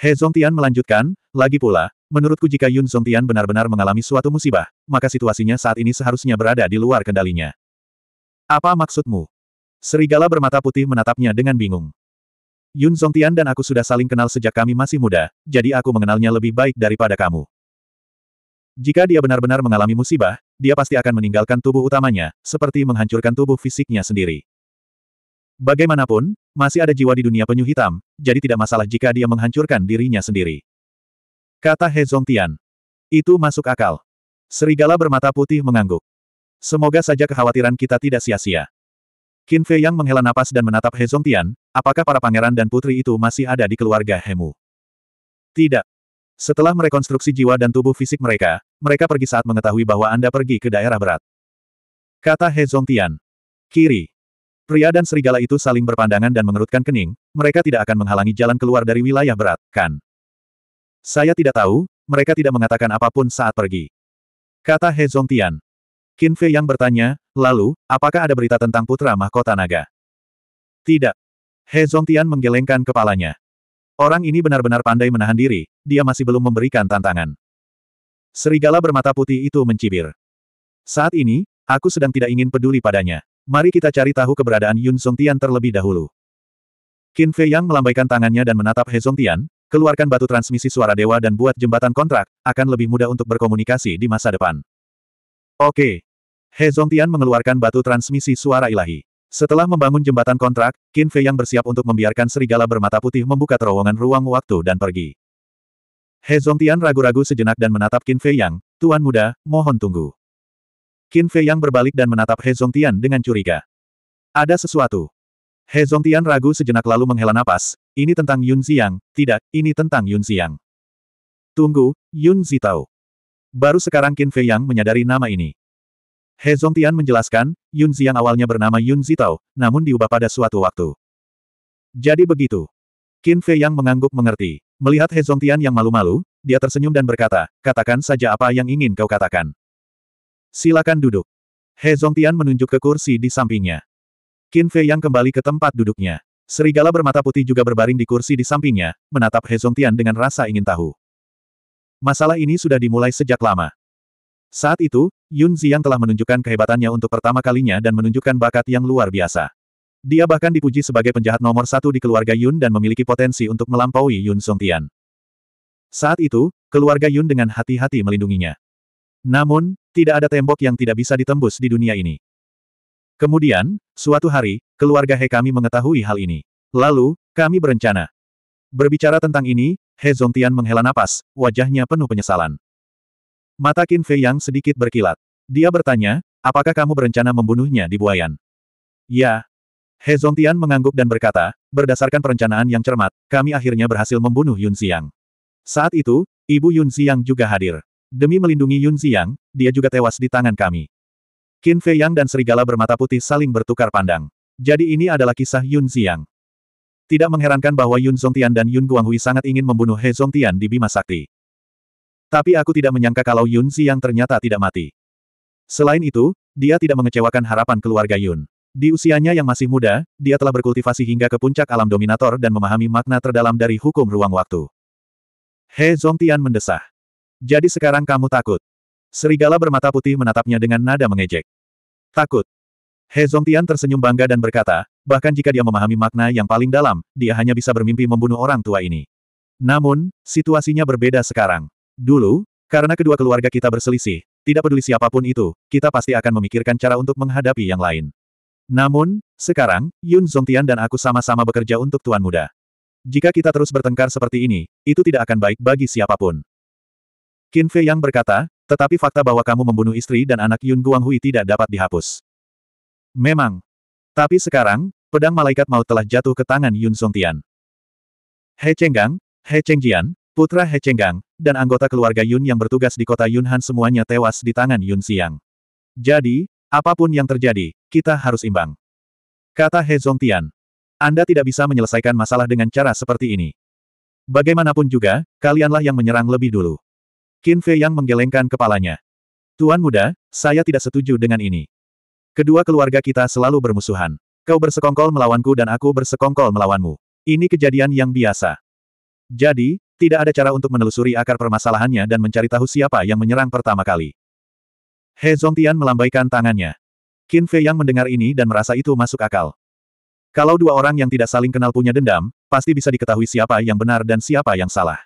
He Zongtian melanjutkan, lagi pula, menurutku jika Yun Zongtian benar-benar mengalami suatu musibah, maka situasinya saat ini seharusnya berada di luar kendalinya. Apa maksudmu? Serigala bermata putih menatapnya dengan bingung. Yun Zongtian dan aku sudah saling kenal sejak kami masih muda, jadi aku mengenalnya lebih baik daripada kamu. Jika dia benar-benar mengalami musibah, dia pasti akan meninggalkan tubuh utamanya, seperti menghancurkan tubuh fisiknya sendiri. Bagaimanapun, masih ada jiwa di dunia penyu hitam, jadi tidak masalah jika dia menghancurkan dirinya sendiri. Kata He Zongtian. Itu masuk akal. Serigala bermata putih mengangguk. Semoga saja kekhawatiran kita tidak sia-sia. Qin Fei Yang menghela napas dan menatap He Zongtian, apakah para pangeran dan putri itu masih ada di keluarga Hemu? Tidak. Setelah merekonstruksi jiwa dan tubuh fisik mereka, mereka pergi saat mengetahui bahwa Anda pergi ke daerah berat. Kata He Zongtian. Kiri. Pria dan serigala itu saling berpandangan dan mengerutkan kening, mereka tidak akan menghalangi jalan keluar dari wilayah berat, kan? Saya tidak tahu, mereka tidak mengatakan apapun saat pergi. Kata He Zongtian. Qin Fei yang bertanya, lalu, apakah ada berita tentang putra mahkota naga? Tidak. He Zongtian menggelengkan kepalanya. Orang ini benar-benar pandai menahan diri, dia masih belum memberikan tantangan. Serigala bermata putih itu mencibir. Saat ini, aku sedang tidak ingin peduli padanya. Mari kita cari tahu keberadaan Yun Song Tian terlebih dahulu. Qin Fei Yang melambaikan tangannya dan menatap He Tian, keluarkan batu transmisi suara dewa dan buat jembatan kontrak, akan lebih mudah untuk berkomunikasi di masa depan. Oke. He Tian mengeluarkan batu transmisi suara ilahi. Setelah membangun jembatan kontrak, Qin Fei yang bersiap untuk membiarkan serigala bermata putih membuka terowongan ruang waktu dan pergi. He Zongtian ragu-ragu sejenak dan menatap Qin Fei yang, Tuan muda, mohon tunggu. Qin Fei Yang berbalik dan menatap He Zongtian dengan curiga. Ada sesuatu. He Zongtian ragu sejenak lalu menghela napas, ini tentang Yun Ziyang, tidak, ini tentang Yun Ziyang. Tunggu, Yun tahu. Baru sekarang Qin Fei Yang menyadari nama ini. He Zongtian menjelaskan, Yun Ziyang awalnya bernama Yun Zitao, namun diubah pada suatu waktu. Jadi begitu. Qin Fei Yang mengangguk mengerti. Melihat He Zongtian yang malu-malu, dia tersenyum dan berkata, katakan saja apa yang ingin kau katakan. Silakan duduk. He Zongtian menunjuk ke kursi di sampingnya. Qin Fei yang kembali ke tempat duduknya. Serigala bermata putih juga berbaring di kursi di sampingnya, menatap He Zongtian dengan rasa ingin tahu. Masalah ini sudah dimulai sejak lama. Saat itu, Yun Ziyang telah menunjukkan kehebatannya untuk pertama kalinya dan menunjukkan bakat yang luar biasa. Dia bahkan dipuji sebagai penjahat nomor satu di keluarga Yun dan memiliki potensi untuk melampaui Yun Songtian. Saat itu, keluarga Yun dengan hati-hati melindunginya. Namun, tidak ada tembok yang tidak bisa ditembus di dunia ini. Kemudian, suatu hari, keluarga He kami mengetahui hal ini. Lalu, kami berencana. Berbicara tentang ini, He Zongtian menghela napas, wajahnya penuh penyesalan. Mata Qin Fei yang sedikit berkilat. Dia bertanya, apakah kamu berencana membunuhnya di Buayan? Ya. He Zongtian mengangguk dan berkata, berdasarkan perencanaan yang cermat, kami akhirnya berhasil membunuh Yun Xiang. Saat itu, ibu Yun Xiang juga hadir. Demi melindungi Yun Ziyang, dia juga tewas di tangan kami. Qin Fei Yang dan serigala bermata putih saling bertukar pandang. Jadi ini adalah kisah Yun Ziyang. Tidak mengherankan bahwa Yun Zongtian dan Yun Guanghui sangat ingin membunuh He Zongtian di Bima Sakti. Tapi aku tidak menyangka kalau Yun Ziyang ternyata tidak mati. Selain itu, dia tidak mengecewakan harapan keluarga Yun. Di usianya yang masih muda, dia telah berkultivasi hingga ke puncak alam dominator dan memahami makna terdalam dari hukum ruang waktu. He Zongtian mendesah. Jadi sekarang kamu takut. Serigala bermata putih menatapnya dengan nada mengejek. Takut. He Zongtian tersenyum bangga dan berkata, bahkan jika dia memahami makna yang paling dalam, dia hanya bisa bermimpi membunuh orang tua ini. Namun, situasinya berbeda sekarang. Dulu, karena kedua keluarga kita berselisih, tidak peduli siapapun itu, kita pasti akan memikirkan cara untuk menghadapi yang lain. Namun, sekarang, Yun Zongtian dan aku sama-sama bekerja untuk Tuan Muda. Jika kita terus bertengkar seperti ini, itu tidak akan baik bagi siapapun. Qin Fei Yang berkata, tetapi fakta bahwa kamu membunuh istri dan anak Yun Guanghui tidak dapat dihapus. Memang. Tapi sekarang, pedang malaikat maut telah jatuh ke tangan Yun Songtian. He Chenggang, He Chengjian, putra He Chenggang, dan anggota keluarga Yun yang bertugas di kota Yunhan semuanya tewas di tangan Yun Xiang. Jadi, apapun yang terjadi, kita harus imbang. Kata He Zongtian. Anda tidak bisa menyelesaikan masalah dengan cara seperti ini. Bagaimanapun juga, kalianlah yang menyerang lebih dulu. Qin Fei yang menggelengkan kepalanya. Tuan muda, saya tidak setuju dengan ini. Kedua keluarga kita selalu bermusuhan. Kau bersekongkol melawanku dan aku bersekongkol melawanmu. Ini kejadian yang biasa. Jadi, tidak ada cara untuk menelusuri akar permasalahannya dan mencari tahu siapa yang menyerang pertama kali. He Zongtian melambaikan tangannya. Qin Fei yang mendengar ini dan merasa itu masuk akal. Kalau dua orang yang tidak saling kenal punya dendam, pasti bisa diketahui siapa yang benar dan siapa yang salah.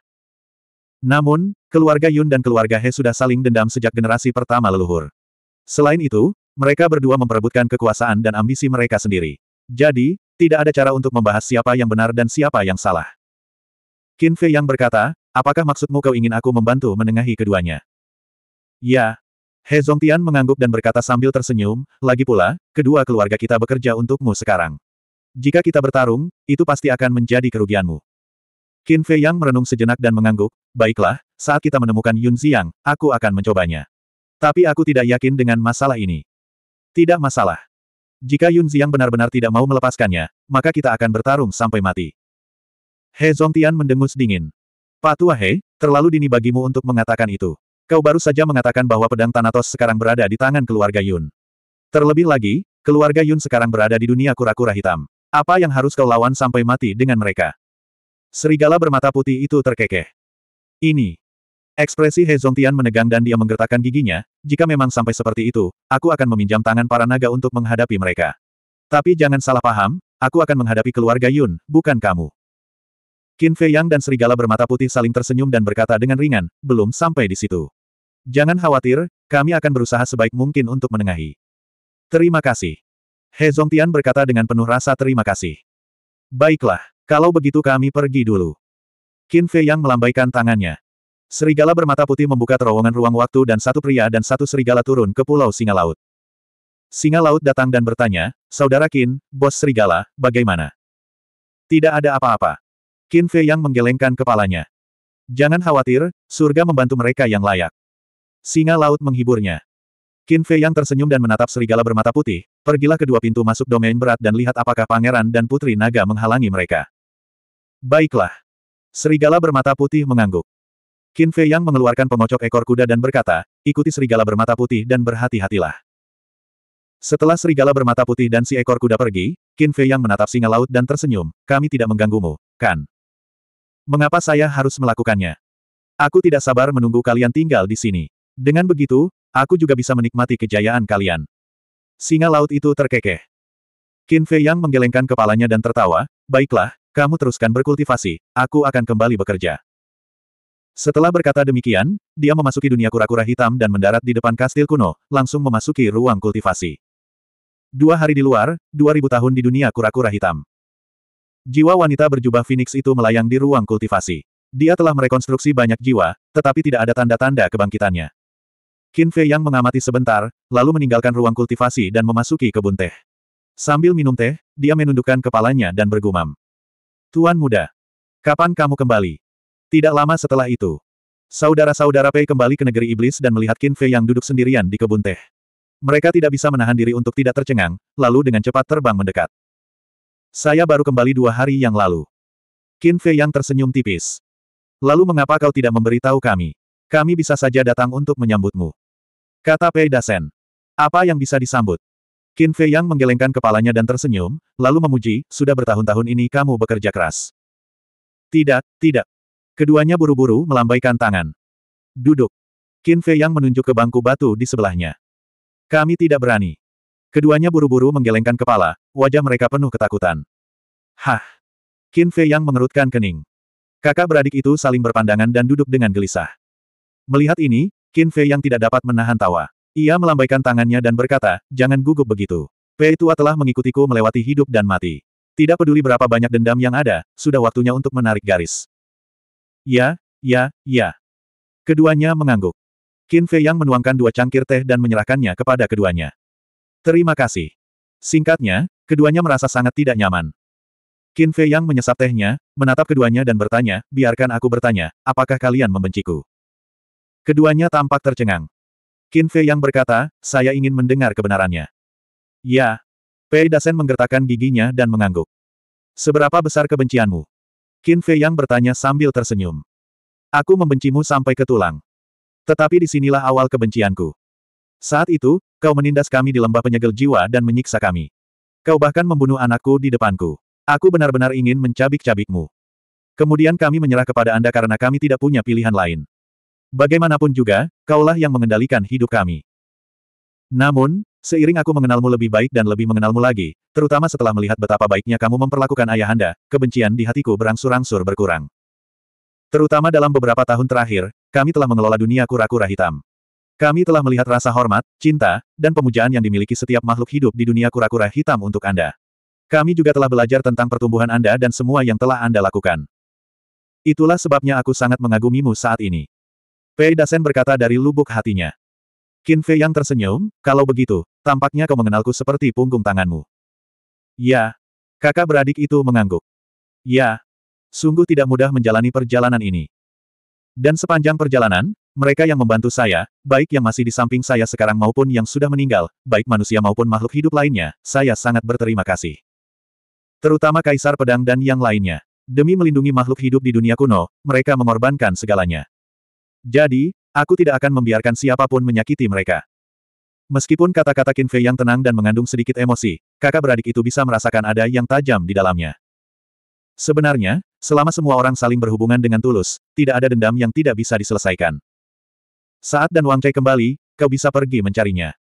Namun, keluarga Yun dan keluarga He sudah saling dendam sejak generasi pertama leluhur. Selain itu, mereka berdua memperebutkan kekuasaan dan ambisi mereka sendiri. Jadi, tidak ada cara untuk membahas siapa yang benar dan siapa yang salah. Qin Fei yang berkata, apakah maksudmu kau ingin aku membantu menengahi keduanya? Ya. He Zongtian mengangguk dan berkata sambil tersenyum, lagi pula, kedua keluarga kita bekerja untukmu sekarang. Jika kita bertarung, itu pasti akan menjadi kerugianmu. Qin Fei Yang merenung sejenak dan mengangguk, baiklah, saat kita menemukan Yun Xiang, aku akan mencobanya. Tapi aku tidak yakin dengan masalah ini. Tidak masalah. Jika Yun Xiang benar-benar tidak mau melepaskannya, maka kita akan bertarung sampai mati. He Zongtian mendengus dingin. Pak Tua He, terlalu dini bagimu untuk mengatakan itu. Kau baru saja mengatakan bahwa pedang Thanatos sekarang berada di tangan keluarga Yun. Terlebih lagi, keluarga Yun sekarang berada di dunia kura-kura hitam. Apa yang harus kau lawan sampai mati dengan mereka? Serigala bermata putih itu terkekeh. Ini. Ekspresi He Zongtian menegang dan dia menggertakkan giginya, jika memang sampai seperti itu, aku akan meminjam tangan para naga untuk menghadapi mereka. Tapi jangan salah paham, aku akan menghadapi keluarga Yun, bukan kamu. Qin Fei Yang dan serigala bermata putih saling tersenyum dan berkata dengan ringan, belum sampai di situ. Jangan khawatir, kami akan berusaha sebaik mungkin untuk menengahi. Terima kasih. He Zongtian berkata dengan penuh rasa terima kasih. Baiklah. Kalau begitu kami pergi dulu. Qin Fei Yang melambaikan tangannya. Serigala bermata putih membuka terowongan ruang waktu dan satu pria dan satu serigala turun ke pulau singa laut. Singa laut datang dan bertanya, Saudara Qin, bos serigala, bagaimana? Tidak ada apa-apa. Qin Fei Yang menggelengkan kepalanya. Jangan khawatir, surga membantu mereka yang layak. Singa laut menghiburnya. Qin Fei Yang tersenyum dan menatap serigala bermata putih, pergilah kedua pintu masuk domain berat dan lihat apakah pangeran dan putri naga menghalangi mereka. Baiklah. Serigala bermata putih mengangguk. Qin Fei Yang mengeluarkan pengocok ekor kuda dan berkata, ikuti serigala bermata putih dan berhati-hatilah. Setelah serigala bermata putih dan si ekor kuda pergi, Qin Fei Yang menatap singa laut dan tersenyum, kami tidak mengganggumu, kan? Mengapa saya harus melakukannya? Aku tidak sabar menunggu kalian tinggal di sini. Dengan begitu, aku juga bisa menikmati kejayaan kalian. Singa laut itu terkekeh. Qin Fei Yang menggelengkan kepalanya dan tertawa, baiklah, kamu teruskan berkultivasi, aku akan kembali bekerja. Setelah berkata demikian, dia memasuki dunia kura-kura hitam dan mendarat di depan kastil kuno, langsung memasuki ruang kultivasi. Dua hari di luar, dua ribu tahun di dunia kura-kura hitam. Jiwa wanita berjubah Phoenix itu melayang di ruang kultivasi. Dia telah merekonstruksi banyak jiwa, tetapi tidak ada tanda-tanda kebangkitannya. Qin Fei yang mengamati sebentar, lalu meninggalkan ruang kultivasi dan memasuki kebun teh. Sambil minum teh, dia menundukkan kepalanya dan bergumam. Tuan muda. Kapan kamu kembali? Tidak lama setelah itu. Saudara-saudara Pei kembali ke negeri iblis dan melihat Qin Fei yang duduk sendirian di kebun teh. Mereka tidak bisa menahan diri untuk tidak tercengang, lalu dengan cepat terbang mendekat. Saya baru kembali dua hari yang lalu. Qin Fei yang tersenyum tipis. Lalu mengapa kau tidak memberitahu kami? Kami bisa saja datang untuk menyambutmu. Kata Pei Dasen. Apa yang bisa disambut? Qin Fei Yang menggelengkan kepalanya dan tersenyum, lalu memuji, sudah bertahun-tahun ini kamu bekerja keras. Tidak, tidak. Keduanya buru-buru melambaikan tangan. Duduk. Qin Fei Yang menunjuk ke bangku batu di sebelahnya. Kami tidak berani. Keduanya buru-buru menggelengkan kepala, wajah mereka penuh ketakutan. Hah. Qin Fei Yang mengerutkan kening. Kakak beradik itu saling berpandangan dan duduk dengan gelisah. Melihat ini, Qin Fei Yang tidak dapat menahan tawa. Ia melambaikan tangannya dan berkata, jangan gugup begitu. Pei tua telah mengikutiku melewati hidup dan mati. Tidak peduli berapa banyak dendam yang ada, sudah waktunya untuk menarik garis. Ya, ya, ya. Keduanya mengangguk. Qin Fei Yang menuangkan dua cangkir teh dan menyerahkannya kepada keduanya. Terima kasih. Singkatnya, keduanya merasa sangat tidak nyaman. Qin Fei Yang menyesap tehnya, menatap keduanya dan bertanya, biarkan aku bertanya, apakah kalian membenciku? Keduanya tampak tercengang. Qin Fei yang berkata, saya ingin mendengar kebenarannya. Ya. Pei Dasen menggertakkan giginya dan mengangguk. Seberapa besar kebencianmu? Qin Fei yang bertanya sambil tersenyum. Aku membencimu sampai ke tulang. Tetapi disinilah awal kebencianku. Saat itu, kau menindas kami di lembah penyegel jiwa dan menyiksa kami. Kau bahkan membunuh anakku di depanku. Aku benar-benar ingin mencabik-cabikmu. Kemudian kami menyerah kepada Anda karena kami tidak punya pilihan lain. Bagaimanapun juga, kaulah yang mengendalikan hidup kami. Namun, seiring aku mengenalmu lebih baik dan lebih mengenalmu lagi, terutama setelah melihat betapa baiknya kamu memperlakukan ayahanda, kebencian di hatiku berangsur-angsur berkurang. Terutama dalam beberapa tahun terakhir, kami telah mengelola dunia kura-kura hitam. Kami telah melihat rasa hormat, cinta, dan pemujaan yang dimiliki setiap makhluk hidup di dunia kura-kura hitam untuk Anda. Kami juga telah belajar tentang pertumbuhan Anda dan semua yang telah Anda lakukan. Itulah sebabnya aku sangat mengagumimu saat ini. Pei Dasen berkata dari lubuk hatinya. Qin Fei yang tersenyum, kalau begitu, tampaknya kau mengenalku seperti punggung tanganmu. Ya. Kakak beradik itu mengangguk. Ya. Sungguh tidak mudah menjalani perjalanan ini. Dan sepanjang perjalanan, mereka yang membantu saya, baik yang masih di samping saya sekarang maupun yang sudah meninggal, baik manusia maupun makhluk hidup lainnya, saya sangat berterima kasih. Terutama Kaisar Pedang dan yang lainnya. Demi melindungi makhluk hidup di dunia kuno, mereka mengorbankan segalanya. Jadi, aku tidak akan membiarkan siapapun menyakiti mereka. Meskipun kata-kata Qin Fei yang tenang dan mengandung sedikit emosi, kakak beradik itu bisa merasakan ada yang tajam di dalamnya. Sebenarnya, selama semua orang saling berhubungan dengan tulus, tidak ada dendam yang tidak bisa diselesaikan. Saat dan Wang Chai kembali, kau bisa pergi mencarinya.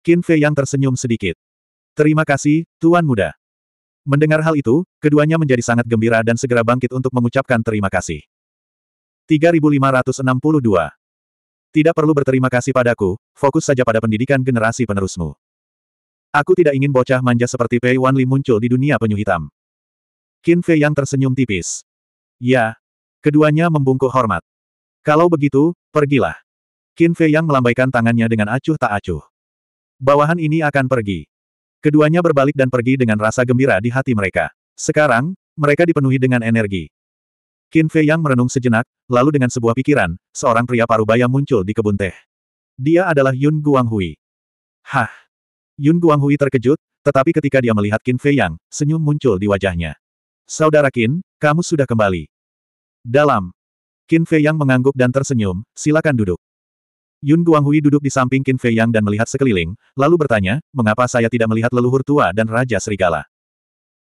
Qin Fei yang tersenyum sedikit. Terima kasih, Tuan Muda. Mendengar hal itu, keduanya menjadi sangat gembira dan segera bangkit untuk mengucapkan terima kasih. 3562. Tidak perlu berterima kasih padaku, fokus saja pada pendidikan generasi penerusmu. Aku tidak ingin bocah manja seperti Pei Wanli muncul di dunia penyu hitam. Qin Fei yang tersenyum tipis. Ya. Keduanya membungkuk hormat. Kalau begitu, pergilah. Qin Fei yang melambaikan tangannya dengan acuh tak acuh. Bawahan ini akan pergi. Keduanya berbalik dan pergi dengan rasa gembira di hati mereka. Sekarang, mereka dipenuhi dengan energi. Qin Fei Yang merenung sejenak, lalu dengan sebuah pikiran, seorang pria parubaya muncul di kebun teh. Dia adalah Yun Guanghui. Hah! Yun Guanghui terkejut, tetapi ketika dia melihat Qin Fei Yang, senyum muncul di wajahnya. Saudara Qin, kamu sudah kembali. Dalam. Qin Fei Yang mengangguk dan tersenyum, silakan duduk. Yun Guanghui duduk di samping Qin Fei Yang dan melihat sekeliling, lalu bertanya, mengapa saya tidak melihat leluhur tua dan Raja Serigala?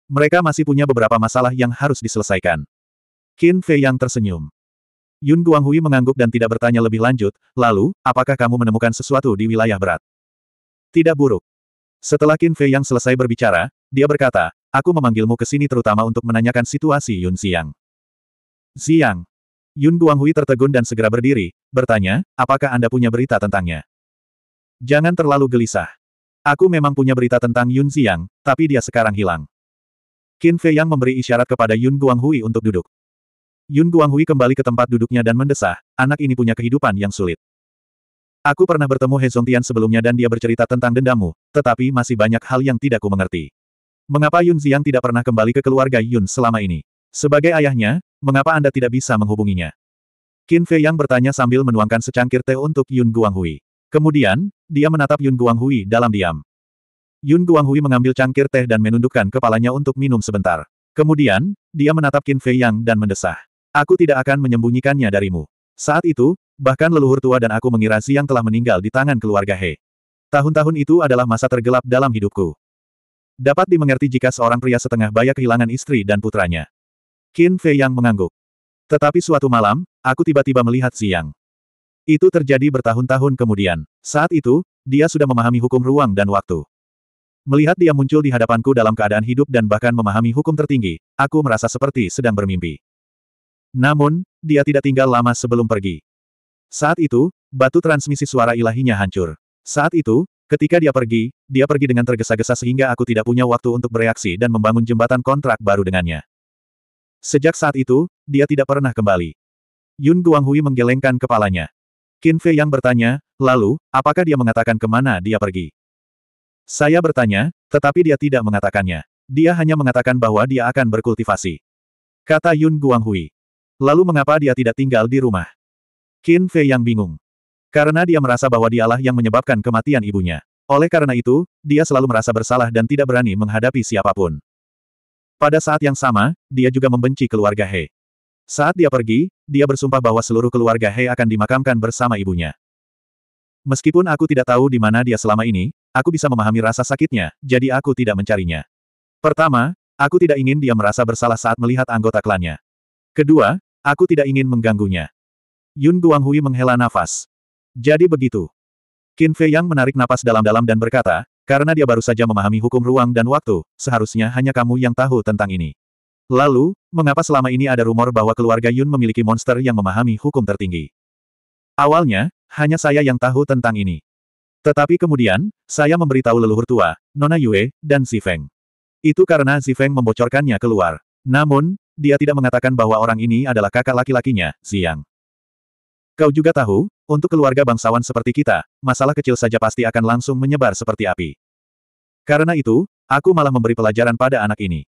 Mereka masih punya beberapa masalah yang harus diselesaikan. Qin Fei yang tersenyum. Yun Guanghui mengangguk dan tidak bertanya lebih lanjut, lalu, apakah kamu menemukan sesuatu di wilayah berat? Tidak buruk. Setelah Qin Fei yang selesai berbicara, dia berkata, aku memanggilmu ke sini terutama untuk menanyakan situasi Yun Xiang. Xiang. Yun Guanghui tertegun dan segera berdiri, bertanya, apakah Anda punya berita tentangnya? Jangan terlalu gelisah. Aku memang punya berita tentang Yun Xiang, tapi dia sekarang hilang. Qin Fei yang memberi isyarat kepada Yun Guanghui untuk duduk. Yun Guanghui kembali ke tempat duduknya dan mendesah, anak ini punya kehidupan yang sulit. Aku pernah bertemu He Zongtian sebelumnya dan dia bercerita tentang dendammu. tetapi masih banyak hal yang tidak ku mengerti. Mengapa Yun Ziang tidak pernah kembali ke keluarga Yun selama ini? Sebagai ayahnya, mengapa Anda tidak bisa menghubunginya? Qin Fei Yang bertanya sambil menuangkan secangkir teh untuk Yun Guanghui. Kemudian, dia menatap Yun Guanghui dalam diam. Yun Guanghui mengambil cangkir teh dan menundukkan kepalanya untuk minum sebentar. Kemudian, dia menatap Qin Fei Yang dan mendesah. Aku tidak akan menyembunyikannya darimu. Saat itu, bahkan leluhur tua dan aku mengira Siang telah meninggal di tangan keluarga He. Tahun-tahun itu adalah masa tergelap dalam hidupku. Dapat dimengerti jika seorang pria setengah baya kehilangan istri dan putranya. Qin Fei yang mengangguk. Tetapi suatu malam, aku tiba-tiba melihat siang. Itu terjadi bertahun-tahun kemudian. Saat itu, dia sudah memahami hukum ruang dan waktu. Melihat dia muncul di hadapanku dalam keadaan hidup dan bahkan memahami hukum tertinggi, aku merasa seperti sedang bermimpi. Namun, dia tidak tinggal lama sebelum pergi. Saat itu, batu transmisi suara ilahinya hancur. Saat itu, ketika dia pergi, dia pergi dengan tergesa-gesa sehingga aku tidak punya waktu untuk bereaksi dan membangun jembatan kontrak baru dengannya. Sejak saat itu, dia tidak pernah kembali. Yun Guanghui menggelengkan kepalanya. Qin Fei yang bertanya, lalu, apakah dia mengatakan kemana dia pergi? Saya bertanya, tetapi dia tidak mengatakannya. Dia hanya mengatakan bahwa dia akan berkultivasi. Kata Yun Guanghui. Lalu mengapa dia tidak tinggal di rumah? Qin Fei yang bingung. Karena dia merasa bahwa dialah yang menyebabkan kematian ibunya. Oleh karena itu, dia selalu merasa bersalah dan tidak berani menghadapi siapapun. Pada saat yang sama, dia juga membenci keluarga He. Saat dia pergi, dia bersumpah bahwa seluruh keluarga He akan dimakamkan bersama ibunya. Meskipun aku tidak tahu di mana dia selama ini, aku bisa memahami rasa sakitnya, jadi aku tidak mencarinya. Pertama, aku tidak ingin dia merasa bersalah saat melihat anggota klannya. Kedua, Aku tidak ingin mengganggunya. Yun Guanghui menghela nafas. Jadi begitu. Qin Fei Yang menarik napas dalam-dalam dan berkata, karena dia baru saja memahami hukum ruang dan waktu, seharusnya hanya kamu yang tahu tentang ini. Lalu, mengapa selama ini ada rumor bahwa keluarga Yun memiliki monster yang memahami hukum tertinggi? Awalnya, hanya saya yang tahu tentang ini. Tetapi kemudian, saya memberitahu leluhur tua, Nona Yue, dan Zifeng. Itu karena Zifeng membocorkannya keluar. Namun, dia tidak mengatakan bahwa orang ini adalah kakak laki-lakinya, Siang. Kau juga tahu, untuk keluarga bangsawan seperti kita, masalah kecil saja pasti akan langsung menyebar seperti api. Karena itu, aku malah memberi pelajaran pada anak ini.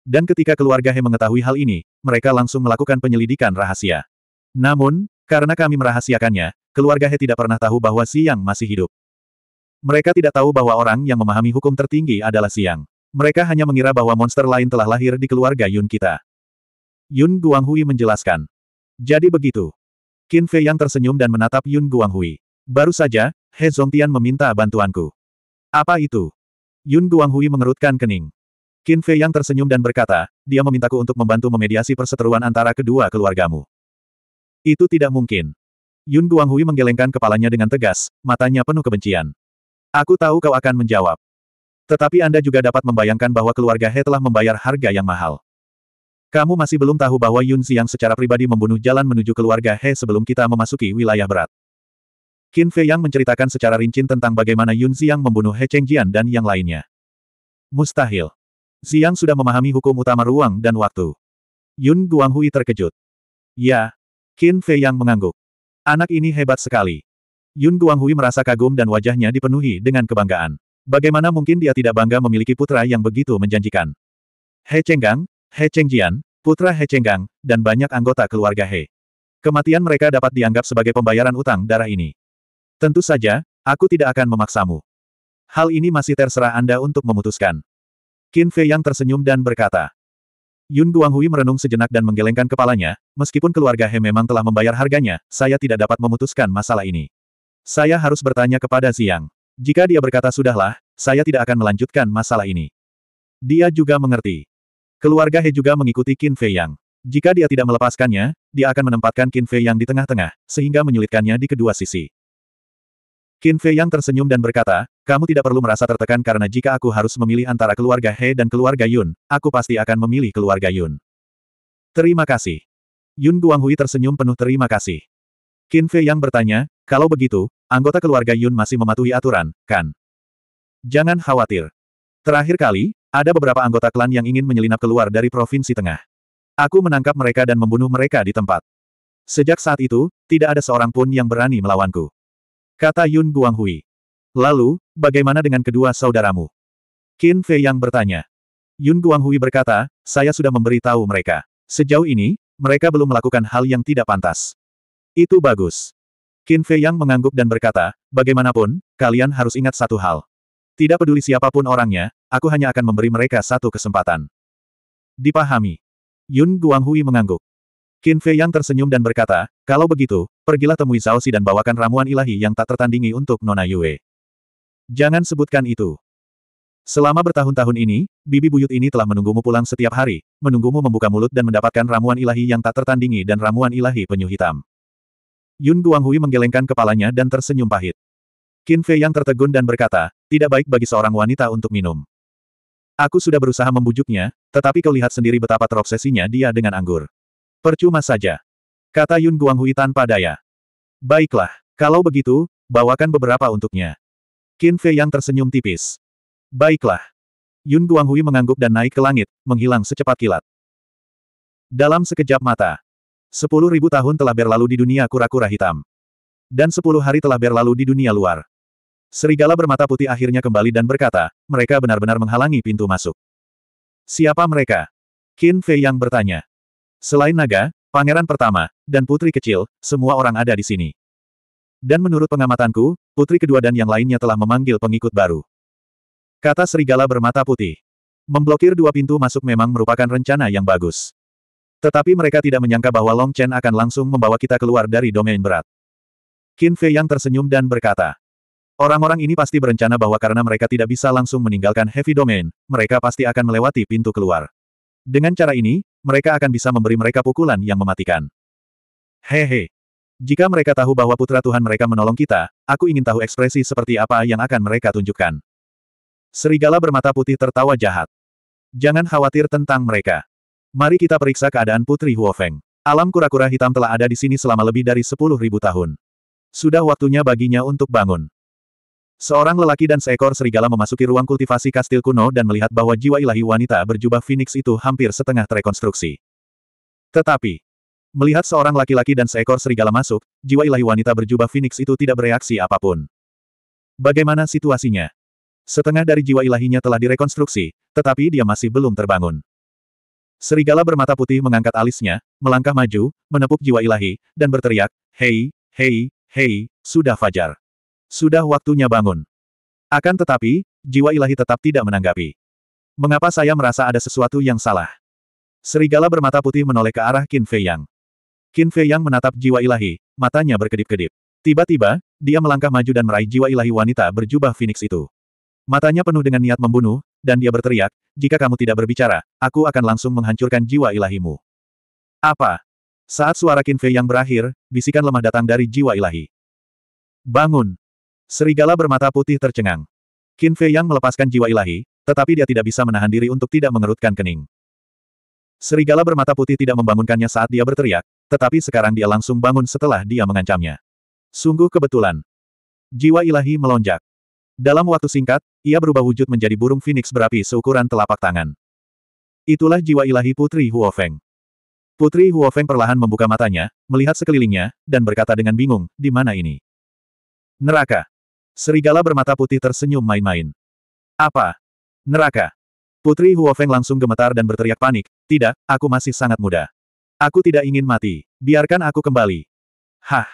Dan ketika keluarga He mengetahui hal ini, mereka langsung melakukan penyelidikan rahasia. Namun, karena kami merahasiakannya, keluarga He tidak pernah tahu bahwa Siang masih hidup. Mereka tidak tahu bahwa orang yang memahami hukum tertinggi adalah Siang. Mereka hanya mengira bahwa monster lain telah lahir di keluarga Yun kita. Yun Guanghui menjelaskan. Jadi begitu. Qin Fei yang tersenyum dan menatap Yun Guanghui. Baru saja, He Zongtian meminta bantuanku. Apa itu? Yun Guanghui mengerutkan kening. Qin Fei yang tersenyum dan berkata, dia memintaku untuk membantu memediasi perseteruan antara kedua keluargamu. Itu tidak mungkin. Yun Guanghui menggelengkan kepalanya dengan tegas, matanya penuh kebencian. Aku tahu kau akan menjawab. Tetapi Anda juga dapat membayangkan bahwa keluarga He telah membayar harga yang mahal. Kamu masih belum tahu bahwa Yun Xiang secara pribadi membunuh jalan menuju keluarga He sebelum kita memasuki wilayah berat. Qin Fei Yang menceritakan secara rinci tentang bagaimana Yun Xiang membunuh He Chengjian dan yang lainnya. Mustahil. Xiang sudah memahami hukum utama ruang dan waktu. Yun Guanghui terkejut. Ya. Qin Fei Yang mengangguk. Anak ini hebat sekali. Yun Guanghui merasa kagum dan wajahnya dipenuhi dengan kebanggaan. Bagaimana mungkin dia tidak bangga memiliki putra yang begitu menjanjikan? He Chenggang, He Chengjian, putra He Chenggang, dan banyak anggota keluarga He. Kematian mereka dapat dianggap sebagai pembayaran utang darah ini. Tentu saja, aku tidak akan memaksamu. Hal ini masih terserah Anda untuk memutuskan. Qin Fei yang tersenyum dan berkata. Yun Guanghui merenung sejenak dan menggelengkan kepalanya, meskipun keluarga He memang telah membayar harganya, saya tidak dapat memutuskan masalah ini. Saya harus bertanya kepada Ziyang. Jika dia berkata sudahlah, saya tidak akan melanjutkan masalah ini. Dia juga mengerti. Keluarga He juga mengikuti Qin Fei Yang. Jika dia tidak melepaskannya, dia akan menempatkan Qin Fei Yang di tengah-tengah, sehingga menyulitkannya di kedua sisi. Qin Fei Yang tersenyum dan berkata, kamu tidak perlu merasa tertekan karena jika aku harus memilih antara keluarga He dan keluarga Yun, aku pasti akan memilih keluarga Yun. Terima kasih. Yun Guanghui tersenyum penuh terima kasih. Qin Fei Yang bertanya, kalau begitu, anggota keluarga Yun masih mematuhi aturan, kan? Jangan khawatir. Terakhir kali, ada beberapa anggota klan yang ingin menyelinap keluar dari provinsi tengah. Aku menangkap mereka dan membunuh mereka di tempat. Sejak saat itu, tidak ada seorang pun yang berani melawanku. Kata Yun Guanghui. Lalu, bagaimana dengan kedua saudaramu? Qin Fei yang bertanya. Yun Guanghui berkata, saya sudah memberitahu mereka. Sejauh ini, mereka belum melakukan hal yang tidak pantas. Itu bagus. Qin Fei yang mengangguk dan berkata, bagaimanapun, kalian harus ingat satu hal. Tidak peduli siapapun orangnya, aku hanya akan memberi mereka satu kesempatan. Dipahami. Yun Guanghui mengangguk. Qin Fei yang tersenyum dan berkata, kalau begitu, pergilah temui Zhao Xi dan bawakan ramuan ilahi yang tak tertandingi untuk Nona Yue. Jangan sebutkan itu. Selama bertahun-tahun ini, bibi buyut ini telah menunggumu pulang setiap hari, menunggumu membuka mulut dan mendapatkan ramuan ilahi yang tak tertandingi dan ramuan ilahi penyu hitam. Yun Guanghui menggelengkan kepalanya dan tersenyum pahit. Qin Fei yang tertegun dan berkata, tidak baik bagi seorang wanita untuk minum. Aku sudah berusaha membujuknya, tetapi kau lihat sendiri betapa terobsesinya dia dengan anggur. Percuma saja. Kata Yun Guanghui tanpa daya. Baiklah, kalau begitu, bawakan beberapa untuknya. Qin Fei yang tersenyum tipis. Baiklah. Yun Guanghui mengangguk dan naik ke langit, menghilang secepat kilat. Dalam sekejap mata. Sepuluh ribu tahun telah berlalu di dunia kura-kura hitam. Dan sepuluh hari telah berlalu di dunia luar. Serigala bermata putih akhirnya kembali dan berkata, mereka benar-benar menghalangi pintu masuk. Siapa mereka? Qin Fei yang bertanya. Selain naga, pangeran pertama, dan putri kecil, semua orang ada di sini. Dan menurut pengamatanku, putri kedua dan yang lainnya telah memanggil pengikut baru. Kata serigala bermata putih. Memblokir dua pintu masuk memang merupakan rencana yang bagus. Tetapi mereka tidak menyangka bahwa Long Chen akan langsung membawa kita keluar dari domain berat. Qin Fei yang tersenyum dan berkata, Orang-orang ini pasti berencana bahwa karena mereka tidak bisa langsung meninggalkan Heavy Domain, mereka pasti akan melewati pintu keluar. Dengan cara ini, mereka akan bisa memberi mereka pukulan yang mematikan. Hehe. Jika mereka tahu bahwa putra Tuhan mereka menolong kita, aku ingin tahu ekspresi seperti apa yang akan mereka tunjukkan. Serigala bermata putih tertawa jahat. Jangan khawatir tentang mereka. Mari kita periksa keadaan Putri Huofeng. Alam kura-kura hitam telah ada di sini selama lebih dari 10.000 tahun. Sudah waktunya baginya untuk bangun. Seorang lelaki dan seekor serigala memasuki ruang kultivasi kastil kuno dan melihat bahwa jiwa ilahi wanita berjubah Phoenix itu hampir setengah terrekonstruksi. Tetapi, melihat seorang laki-laki dan seekor serigala masuk, jiwa ilahi wanita berjubah Phoenix itu tidak bereaksi apapun. Bagaimana situasinya? Setengah dari jiwa ilahinya telah direkonstruksi, tetapi dia masih belum terbangun. Serigala bermata putih mengangkat alisnya, melangkah maju, menepuk jiwa ilahi, dan berteriak, Hei, hei, hei, sudah fajar. Sudah waktunya bangun. Akan tetapi, jiwa ilahi tetap tidak menanggapi. Mengapa saya merasa ada sesuatu yang salah? Serigala bermata putih menoleh ke arah Qin Fei Yang. Qin Fei Yang menatap jiwa ilahi, matanya berkedip-kedip. Tiba-tiba, dia melangkah maju dan meraih jiwa ilahi wanita berjubah Phoenix itu. Matanya penuh dengan niat membunuh, dan dia berteriak, jika kamu tidak berbicara, aku akan langsung menghancurkan jiwa ilahimu. Apa? Saat suara Qin Fei yang berakhir, bisikan lemah datang dari jiwa ilahi. Bangun! Serigala bermata putih tercengang. Qin Fei Yang melepaskan jiwa ilahi, tetapi dia tidak bisa menahan diri untuk tidak mengerutkan kening. Serigala bermata putih tidak membangunkannya saat dia berteriak, tetapi sekarang dia langsung bangun setelah dia mengancamnya. Sungguh kebetulan. Jiwa ilahi melonjak. Dalam waktu singkat, ia berubah wujud menjadi burung phoenix berapi seukuran telapak tangan. Itulah jiwa ilahi Putri Huofeng. Putri Huofeng perlahan membuka matanya, melihat sekelilingnya, dan berkata dengan bingung, di mana ini? Neraka. Serigala bermata putih tersenyum main-main. Apa? Neraka. Putri Huofeng langsung gemetar dan berteriak panik, tidak, aku masih sangat muda. Aku tidak ingin mati, biarkan aku kembali. Hah.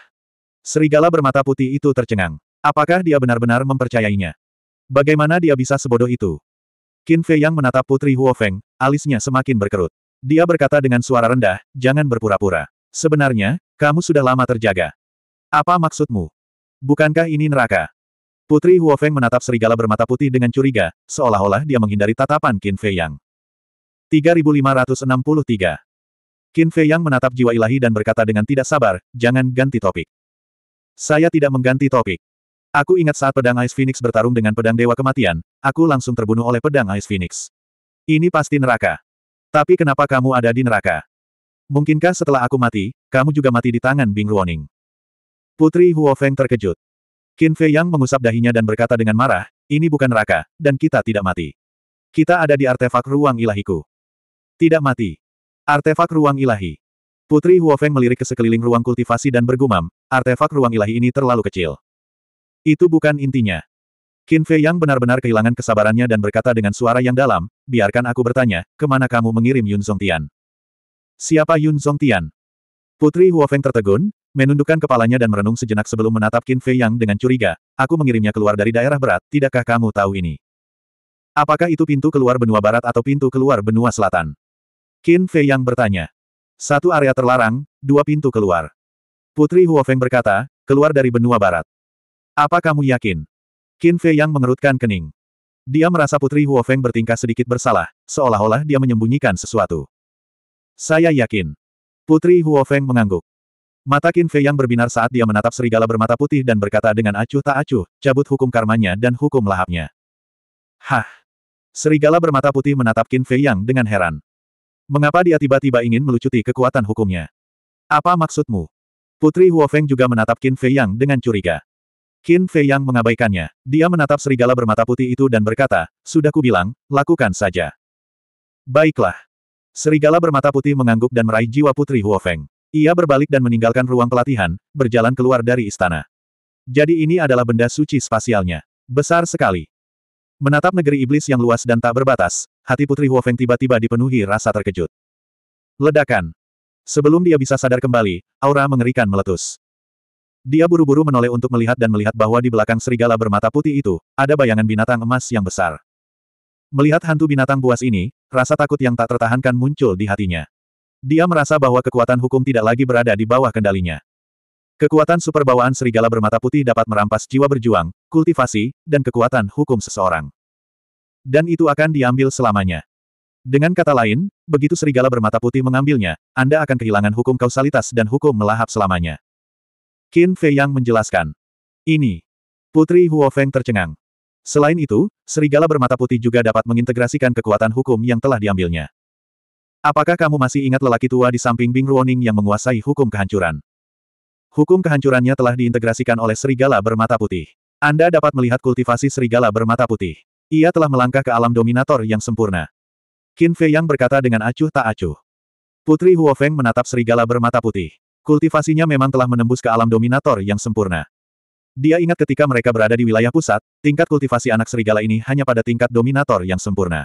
Serigala bermata putih itu tercengang. Apakah dia benar-benar mempercayainya? Bagaimana dia bisa sebodoh itu? Qin Fei yang menatap Putri Huofeng, alisnya semakin berkerut. Dia berkata dengan suara rendah, jangan berpura-pura. Sebenarnya, kamu sudah lama terjaga. Apa maksudmu? Bukankah ini neraka? Putri Huofeng menatap serigala bermata putih dengan curiga, seolah-olah dia menghindari tatapan Qin Fei Yang. 3563 Qin Fei Yang menatap jiwa ilahi dan berkata dengan tidak sabar, jangan ganti topik. Saya tidak mengganti topik. Aku ingat saat pedang Ice Phoenix bertarung dengan pedang Dewa Kematian, aku langsung terbunuh oleh pedang Ice Phoenix. Ini pasti neraka. Tapi kenapa kamu ada di neraka? Mungkinkah setelah aku mati, kamu juga mati di tangan Bing Ruoning? Putri Huofeng terkejut. Qin Fei Yang mengusap dahinya dan berkata dengan marah, ini bukan neraka, dan kita tidak mati. Kita ada di artefak ruang ilahiku. Tidak mati. Artefak ruang ilahi. Putri Huofeng melirik ke sekeliling ruang kultivasi dan bergumam, artefak ruang ilahi ini terlalu kecil. Itu bukan intinya. Qin Fei Yang benar-benar kehilangan kesabarannya dan berkata dengan suara yang dalam, biarkan aku bertanya, kemana kamu mengirim Yun Song Tian? Siapa Yun Song Tian? Putri Huofeng tertegun, menundukkan kepalanya dan merenung sejenak sebelum menatap Qin Fei Yang dengan curiga. Aku mengirimnya keluar dari daerah berat, tidakkah kamu tahu ini? Apakah itu pintu keluar benua barat atau pintu keluar benua selatan? Qin Fei Yang bertanya. Satu area terlarang, dua pintu keluar. Putri Huofeng berkata, keluar dari benua barat. Apa kamu yakin? Qin Fei Yang mengerutkan kening. Dia merasa Putri Huofeng bertingkah sedikit bersalah, seolah-olah dia menyembunyikan sesuatu. Saya yakin. Putri Huofeng mengangguk. Mata Qin Fei yang berbinar saat dia menatap serigala bermata putih dan berkata dengan acuh tak acuh, cabut hukum karmanya dan hukum lahapnya. Hah! Serigala bermata putih menatap Qin Fei yang dengan heran. Mengapa dia tiba-tiba ingin melucuti kekuatan hukumnya? Apa maksudmu? Putri Huofeng juga menatap Qin Fei yang dengan curiga. Qin Fei yang mengabaikannya. Dia menatap serigala bermata putih itu dan berkata, Sudah kubilang, lakukan saja. Baiklah. Serigala bermata putih mengangguk dan meraih jiwa putri Huofeng. Ia berbalik dan meninggalkan ruang pelatihan, berjalan keluar dari istana. Jadi ini adalah benda suci spasialnya. Besar sekali. Menatap negeri iblis yang luas dan tak berbatas, hati putri Huofeng tiba-tiba dipenuhi rasa terkejut. Ledakan. Sebelum dia bisa sadar kembali, aura mengerikan meletus. Dia buru-buru menoleh untuk melihat dan melihat bahwa di belakang serigala bermata putih itu, ada bayangan binatang emas yang besar. Melihat hantu binatang buas ini, rasa takut yang tak tertahankan muncul di hatinya. Dia merasa bahwa kekuatan hukum tidak lagi berada di bawah kendalinya. Kekuatan super bawaan serigala bermata putih dapat merampas jiwa berjuang, kultivasi, dan kekuatan hukum seseorang. Dan itu akan diambil selamanya. Dengan kata lain, begitu serigala bermata putih mengambilnya, Anda akan kehilangan hukum kausalitas dan hukum melahap selamanya. Qin Fei Yang menjelaskan. Ini. Putri Huofeng tercengang. Selain itu, serigala bermata putih juga dapat mengintegrasikan kekuatan hukum yang telah diambilnya. Apakah kamu masih ingat lelaki tua di samping Bing Ruoning yang menguasai hukum kehancuran? Hukum kehancurannya telah diintegrasikan oleh serigala bermata putih. Anda dapat melihat kultivasi serigala bermata putih. Ia telah melangkah ke alam dominator yang sempurna. Qin Fei Yang berkata dengan acuh tak acuh. Putri Huofeng menatap serigala bermata putih. Kultivasinya memang telah menembus ke alam dominator yang sempurna. Dia ingat ketika mereka berada di wilayah pusat, tingkat kultivasi anak serigala ini hanya pada tingkat dominator yang sempurna.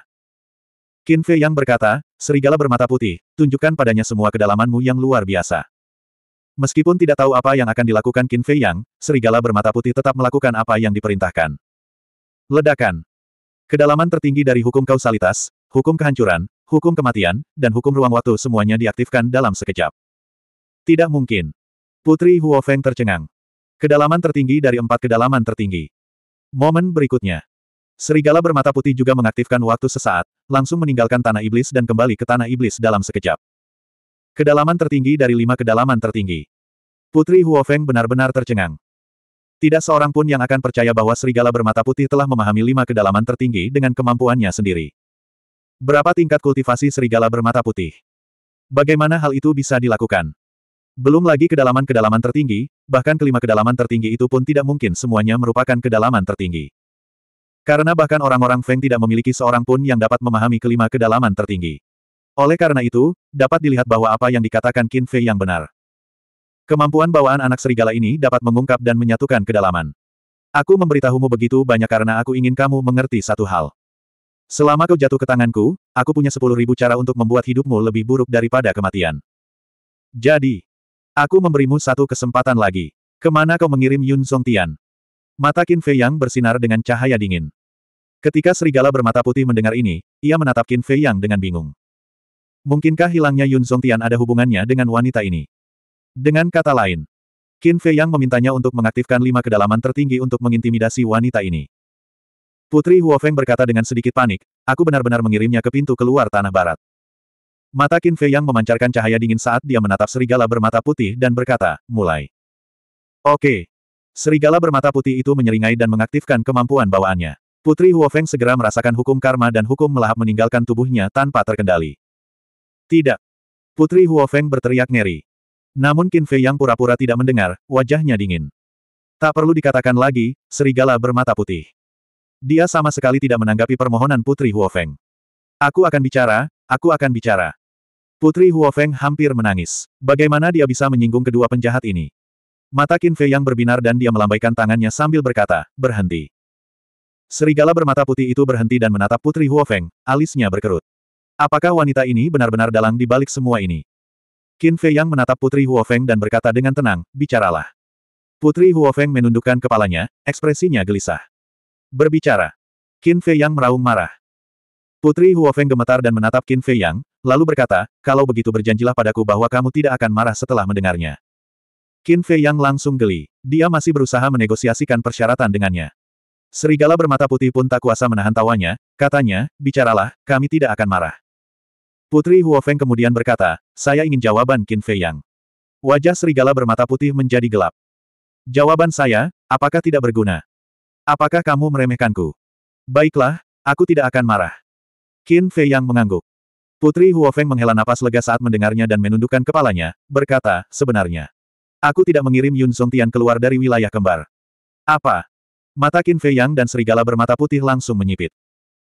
Qin Fei yang berkata, serigala bermata putih, tunjukkan padanya semua kedalamanmu yang luar biasa. Meskipun tidak tahu apa yang akan dilakukan Qin Fei Yang, serigala bermata putih tetap melakukan apa yang diperintahkan. Ledakan. Kedalaman tertinggi dari hukum kausalitas, hukum kehancuran, hukum kematian, dan hukum ruang waktu semuanya diaktifkan dalam sekejap. Tidak mungkin. Putri Huo Feng tercengang. Kedalaman tertinggi dari empat kedalaman tertinggi. Momen berikutnya. Serigala bermata putih juga mengaktifkan waktu sesaat, langsung meninggalkan tanah iblis dan kembali ke tanah iblis dalam sekejap. Kedalaman tertinggi dari lima kedalaman tertinggi. Putri Huofeng benar-benar tercengang. Tidak seorang pun yang akan percaya bahwa serigala bermata putih telah memahami lima kedalaman tertinggi dengan kemampuannya sendiri. Berapa tingkat kultivasi serigala bermata putih? Bagaimana hal itu bisa dilakukan? Belum lagi kedalaman-kedalaman tertinggi, bahkan kelima kedalaman tertinggi itu pun tidak mungkin semuanya merupakan kedalaman tertinggi. Karena bahkan orang-orang Feng tidak memiliki seorang pun yang dapat memahami kelima kedalaman tertinggi. Oleh karena itu, dapat dilihat bahwa apa yang dikatakan Qin Fei yang benar. Kemampuan bawaan anak serigala ini dapat mengungkap dan menyatukan kedalaman. Aku memberitahumu begitu banyak karena aku ingin kamu mengerti satu hal. Selama kau jatuh ke tanganku, aku punya sepuluh ribu cara untuk membuat hidupmu lebih buruk daripada kematian. Jadi, Aku memberimu satu kesempatan lagi. Kemana kau mengirim Yun Song Tian? Mata Qin Fei Yang bersinar dengan cahaya dingin. Ketika serigala bermata putih mendengar ini, ia menatap Qin Fei Yang dengan bingung. Mungkinkah hilangnya Yun Song Tian ada hubungannya dengan wanita ini? Dengan kata lain, Qin Fei Yang memintanya untuk mengaktifkan lima kedalaman tertinggi untuk mengintimidasi wanita ini. Putri Huofeng berkata dengan sedikit panik, aku benar-benar mengirimnya ke pintu keluar tanah barat. Mata Qin Fei yang memancarkan cahaya dingin saat dia menatap serigala bermata putih dan berkata, mulai. Oke. Serigala bermata putih itu menyeringai dan mengaktifkan kemampuan bawaannya. Putri Huofeng segera merasakan hukum karma dan hukum melahap meninggalkan tubuhnya tanpa terkendali. Tidak. Putri Huofeng berteriak ngeri. Namun Qin Fei yang pura-pura tidak mendengar, wajahnya dingin. Tak perlu dikatakan lagi, serigala bermata putih. Dia sama sekali tidak menanggapi permohonan Putri Huofeng. Aku akan bicara, aku akan bicara. Putri Huofeng hampir menangis. Bagaimana dia bisa menyinggung kedua penjahat ini? Mata Qin Fei yang berbinar dan dia melambaikan tangannya sambil berkata, berhenti. Serigala bermata putih itu berhenti dan menatap Putri Huofeng, alisnya berkerut. Apakah wanita ini benar-benar dalang di balik semua ini? Qin Fei yang menatap Putri Huofeng dan berkata dengan tenang, bicaralah. Putri Huofeng menundukkan kepalanya, ekspresinya gelisah. Berbicara. Qin Fei yang meraung marah. Putri Huofeng gemetar dan menatap Qin Fei Yang, Lalu berkata, kalau begitu berjanjilah padaku bahwa kamu tidak akan marah setelah mendengarnya. Qin Fei Yang langsung geli. Dia masih berusaha menegosiasikan persyaratan dengannya. Serigala bermata putih pun tak kuasa menahan tawanya, katanya, bicaralah, kami tidak akan marah. Putri Huofeng kemudian berkata, saya ingin jawaban Qin Fei Yang. Wajah serigala bermata putih menjadi gelap. Jawaban saya, apakah tidak berguna? Apakah kamu meremehkanku? Baiklah, aku tidak akan marah. Qin Fei Yang mengangguk. Putri Huofeng menghela napas lega saat mendengarnya dan menundukkan kepalanya, berkata, sebenarnya. Aku tidak mengirim Yun Song Tian keluar dari wilayah kembar. Apa? Mata Qin Fei Yang dan serigala bermata putih langsung menyipit.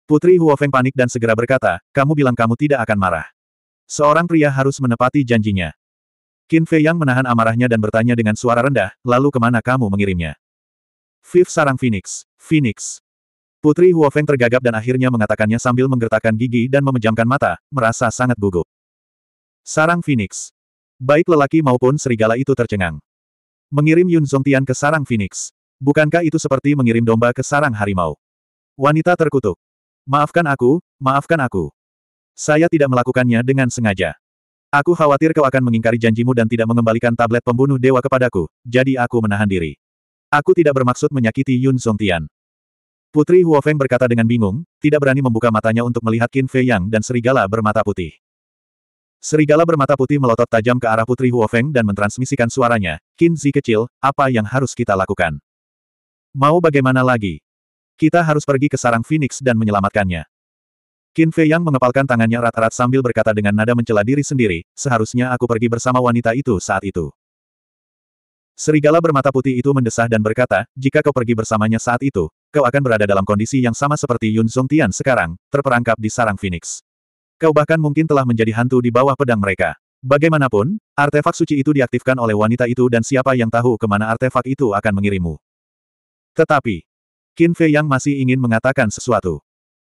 Putri Huofeng panik dan segera berkata, kamu bilang kamu tidak akan marah. Seorang pria harus menepati janjinya. Qin Fei Yang menahan amarahnya dan bertanya dengan suara rendah, lalu kemana kamu mengirimnya? Fifth Sarang Phoenix. Phoenix. Putri Huofeng tergagap dan akhirnya mengatakannya sambil menggertakkan gigi dan memejamkan mata, merasa sangat gugup. Sarang Phoenix. Baik lelaki maupun serigala itu tercengang. Mengirim Yun Zongtian ke sarang Phoenix. Bukankah itu seperti mengirim domba ke sarang harimau? Wanita terkutuk. Maafkan aku, maafkan aku. Saya tidak melakukannya dengan sengaja. Aku khawatir kau akan mengingkari janjimu dan tidak mengembalikan tablet pembunuh dewa kepadaku, jadi aku menahan diri. Aku tidak bermaksud menyakiti Yun Zongtian. Putri Huofeng berkata dengan bingung, tidak berani membuka matanya untuk melihat Qin Fei Yang dan serigala bermata putih. Serigala bermata putih melotot tajam ke arah Putri Huofeng dan mentransmisikan suaranya, Qin Zi kecil, apa yang harus kita lakukan? Mau bagaimana lagi? Kita harus pergi ke sarang Phoenix dan menyelamatkannya. Qin Fei Yang mengepalkan tangannya rat-rat sambil berkata dengan nada mencela diri sendiri, seharusnya aku pergi bersama wanita itu saat itu. Serigala bermata putih itu mendesah dan berkata, jika kau pergi bersamanya saat itu, kau akan berada dalam kondisi yang sama seperti Yun Song Tian sekarang, terperangkap di sarang Phoenix. Kau bahkan mungkin telah menjadi hantu di bawah pedang mereka. Bagaimanapun, artefak suci itu diaktifkan oleh wanita itu dan siapa yang tahu kemana artefak itu akan mengirimu. Tetapi, Qin Fei yang masih ingin mengatakan sesuatu.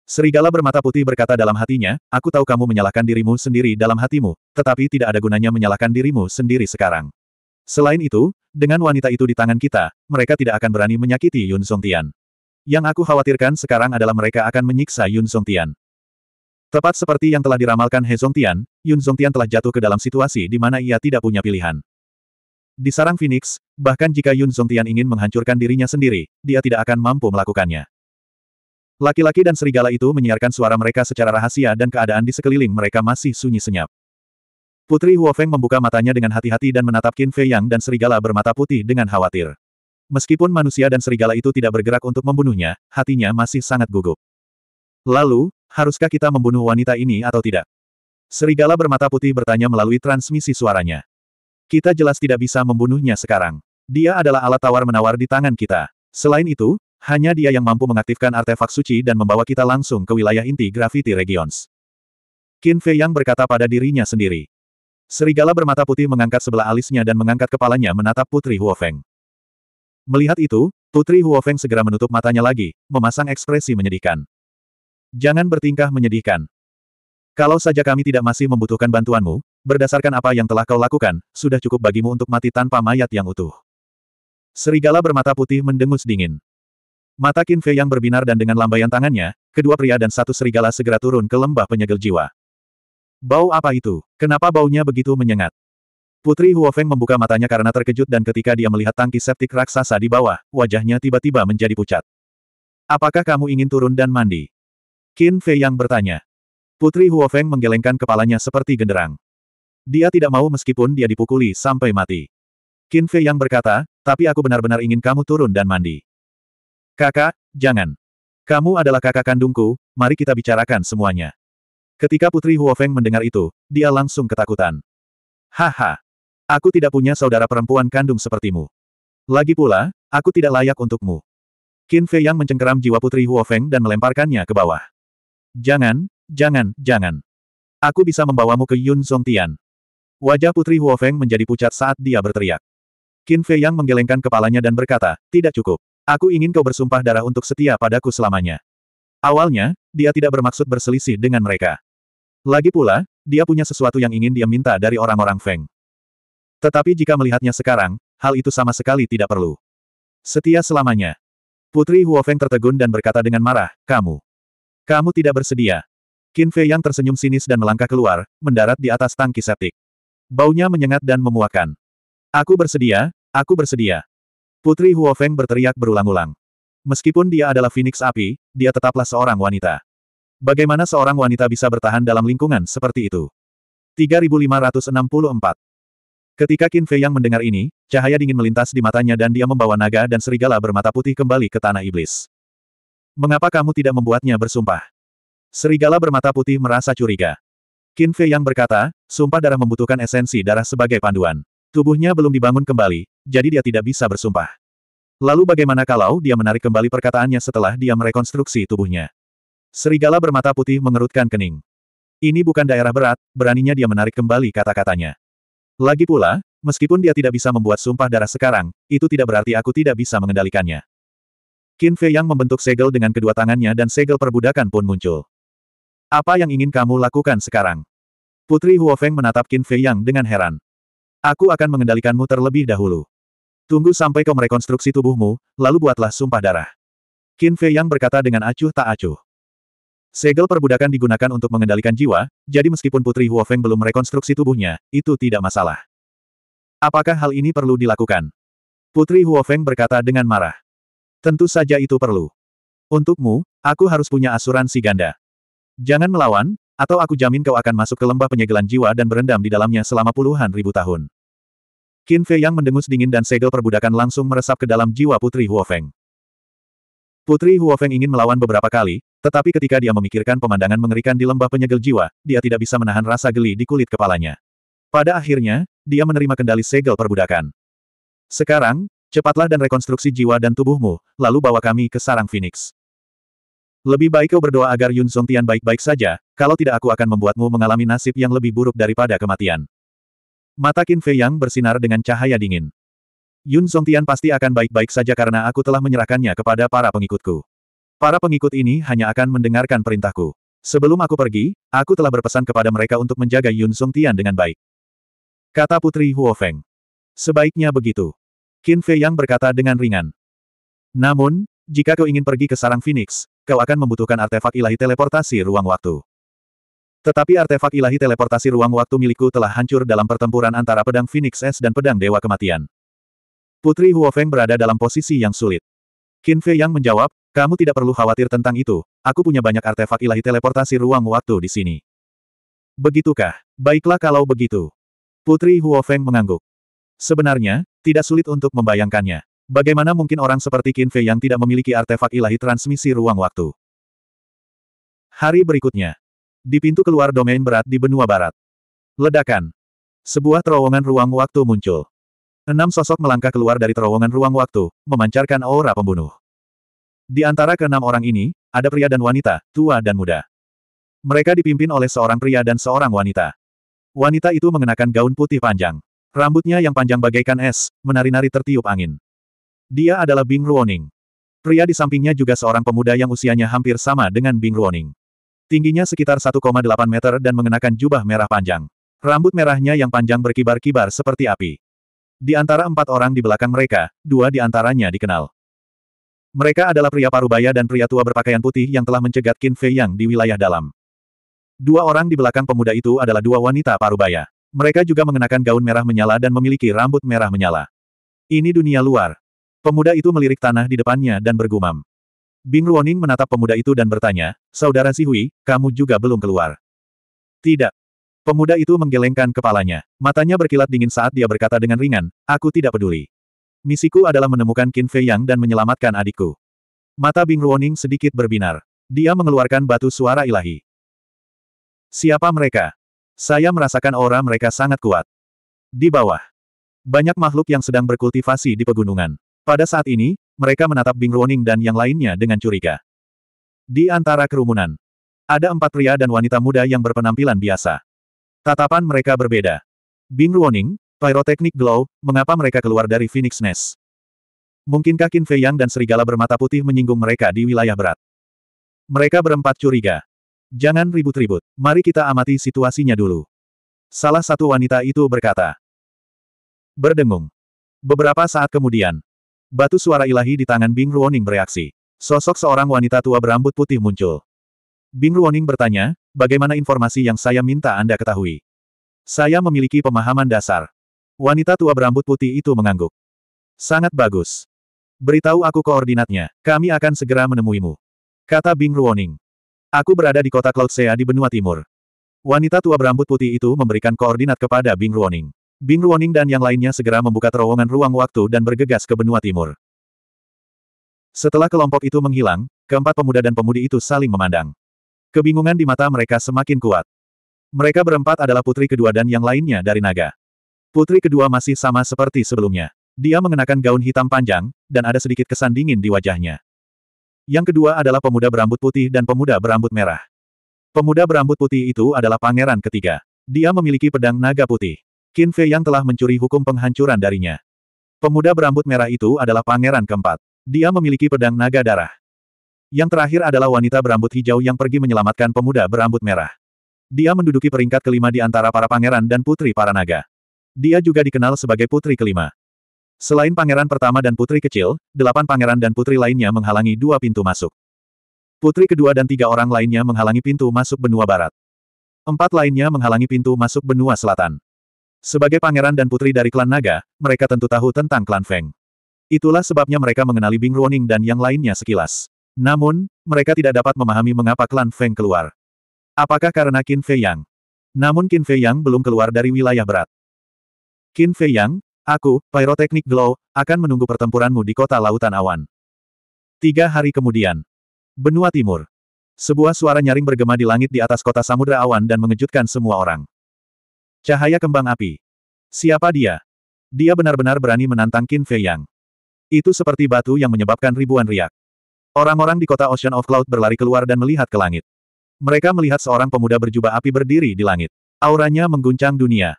Serigala bermata putih berkata dalam hatinya, aku tahu kamu menyalahkan dirimu sendiri dalam hatimu, tetapi tidak ada gunanya menyalahkan dirimu sendiri sekarang. Selain itu, dengan wanita itu di tangan kita, mereka tidak akan berani menyakiti Yun Song Tian. Yang aku khawatirkan sekarang adalah mereka akan menyiksa Yun Zhongtian. Tepat seperti yang telah diramalkan He Zhongtian, Yun Zhongtian telah jatuh ke dalam situasi di mana ia tidak punya pilihan. Di sarang Phoenix, bahkan jika Yun Zhongtian ingin menghancurkan dirinya sendiri, dia tidak akan mampu melakukannya. Laki-laki dan serigala itu menyiarkan suara mereka secara rahasia dan keadaan di sekeliling mereka masih sunyi senyap. Putri Huofeng membuka matanya dengan hati-hati dan menatap Qin Fei Yang dan serigala bermata putih dengan khawatir. Meskipun manusia dan serigala itu tidak bergerak untuk membunuhnya, hatinya masih sangat gugup. Lalu, haruskah kita membunuh wanita ini atau tidak? Serigala bermata putih bertanya melalui transmisi suaranya. Kita jelas tidak bisa membunuhnya sekarang. Dia adalah alat tawar-menawar di tangan kita. Selain itu, hanya dia yang mampu mengaktifkan artefak suci dan membawa kita langsung ke wilayah inti Gravity Regions. Qin Fei Yang berkata pada dirinya sendiri. Serigala bermata putih mengangkat sebelah alisnya dan mengangkat kepalanya menatap Putri Huofeng. Melihat itu, Putri Huofeng segera menutup matanya lagi, memasang ekspresi menyedihkan. Jangan bertingkah menyedihkan. Kalau saja kami tidak masih membutuhkan bantuanmu, berdasarkan apa yang telah kau lakukan, sudah cukup bagimu untuk mati tanpa mayat yang utuh. Serigala bermata putih mendengus dingin. Mata Qin Fei yang berbinar dan dengan lambaian tangannya, kedua pria dan satu serigala segera turun ke lembah penyegel jiwa. Bau apa itu? Kenapa baunya begitu menyengat? Putri Huofeng membuka matanya karena terkejut dan ketika dia melihat tangki septik raksasa di bawah, wajahnya tiba-tiba menjadi pucat. Apakah kamu ingin turun dan mandi? Qin Fei yang bertanya. Putri Huofeng menggelengkan kepalanya seperti genderang. Dia tidak mau meskipun dia dipukuli sampai mati. Qin Fei yang berkata, tapi aku benar-benar ingin kamu turun dan mandi. Kakak, jangan. Kamu adalah kakak kandungku, mari kita bicarakan semuanya. Ketika Putri Huofeng mendengar itu, dia langsung ketakutan. Haha, Aku tidak punya saudara perempuan kandung sepertimu. Lagi pula, aku tidak layak untukmu. Qin Fei yang mencengkeram jiwa putri Huo Feng dan melemparkannya ke bawah. Jangan, jangan, jangan. Aku bisa membawamu ke Yun Song Tian. Wajah putri Huo Feng menjadi pucat saat dia berteriak. Qin Fei yang menggelengkan kepalanya dan berkata, tidak cukup. Aku ingin kau bersumpah darah untuk setia padaku selamanya. Awalnya, dia tidak bermaksud berselisih dengan mereka. Lagi pula, dia punya sesuatu yang ingin dia minta dari orang-orang Feng. Tetapi jika melihatnya sekarang, hal itu sama sekali tidak perlu. Setia selamanya. Putri Huofeng tertegun dan berkata dengan marah, kamu. Kamu tidak bersedia. Qin Fei yang tersenyum sinis dan melangkah keluar, mendarat di atas tangki septik. Baunya menyengat dan memuakan. Aku bersedia, aku bersedia. Putri Huofeng berteriak berulang-ulang. Meskipun dia adalah Phoenix Api, dia tetaplah seorang wanita. Bagaimana seorang wanita bisa bertahan dalam lingkungan seperti itu? 3564 Ketika Qin Fei yang mendengar ini, cahaya dingin melintas di matanya dan dia membawa naga dan serigala bermata putih kembali ke tanah iblis. Mengapa kamu tidak membuatnya bersumpah? Serigala bermata putih merasa curiga. Qin Fei yang berkata, sumpah darah membutuhkan esensi darah sebagai panduan. Tubuhnya belum dibangun kembali, jadi dia tidak bisa bersumpah. Lalu bagaimana kalau dia menarik kembali perkataannya setelah dia merekonstruksi tubuhnya? Serigala bermata putih mengerutkan kening. Ini bukan daerah berat, beraninya dia menarik kembali kata-katanya. Lagi pula, meskipun dia tidak bisa membuat sumpah darah sekarang, itu tidak berarti aku tidak bisa mengendalikannya. Qin Fei yang membentuk segel dengan kedua tangannya dan segel perbudakan pun muncul. Apa yang ingin kamu lakukan sekarang? Putri Huofeng menatap Qin Fei yang dengan heran. Aku akan mengendalikanmu terlebih dahulu. Tunggu sampai kau merekonstruksi tubuhmu, lalu buatlah sumpah darah. Qin Fei yang berkata dengan acuh tak acuh. Segel perbudakan digunakan untuk mengendalikan jiwa, jadi meskipun Putri Huofeng belum merekonstruksi tubuhnya, itu tidak masalah. Apakah hal ini perlu dilakukan? Putri Huofeng berkata dengan marah. Tentu saja itu perlu. Untukmu, aku harus punya asuransi ganda. Jangan melawan, atau aku jamin kau akan masuk ke lembah penyegelan jiwa dan berendam di dalamnya selama puluhan ribu tahun. Qin Fei yang mendengus dingin dan segel perbudakan langsung meresap ke dalam jiwa Putri Huofeng. Putri Huofeng ingin melawan beberapa kali, tetapi ketika dia memikirkan pemandangan mengerikan di lembah penyegel jiwa, dia tidak bisa menahan rasa geli di kulit kepalanya. Pada akhirnya, dia menerima kendali segel perbudakan. Sekarang, cepatlah dan rekonstruksi jiwa dan tubuhmu, lalu bawa kami ke sarang Phoenix. Lebih baik kau berdoa agar Yun Song Tian baik-baik saja, kalau tidak aku akan membuatmu mengalami nasib yang lebih buruk daripada kematian. Mata Qin Fei Yang bersinar dengan cahaya dingin. Yun Songtian pasti akan baik-baik saja karena aku telah menyerahkannya kepada para pengikutku. Para pengikut ini hanya akan mendengarkan perintahku. Sebelum aku pergi, aku telah berpesan kepada mereka untuk menjaga Yun Songtian dengan baik. Kata Putri Huofeng. Sebaiknya begitu. Qin Fei Yang berkata dengan ringan. Namun, jika kau ingin pergi ke sarang Phoenix, kau akan membutuhkan artefak ilahi teleportasi ruang waktu. Tetapi artefak ilahi teleportasi ruang waktu milikku telah hancur dalam pertempuran antara pedang Phoenix S dan pedang Dewa Kematian. Putri Huofeng berada dalam posisi yang sulit. Qin Fei Yang menjawab, kamu tidak perlu khawatir tentang itu, aku punya banyak artefak ilahi teleportasi ruang waktu di sini. Begitukah? Baiklah kalau begitu. Putri Huofeng mengangguk. Sebenarnya, tidak sulit untuk membayangkannya. Bagaimana mungkin orang seperti Qin Fei yang tidak memiliki artefak ilahi transmisi ruang waktu? Hari berikutnya. Di pintu keluar domain berat di benua barat. Ledakan. Sebuah terowongan ruang waktu muncul. Enam sosok melangkah keluar dari terowongan ruang waktu, memancarkan aura pembunuh. Di antara keenam orang ini, ada pria dan wanita, tua dan muda. Mereka dipimpin oleh seorang pria dan seorang wanita. Wanita itu mengenakan gaun putih panjang. Rambutnya yang panjang bagaikan es, menari-nari tertiup angin. Dia adalah Bing Ruoning. Pria di sampingnya juga seorang pemuda yang usianya hampir sama dengan Bing Ruoning. Tingginya sekitar 1,8 meter dan mengenakan jubah merah panjang. Rambut merahnya yang panjang berkibar-kibar seperti api. Di antara empat orang di belakang mereka, dua di antaranya dikenal. Mereka adalah pria parubaya dan pria tua berpakaian putih yang telah mencegat Qin Fei Yang di wilayah dalam. Dua orang di belakang pemuda itu adalah dua wanita parubaya. Mereka juga mengenakan gaun merah menyala dan memiliki rambut merah menyala. Ini dunia luar. Pemuda itu melirik tanah di depannya dan bergumam. Bing Ruoning menatap pemuda itu dan bertanya, Saudara Sihui, kamu juga belum keluar. Tidak. Pemuda itu menggelengkan kepalanya. Matanya berkilat dingin saat dia berkata dengan ringan, aku tidak peduli. Misiku adalah menemukan Qin Fei Yang dan menyelamatkan adikku. Mata Bing Ruoning sedikit berbinar. Dia mengeluarkan batu suara ilahi. Siapa mereka? Saya merasakan aura mereka sangat kuat. Di bawah. Banyak makhluk yang sedang berkultivasi di pegunungan. Pada saat ini, mereka menatap Bing Ruoning dan yang lainnya dengan curiga. Di antara kerumunan, ada empat pria dan wanita muda yang berpenampilan biasa. Tatapan mereka berbeda. Bing Ruoning, Pyrotechnic Glow, mengapa mereka keluar dari Phoenix Nest? Mungkinkah Qin Fei Yang dan serigala bermata putih menyinggung mereka di wilayah berat? Mereka berempat curiga. Jangan ribut-ribut, mari kita amati situasinya dulu. Salah satu wanita itu berkata. Berdengung. Beberapa saat kemudian, batu suara ilahi di tangan Bing Ruoning bereaksi. Sosok seorang wanita tua berambut putih muncul. Bing Ruoning bertanya, bagaimana informasi yang saya minta Anda ketahui? Saya memiliki pemahaman dasar. Wanita tua berambut putih itu mengangguk. Sangat bagus. Beritahu aku koordinatnya, kami akan segera menemuimu. Kata Bing Ruoning. Aku berada di kota Cloudsea di benua timur. Wanita tua berambut putih itu memberikan koordinat kepada Bing Ruoning. Bing Ruoning dan yang lainnya segera membuka terowongan ruang waktu dan bergegas ke benua timur. Setelah kelompok itu menghilang, keempat pemuda dan pemudi itu saling memandang. Kebingungan di mata mereka semakin kuat. Mereka berempat adalah putri kedua dan yang lainnya dari naga. Putri kedua masih sama seperti sebelumnya. Dia mengenakan gaun hitam panjang, dan ada sedikit kesan dingin di wajahnya. Yang kedua adalah pemuda berambut putih dan pemuda berambut merah. Pemuda berambut putih itu adalah pangeran ketiga. Dia memiliki pedang naga putih. Qin Fei yang telah mencuri hukum penghancuran darinya. Pemuda berambut merah itu adalah pangeran keempat. Dia memiliki pedang naga darah. Yang terakhir adalah wanita berambut hijau yang pergi menyelamatkan pemuda berambut merah. Dia menduduki peringkat kelima di antara para pangeran dan putri para naga. Dia juga dikenal sebagai putri kelima. Selain pangeran pertama dan putri kecil, delapan pangeran dan putri lainnya menghalangi dua pintu masuk. Putri kedua dan tiga orang lainnya menghalangi pintu masuk benua barat. Empat lainnya menghalangi pintu masuk benua selatan. Sebagai pangeran dan putri dari klan naga, mereka tentu tahu tentang klan Feng. Itulah sebabnya mereka mengenali Bing Ruoning dan yang lainnya sekilas. Namun, mereka tidak dapat memahami mengapa klan Feng keluar. Apakah karena Qin Fei Yang? Namun Qin Fei Yang belum keluar dari wilayah berat. Qin Fei Yang, aku, Pyroteknik Glow, akan menunggu pertempuranmu di kota Lautan Awan. Tiga hari kemudian. Benua Timur. Sebuah suara nyaring bergema di langit di atas kota Samudra Awan dan mengejutkan semua orang. Cahaya kembang api. Siapa dia? Dia benar-benar berani menantang Qin Fei Yang. Itu seperti batu yang menyebabkan ribuan riak. Orang-orang di kota Ocean of Cloud berlari keluar dan melihat ke langit. Mereka melihat seorang pemuda berjubah api berdiri di langit. Auranya mengguncang dunia.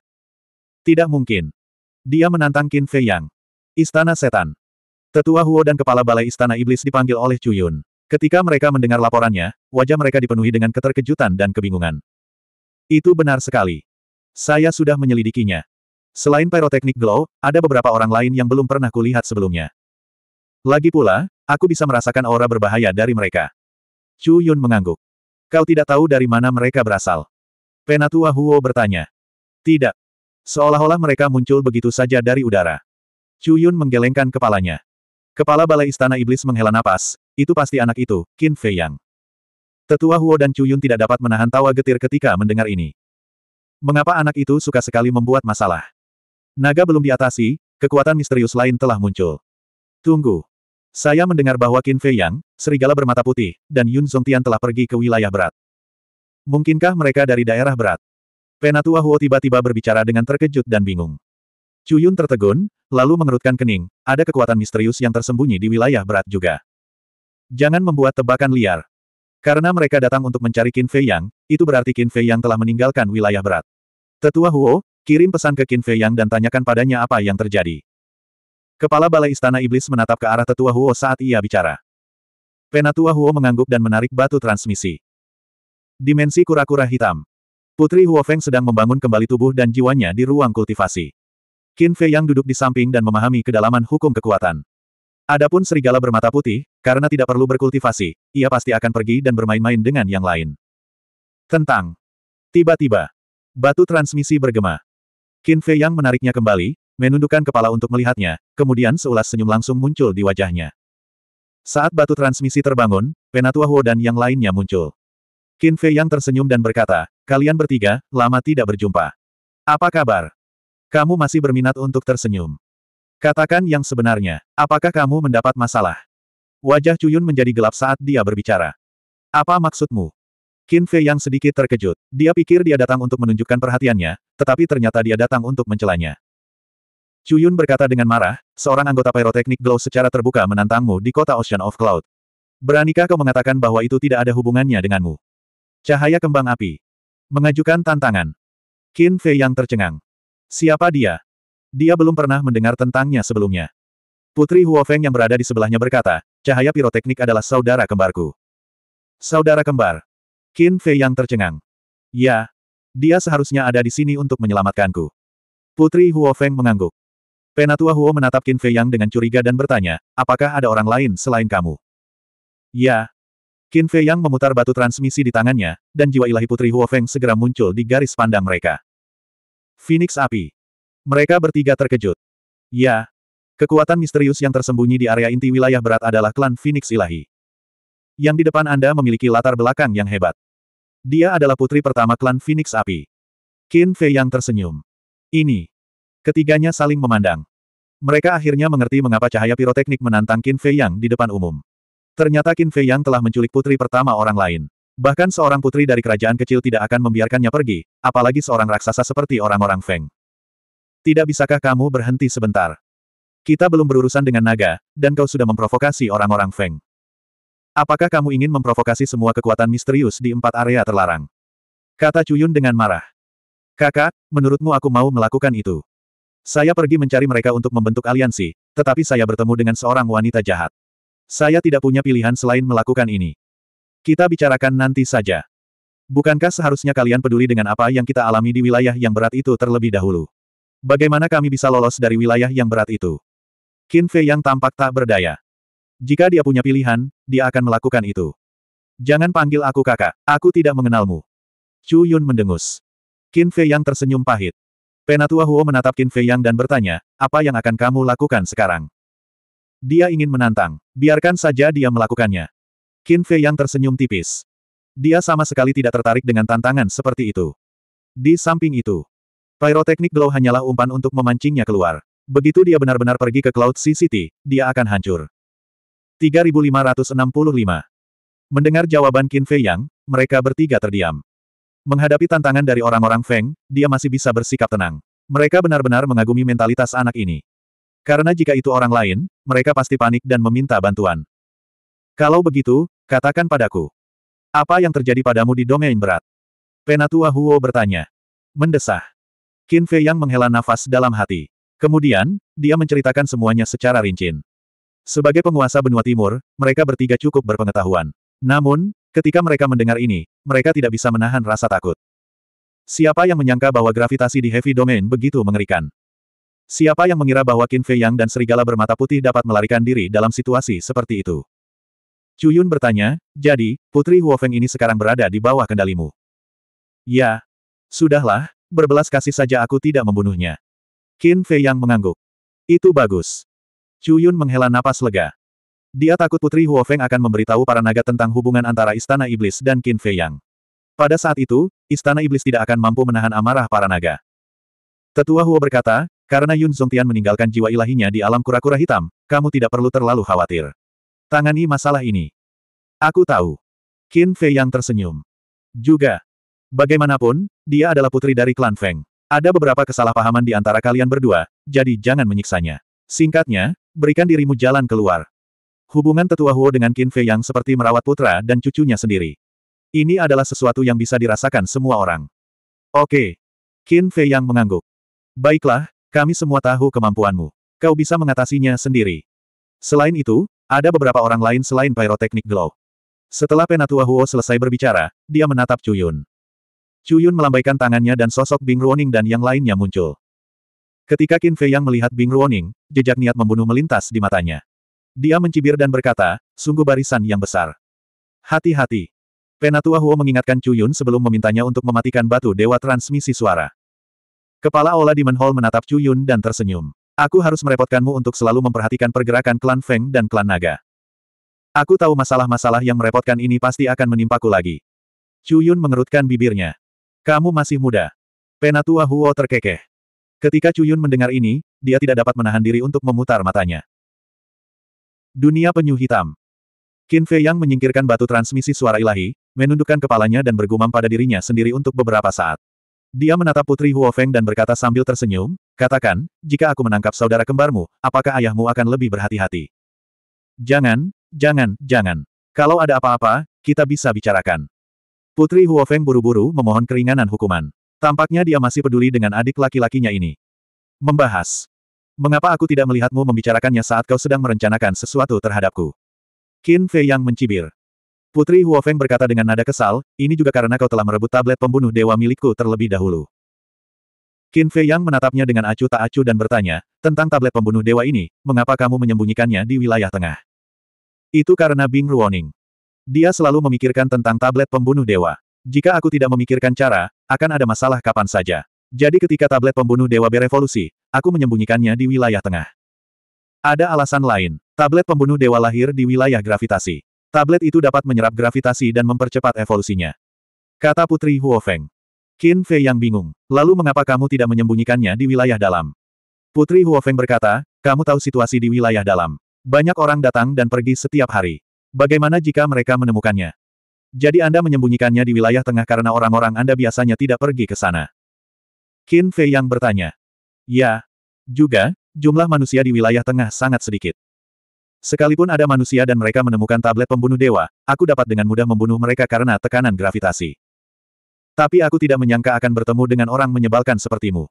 Tidak mungkin. Dia menantang Qin Fei Yang. Istana Setan. Tetua Huo dan Kepala Balai Istana Iblis dipanggil oleh Cuyun. Ketika mereka mendengar laporannya, wajah mereka dipenuhi dengan keterkejutan dan kebingungan. Itu benar sekali. Saya sudah menyelidikinya. Selain piroteknik glow, ada beberapa orang lain yang belum pernah kulihat sebelumnya. Lagi pula, aku bisa merasakan aura berbahaya dari mereka. Chu Yun mengangguk. Kau tidak tahu dari mana mereka berasal. Penatua Huo bertanya. Tidak. Seolah-olah mereka muncul begitu saja dari udara. Chu Yun menggelengkan kepalanya. Kepala Balai Istana Iblis menghela napas, itu pasti anak itu, Qin Fei Yang. Tetua Huo dan Chu Yun tidak dapat menahan tawa getir ketika mendengar ini. Mengapa anak itu suka sekali membuat masalah? Naga belum diatasi, kekuatan misterius lain telah muncul. Tunggu. Saya mendengar bahwa Qin Fei Yang, serigala bermata putih, dan Yun Zongtian telah pergi ke wilayah berat. Mungkinkah mereka dari daerah berat? Penatua Huo tiba-tiba berbicara dengan terkejut dan bingung. Yun tertegun, lalu mengerutkan kening, ada kekuatan misterius yang tersembunyi di wilayah berat juga. Jangan membuat tebakan liar. Karena mereka datang untuk mencari Qin Fei Yang, itu berarti Qin Fei Yang telah meninggalkan wilayah berat. Tetua Huo, kirim pesan ke Qin Fei Yang dan tanyakan padanya apa yang terjadi. Kepala Balai Istana Iblis menatap ke arah Tetua Huo saat ia bicara. Penatua Huo mengangguk dan menarik batu transmisi. Dimensi kura-kura hitam. Putri Huo Feng sedang membangun kembali tubuh dan jiwanya di ruang kultivasi. Qin Fei yang duduk di samping dan memahami kedalaman hukum kekuatan. Adapun serigala bermata putih, karena tidak perlu berkultivasi, ia pasti akan pergi dan bermain-main dengan yang lain. Tentang. Tiba-tiba. Batu transmisi bergema. Qin Fei Yang menariknya kembali, menundukkan kepala untuk melihatnya, kemudian seulas senyum langsung muncul di wajahnya. Saat batu transmisi terbangun, Penatua Huo dan yang lainnya muncul. Qin Fei yang tersenyum dan berkata, kalian bertiga, lama tidak berjumpa. Apa kabar? Kamu masih berminat untuk tersenyum. Katakan yang sebenarnya, apakah kamu mendapat masalah? Wajah Cuyun menjadi gelap saat dia berbicara. Apa maksudmu? Qin Fei yang sedikit terkejut. Dia pikir dia datang untuk menunjukkan perhatiannya, tetapi ternyata dia datang untuk mencelanya. Chu Yun berkata dengan marah, seorang anggota piroteknik Glow secara terbuka menantangmu di kota Ocean of Cloud. Beranikah kau mengatakan bahwa itu tidak ada hubungannya denganmu? Cahaya kembang api. Mengajukan tantangan. Qin Fei yang tercengang. Siapa dia? Dia belum pernah mendengar tentangnya sebelumnya. Putri Huo Feng yang berada di sebelahnya berkata, cahaya piroteknik adalah saudara kembarku. Saudara kembar. Qin Fei yang tercengang. Ya. Dia seharusnya ada di sini untuk menyelamatkanku. Putri Huo Feng mengangguk. Penatua Huo menatap Qin Fei Yang dengan curiga dan bertanya, apakah ada orang lain selain kamu? Ya. Qin Fei Yang memutar batu transmisi di tangannya, dan jiwa ilahi putri Huo Feng segera muncul di garis pandang mereka. Phoenix Api. Mereka bertiga terkejut. Ya. Kekuatan misterius yang tersembunyi di area inti wilayah berat adalah klan Phoenix Ilahi. Yang di depan Anda memiliki latar belakang yang hebat. Dia adalah putri pertama klan Phoenix Api. Qin Fei Yang tersenyum. Ini, Ketiganya saling memandang. Mereka akhirnya mengerti mengapa cahaya piroteknik menantang Qin Fei Yang di depan umum. Ternyata Qin Fei Yang telah menculik putri pertama orang lain. Bahkan seorang putri dari kerajaan kecil tidak akan membiarkannya pergi, apalagi seorang raksasa seperti orang-orang Feng. Tidak bisakah kamu berhenti sebentar? Kita belum berurusan dengan naga, dan kau sudah memprovokasi orang-orang Feng. Apakah kamu ingin memprovokasi semua kekuatan misterius di empat area terlarang? Kata Cuyun dengan marah. Kakak, menurutmu aku mau melakukan itu? Saya pergi mencari mereka untuk membentuk aliansi, tetapi saya bertemu dengan seorang wanita jahat. Saya tidak punya pilihan selain melakukan ini. Kita bicarakan nanti saja. Bukankah seharusnya kalian peduli dengan apa yang kita alami di wilayah yang berat itu terlebih dahulu? Bagaimana kami bisa lolos dari wilayah yang berat itu? Qin Fei yang tampak tak berdaya. Jika dia punya pilihan, dia akan melakukan itu. Jangan panggil aku kakak, aku tidak mengenalmu. Chu Yun mendengus. Qin Fei yang tersenyum pahit. Penatua Huo menatap Qin Fei Yang dan bertanya, apa yang akan kamu lakukan sekarang? Dia ingin menantang. Biarkan saja dia melakukannya. Qin Fei Yang tersenyum tipis. Dia sama sekali tidak tertarik dengan tantangan seperti itu. Di samping itu, pyroteknik glow hanyalah umpan untuk memancingnya keluar. Begitu dia benar-benar pergi ke Cloud Sea City, dia akan hancur. 3565 Mendengar jawaban Qin Fei Yang, mereka bertiga terdiam. Menghadapi tantangan dari orang-orang Feng, dia masih bisa bersikap tenang. Mereka benar-benar mengagumi mentalitas anak ini. Karena jika itu orang lain, mereka pasti panik dan meminta bantuan. Kalau begitu, katakan padaku. Apa yang terjadi padamu di domain berat? Penatua Huo bertanya. Mendesah. Qin Fei yang menghela nafas dalam hati. Kemudian, dia menceritakan semuanya secara rinci. Sebagai penguasa benua timur, mereka bertiga cukup berpengetahuan. Namun, Ketika mereka mendengar ini, mereka tidak bisa menahan rasa takut. Siapa yang menyangka bahwa gravitasi di Heavy Domain begitu mengerikan? Siapa yang mengira bahwa Qin Fei Yang dan serigala bermata putih dapat melarikan diri dalam situasi seperti itu? Chu Yun bertanya, jadi, Putri Huofeng ini sekarang berada di bawah kendalimu. Ya. Sudahlah, berbelas kasih saja aku tidak membunuhnya. Qin Fei Yang mengangguk. Itu bagus. Chu Yun menghela napas lega. Dia takut Putri Huofeng akan memberitahu para naga tentang hubungan antara Istana Iblis dan Qin Fei Yang. Pada saat itu, Istana Iblis tidak akan mampu menahan amarah para naga. Tetua Huo berkata, karena Yun Zongtian meninggalkan jiwa ilahinya di alam kura-kura hitam, kamu tidak perlu terlalu khawatir. Tangani masalah ini. Aku tahu. Qin Fei Yang tersenyum. Juga. Bagaimanapun, dia adalah putri dari klan Feng. Ada beberapa kesalahpahaman di antara kalian berdua, jadi jangan menyiksanya. Singkatnya, berikan dirimu jalan keluar. Hubungan tetua Huo dengan Qin Fei yang seperti merawat putra dan cucunya sendiri. Ini adalah sesuatu yang bisa dirasakan semua orang. Oke. Qin Fei yang mengangguk. Baiklah, kami semua tahu kemampuanmu. Kau bisa mengatasinya sendiri. Selain itu, ada beberapa orang lain selain Pyroteknik Glow. Setelah Penatua Huo selesai berbicara, dia menatap Cuyun. Cuyun melambaikan tangannya dan sosok Bing Ruoning dan yang lainnya muncul. Ketika Qin Fei yang melihat Bing Ruoning, jejak niat membunuh melintas di matanya. Dia mencibir dan berkata, sungguh barisan yang besar. Hati-hati. Penatua Huo mengingatkan Cuyun sebelum memintanya untuk mematikan batu dewa transmisi suara. Kepala Ola Demon Hall menatap Cuyun dan tersenyum. Aku harus merepotkanmu untuk selalu memperhatikan pergerakan klan Feng dan klan Naga. Aku tahu masalah-masalah yang merepotkan ini pasti akan menimpaku lagi. Cuyun mengerutkan bibirnya. Kamu masih muda. Penatua Huo terkekeh. Ketika Cuyun mendengar ini, dia tidak dapat menahan diri untuk memutar matanya. Dunia penyu hitam. Qin Fei Yang menyingkirkan batu transmisi suara ilahi, menundukkan kepalanya dan bergumam pada dirinya sendiri untuk beberapa saat. Dia menatap Putri Huo Feng dan berkata sambil tersenyum, katakan, jika aku menangkap saudara kembarmu, apakah ayahmu akan lebih berhati-hati? Jangan, jangan, jangan. Kalau ada apa-apa, kita bisa bicarakan. Putri Huo Feng buru-buru memohon keringanan hukuman. Tampaknya dia masih peduli dengan adik laki-lakinya ini. Membahas Mengapa aku tidak melihatmu membicarakannya saat kau sedang merencanakan sesuatu terhadapku? Qin Fei yang mencibir. Putri Huofeng berkata dengan nada kesal, ini juga karena kau telah merebut tablet pembunuh dewa milikku terlebih dahulu. Qin Fei yang menatapnya dengan acuh tak acuh dan bertanya, tentang tablet pembunuh dewa ini, mengapa kamu menyembunyikannya di wilayah tengah? Itu karena Bing Ruoning. Dia selalu memikirkan tentang tablet pembunuh dewa. Jika aku tidak memikirkan cara, akan ada masalah kapan saja. Jadi ketika tablet pembunuh dewa berevolusi, aku menyembunyikannya di wilayah tengah. Ada alasan lain. Tablet pembunuh dewa lahir di wilayah gravitasi. Tablet itu dapat menyerap gravitasi dan mempercepat evolusinya. Kata Putri Huofeng. Qin Fei yang bingung. Lalu mengapa kamu tidak menyembunyikannya di wilayah dalam? Putri Huofeng berkata, kamu tahu situasi di wilayah dalam. Banyak orang datang dan pergi setiap hari. Bagaimana jika mereka menemukannya? Jadi Anda menyembunyikannya di wilayah tengah karena orang-orang Anda biasanya tidak pergi ke sana. Qin Fei yang bertanya. Ya. Juga, jumlah manusia di wilayah tengah sangat sedikit. Sekalipun ada manusia dan mereka menemukan tablet pembunuh dewa, aku dapat dengan mudah membunuh mereka karena tekanan gravitasi. Tapi aku tidak menyangka akan bertemu dengan orang menyebalkan sepertimu.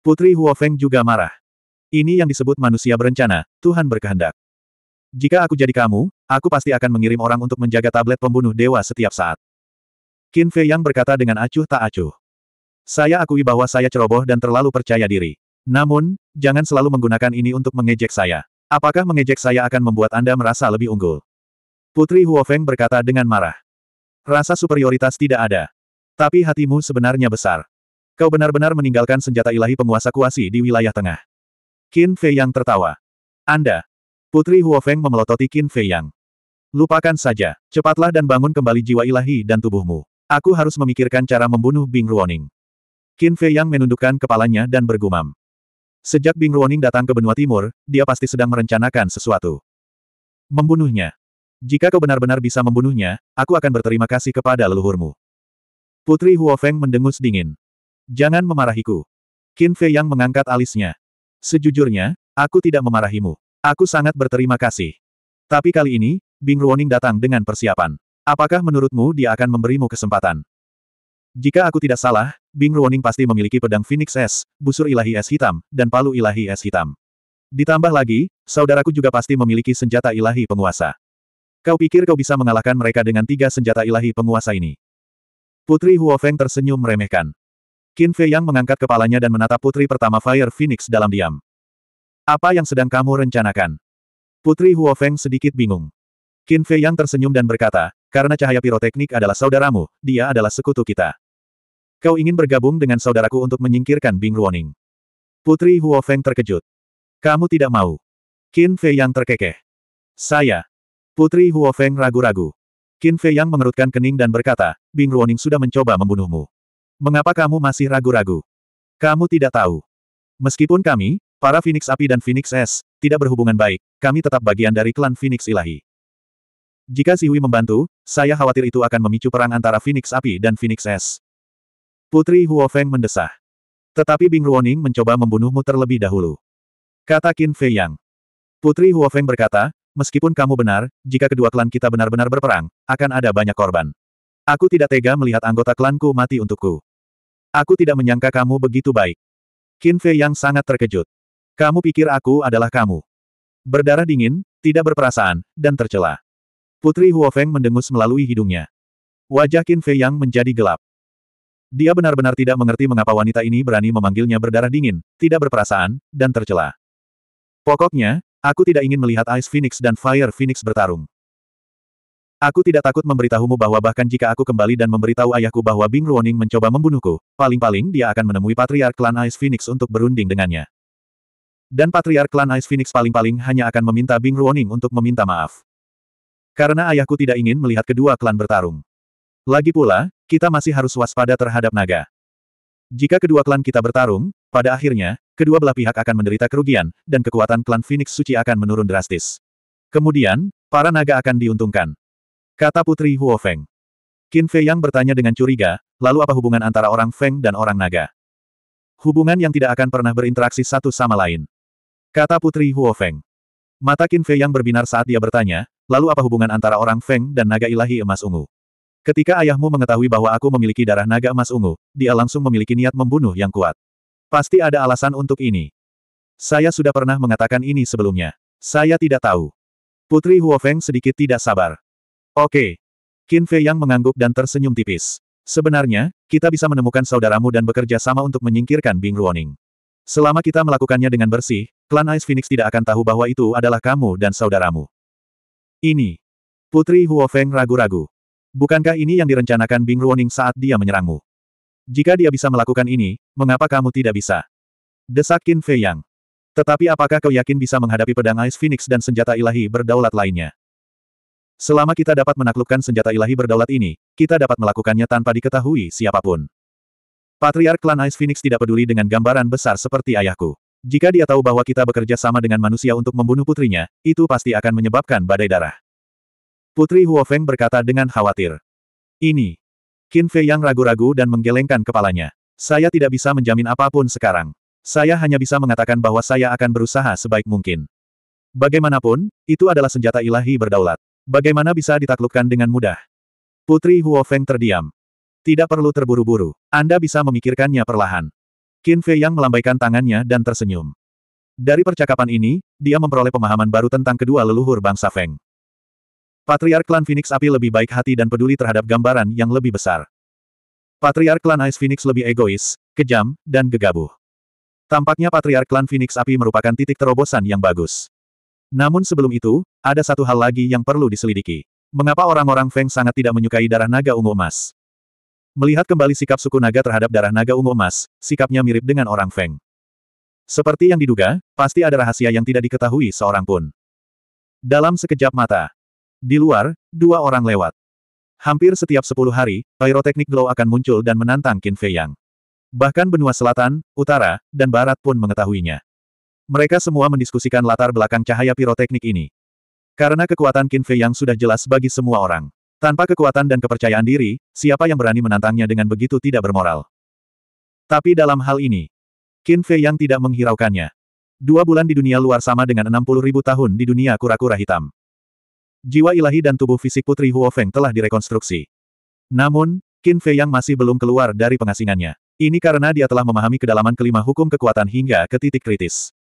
Putri Huo Feng juga marah. Ini yang disebut manusia berencana, Tuhan berkehendak. Jika aku jadi kamu, aku pasti akan mengirim orang untuk menjaga tablet pembunuh dewa setiap saat. Qin Fei Yang berkata dengan acuh tak acuh. Saya akui bahwa saya ceroboh dan terlalu percaya diri. Namun, jangan selalu menggunakan ini untuk mengejek saya. Apakah mengejek saya akan membuat Anda merasa lebih unggul? Putri Huofeng berkata dengan marah. Rasa superioritas tidak ada. Tapi hatimu sebenarnya besar. Kau benar-benar meninggalkan senjata ilahi penguasa kuasi di wilayah tengah. Qin Fei Yang tertawa. Anda. Putri Huofeng memelototi Qin Fei Yang. Lupakan saja. Cepatlah dan bangun kembali jiwa ilahi dan tubuhmu. Aku harus memikirkan cara membunuh Bing Ruoning. Qin Fei Yang menundukkan kepalanya dan bergumam. Sejak Bing Ruoning datang ke benua timur, dia pasti sedang merencanakan sesuatu. Membunuhnya. Jika kau benar-benar bisa membunuhnya, aku akan berterima kasih kepada leluhurmu. Putri Huofeng mendengus dingin. Jangan memarahiku. Qin Fei Yang mengangkat alisnya. Sejujurnya, aku tidak memarahimu. Aku sangat berterima kasih. Tapi kali ini, Bing Ruoning datang dengan persiapan. Apakah menurutmu dia akan memberimu kesempatan? Jika aku tidak salah, Bing Ruoning pasti memiliki pedang Phoenix S, busur ilahi es hitam, dan palu ilahi es hitam. Ditambah lagi, saudaraku juga pasti memiliki senjata ilahi penguasa. Kau pikir kau bisa mengalahkan mereka dengan tiga senjata ilahi penguasa ini? Putri Huofeng tersenyum meremehkan. Qin Fei Yang mengangkat kepalanya dan menatap putri pertama Fire Phoenix dalam diam. Apa yang sedang kamu rencanakan? Putri Huofeng sedikit bingung. Qin Fei Yang tersenyum dan berkata, karena cahaya piroteknik adalah saudaramu, dia adalah sekutu kita. Kau ingin bergabung dengan saudaraku untuk menyingkirkan Bing Ruoning. Putri Huo Feng terkejut. Kamu tidak mau. Qin Fei yang terkekeh. Saya. Putri Huo Feng ragu-ragu. Qin Fei yang mengerutkan kening dan berkata, Bing Ruoning sudah mencoba membunuhmu. Mengapa kamu masih ragu-ragu? Kamu tidak tahu. Meskipun kami, para Phoenix Api dan Phoenix Es, tidak berhubungan baik, kami tetap bagian dari klan Phoenix Ilahi. Jika Siwi membantu, saya khawatir itu akan memicu perang antara Phoenix Api dan Phoenix Es. Putri Huofeng mendesah. Tetapi Bing Ruoning mencoba membunuhmu terlebih dahulu. Kata Qin Fei Yang. Putri Huofeng berkata, meskipun kamu benar, jika kedua klan kita benar-benar berperang, akan ada banyak korban. Aku tidak tega melihat anggota klanku mati untukku. Aku tidak menyangka kamu begitu baik. Qin Fei Yang sangat terkejut. Kamu pikir aku adalah kamu. Berdarah dingin, tidak berperasaan, dan tercela. Putri Huofeng mendengus melalui hidungnya. Wajah Qin Fei Yang menjadi gelap. Dia benar-benar tidak mengerti mengapa wanita ini berani memanggilnya berdarah dingin, tidak berperasaan, dan tercela. Pokoknya, aku tidak ingin melihat Ice Phoenix dan Fire Phoenix bertarung. Aku tidak takut memberitahumu bahwa bahkan jika aku kembali dan memberitahu ayahku bahwa Bing Ruoning mencoba membunuhku, paling-paling dia akan menemui patriark klan Ice Phoenix untuk berunding dengannya. Dan patriark klan Ice Phoenix paling-paling hanya akan meminta Bing Ruoning untuk meminta maaf. Karena ayahku tidak ingin melihat kedua klan bertarung. Lagi pula, kita masih harus waspada terhadap naga. Jika kedua klan kita bertarung, pada akhirnya, kedua belah pihak akan menderita kerugian, dan kekuatan klan Phoenix Suci akan menurun drastis. Kemudian, para naga akan diuntungkan. Kata Putri Huo Feng. Qin Fei yang bertanya dengan curiga, lalu apa hubungan antara orang Feng dan orang naga? Hubungan yang tidak akan pernah berinteraksi satu sama lain. Kata Putri Huo Feng. Mata Qin Fei yang berbinar saat dia bertanya, lalu apa hubungan antara orang Feng dan naga ilahi emas ungu? Ketika ayahmu mengetahui bahwa aku memiliki darah naga emas ungu, dia langsung memiliki niat membunuh yang kuat. Pasti ada alasan untuk ini. Saya sudah pernah mengatakan ini sebelumnya. Saya tidak tahu. Putri Huofeng sedikit tidak sabar. Oke. Qin Fei yang mengangguk dan tersenyum tipis. Sebenarnya, kita bisa menemukan saudaramu dan bekerja sama untuk menyingkirkan Bing Ruoning. Selama kita melakukannya dengan bersih, klan Ice Phoenix tidak akan tahu bahwa itu adalah kamu dan saudaramu. Ini. Putri Huofeng ragu-ragu. Bukankah ini yang direncanakan Bing Ruoning saat dia menyerangmu? Jika dia bisa melakukan ini, mengapa kamu tidak bisa? Desak Qin Fei Yang. Tetapi apakah kau yakin bisa menghadapi pedang Ice Phoenix dan senjata ilahi berdaulat lainnya? Selama kita dapat menaklukkan senjata ilahi berdaulat ini, kita dapat melakukannya tanpa diketahui siapapun. Patriark klan Ice Phoenix tidak peduli dengan gambaran besar seperti ayahku. Jika dia tahu bahwa kita bekerja sama dengan manusia untuk membunuh putrinya, itu pasti akan menyebabkan badai darah. Putri Huofeng berkata dengan khawatir. Ini. Qin Fei yang ragu-ragu dan menggelengkan kepalanya. Saya tidak bisa menjamin apapun sekarang. Saya hanya bisa mengatakan bahwa saya akan berusaha sebaik mungkin. Bagaimanapun, itu adalah senjata ilahi berdaulat. Bagaimana bisa ditaklukkan dengan mudah? Putri Huofeng terdiam. Tidak perlu terburu-buru. Anda bisa memikirkannya perlahan. Qin Fei Yang melambaikan tangannya dan tersenyum. Dari percakapan ini, dia memperoleh pemahaman baru tentang kedua leluhur bangsa Feng. Patriark Klan Phoenix Api lebih baik hati dan peduli terhadap gambaran yang lebih besar. Patriark Klan Ice Phoenix lebih egois, kejam, dan gegabah. Tampaknya Patriark Klan Phoenix Api merupakan titik terobosan yang bagus. Namun sebelum itu, ada satu hal lagi yang perlu diselidiki. Mengapa orang-orang Feng sangat tidak menyukai darah naga ungu emas? Melihat kembali sikap suku naga terhadap darah naga ungu emas, sikapnya mirip dengan orang Feng. Seperti yang diduga, pasti ada rahasia yang tidak diketahui seorang pun. Dalam sekejap mata. Di luar, dua orang lewat. Hampir setiap sepuluh hari, pyroteknik glow akan muncul dan menantang Qin Fei Yang. Bahkan benua selatan, utara, dan barat pun mengetahuinya. Mereka semua mendiskusikan latar belakang cahaya piroteknik ini. Karena kekuatan Qin Fei Yang sudah jelas bagi semua orang. Tanpa kekuatan dan kepercayaan diri, siapa yang berani menantangnya dengan begitu tidak bermoral? Tapi dalam hal ini, Qin Fei yang tidak menghiraukannya. Dua bulan di dunia luar sama dengan 60 ribu tahun di dunia kura-kura hitam. Jiwa ilahi dan tubuh fisik Putri Huo Feng telah direkonstruksi. Namun, Qin Fei yang masih belum keluar dari pengasingannya. Ini karena dia telah memahami kedalaman kelima hukum kekuatan hingga ke titik kritis.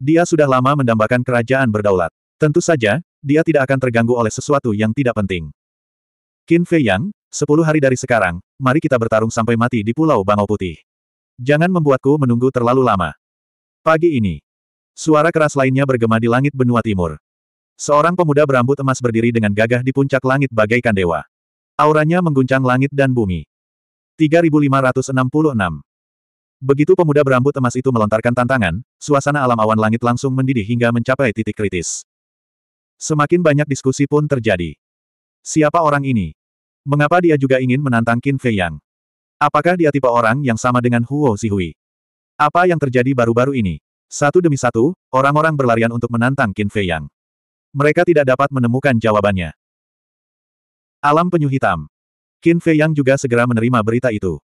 Dia sudah lama mendambakan kerajaan berdaulat. Tentu saja, dia tidak akan terganggu oleh sesuatu yang tidak penting. Qin Fei Yang, sepuluh hari dari sekarang, mari kita bertarung sampai mati di Pulau Bangau Putih. Jangan membuatku menunggu terlalu lama. Pagi ini, suara keras lainnya bergema di langit benua timur. Seorang pemuda berambut emas berdiri dengan gagah di puncak langit bagaikan dewa. Auranya mengguncang langit dan bumi. 3566 Begitu pemuda berambut emas itu melontarkan tantangan, suasana alam awan langit langsung mendidih hingga mencapai titik kritis. Semakin banyak diskusi pun terjadi. Siapa orang ini? Mengapa dia juga ingin menantang Qin Fei Yang? Apakah dia tipe orang yang sama dengan Huo Zihui? Apa yang terjadi baru-baru ini? Satu demi satu, orang-orang berlarian untuk menantang Qin Fei Yang. Mereka tidak dapat menemukan jawabannya. Alam penyu hitam. Qin Fei Yang juga segera menerima berita itu.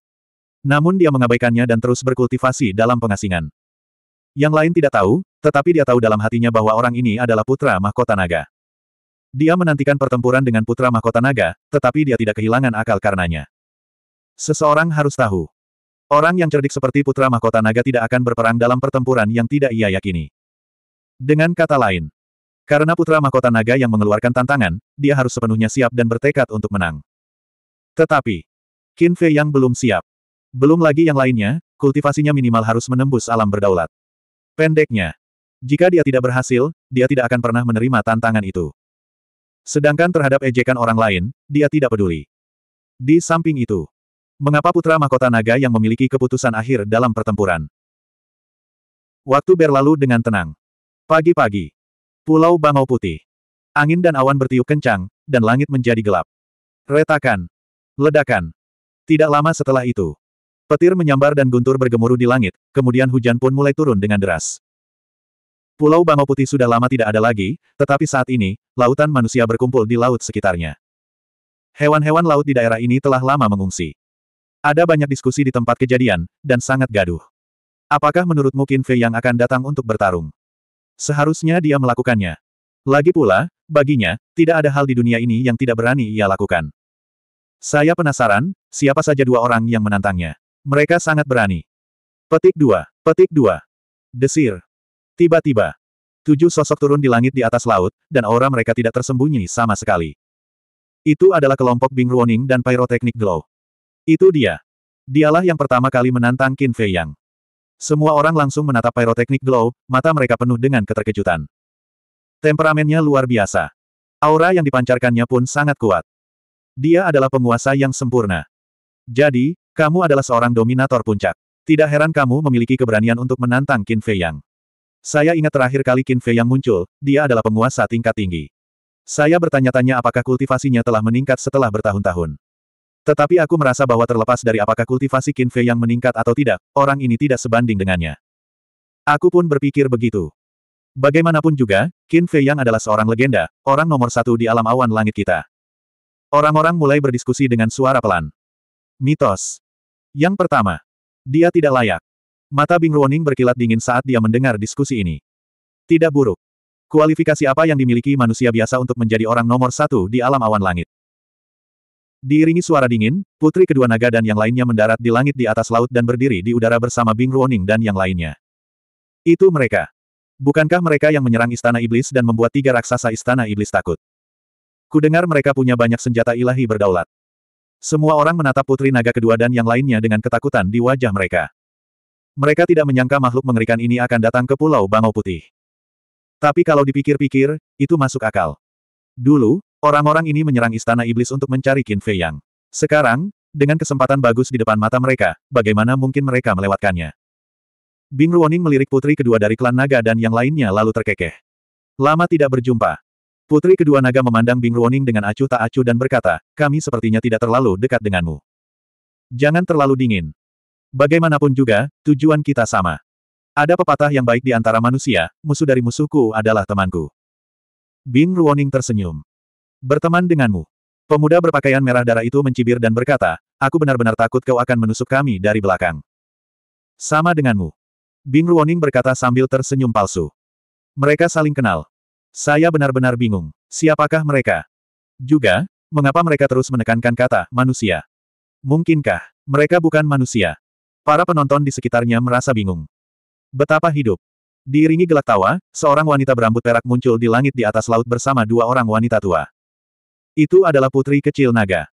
Namun dia mengabaikannya dan terus berkultivasi dalam pengasingan. Yang lain tidak tahu, tetapi dia tahu dalam hatinya bahwa orang ini adalah putra mahkota naga. Dia menantikan pertempuran dengan putra mahkota naga, tetapi dia tidak kehilangan akal karenanya. Seseorang harus tahu. Orang yang cerdik seperti putra mahkota naga tidak akan berperang dalam pertempuran yang tidak ia yakini. Dengan kata lain, karena putra mahkota naga yang mengeluarkan tantangan, dia harus sepenuhnya siap dan bertekad untuk menang. Tetapi, Qin Fei yang belum siap. Belum lagi yang lainnya, kultivasinya minimal harus menembus alam berdaulat. Pendeknya, jika dia tidak berhasil, dia tidak akan pernah menerima tantangan itu. Sedangkan terhadap ejekan orang lain, dia tidak peduli. Di samping itu, mengapa putra mahkota naga yang memiliki keputusan akhir dalam pertempuran? Waktu berlalu dengan tenang. Pagi-pagi. Pulau Bangau Putih. Angin dan awan bertiup kencang, dan langit menjadi gelap. Retakan. Ledakan. Tidak lama setelah itu. Petir menyambar dan guntur bergemuruh di langit, kemudian hujan pun mulai turun dengan deras. Pulau Bangau Putih sudah lama tidak ada lagi, tetapi saat ini, lautan manusia berkumpul di laut sekitarnya. Hewan-hewan laut di daerah ini telah lama mengungsi. Ada banyak diskusi di tempat kejadian, dan sangat gaduh. Apakah menurutmu Qin Fei yang akan datang untuk bertarung? Seharusnya dia melakukannya. Lagi pula, baginya, tidak ada hal di dunia ini yang tidak berani ia lakukan. Saya penasaran, siapa saja dua orang yang menantangnya. Mereka sangat berani. Petik 2. Petik 2. Desir. Tiba-tiba, tujuh sosok turun di langit di atas laut, dan aura mereka tidak tersembunyi sama sekali. Itu adalah kelompok Bing Ruoning dan Pyrotechnic Glow. Itu dia. Dialah yang pertama kali menantang Qin Fei Yang. Semua orang langsung menatap Pyrotechnic Glow, mata mereka penuh dengan keterkejutan. Temperamennya luar biasa. Aura yang dipancarkannya pun sangat kuat. Dia adalah penguasa yang sempurna. Jadi, kamu adalah seorang dominator puncak. Tidak heran kamu memiliki keberanian untuk menantang Qin Fei Yang. Saya ingat terakhir kali Qin Fei yang muncul, dia adalah penguasa tingkat tinggi. Saya bertanya-tanya apakah kultivasinya telah meningkat setelah bertahun-tahun. Tetapi aku merasa bahwa terlepas dari apakah kultivasi Qin Fei yang meningkat atau tidak, orang ini tidak sebanding dengannya. Aku pun berpikir begitu. Bagaimanapun juga, Qin Fei yang adalah seorang legenda, orang nomor satu di alam awan langit kita. Orang-orang mulai berdiskusi dengan suara pelan. Mitos. Yang pertama, dia tidak layak. Mata Bing Ruoning berkilat dingin saat dia mendengar diskusi ini. Tidak buruk. Kualifikasi apa yang dimiliki manusia biasa untuk menjadi orang nomor satu di alam awan langit? Diiringi suara dingin, putri kedua naga dan yang lainnya mendarat di langit di atas laut dan berdiri di udara bersama Bing Ruoning dan yang lainnya. Itu mereka. Bukankah mereka yang menyerang istana iblis dan membuat tiga raksasa istana iblis takut? Kudengar mereka punya banyak senjata ilahi berdaulat. Semua orang menatap putri naga kedua dan yang lainnya dengan ketakutan di wajah mereka. Mereka tidak menyangka makhluk mengerikan ini akan datang ke Pulau Bangau Putih. Tapi kalau dipikir-pikir, itu masuk akal. Dulu, orang-orang ini menyerang istana iblis untuk mencari Qin Fei Yang. Sekarang, dengan kesempatan bagus di depan mata mereka, bagaimana mungkin mereka melewatkannya? Bing Ruoning melirik putri kedua dari klan naga dan yang lainnya lalu terkekeh. Lama tidak berjumpa. Putri kedua naga memandang Bing Ruoning dengan acuh tak acuh dan berkata, kami sepertinya tidak terlalu dekat denganmu. Jangan terlalu dingin. Bagaimanapun juga, tujuan kita sama. Ada pepatah yang baik di antara manusia, musuh dari musuhku adalah temanku. Bing Ruoning tersenyum. Berteman denganmu. Pemuda berpakaian merah darah itu mencibir dan berkata, aku benar-benar takut kau akan menusuk kami dari belakang. Sama denganmu. Bing Ruoning berkata sambil tersenyum palsu. Mereka saling kenal. Saya benar-benar bingung. Siapakah mereka? Juga, mengapa mereka terus menekankan kata manusia? Mungkinkah mereka bukan manusia? Para penonton di sekitarnya merasa bingung. Betapa hidup. Diiringi gelak tawa, seorang wanita berambut perak muncul di langit di atas laut bersama dua orang wanita tua. Itu adalah putri kecil naga.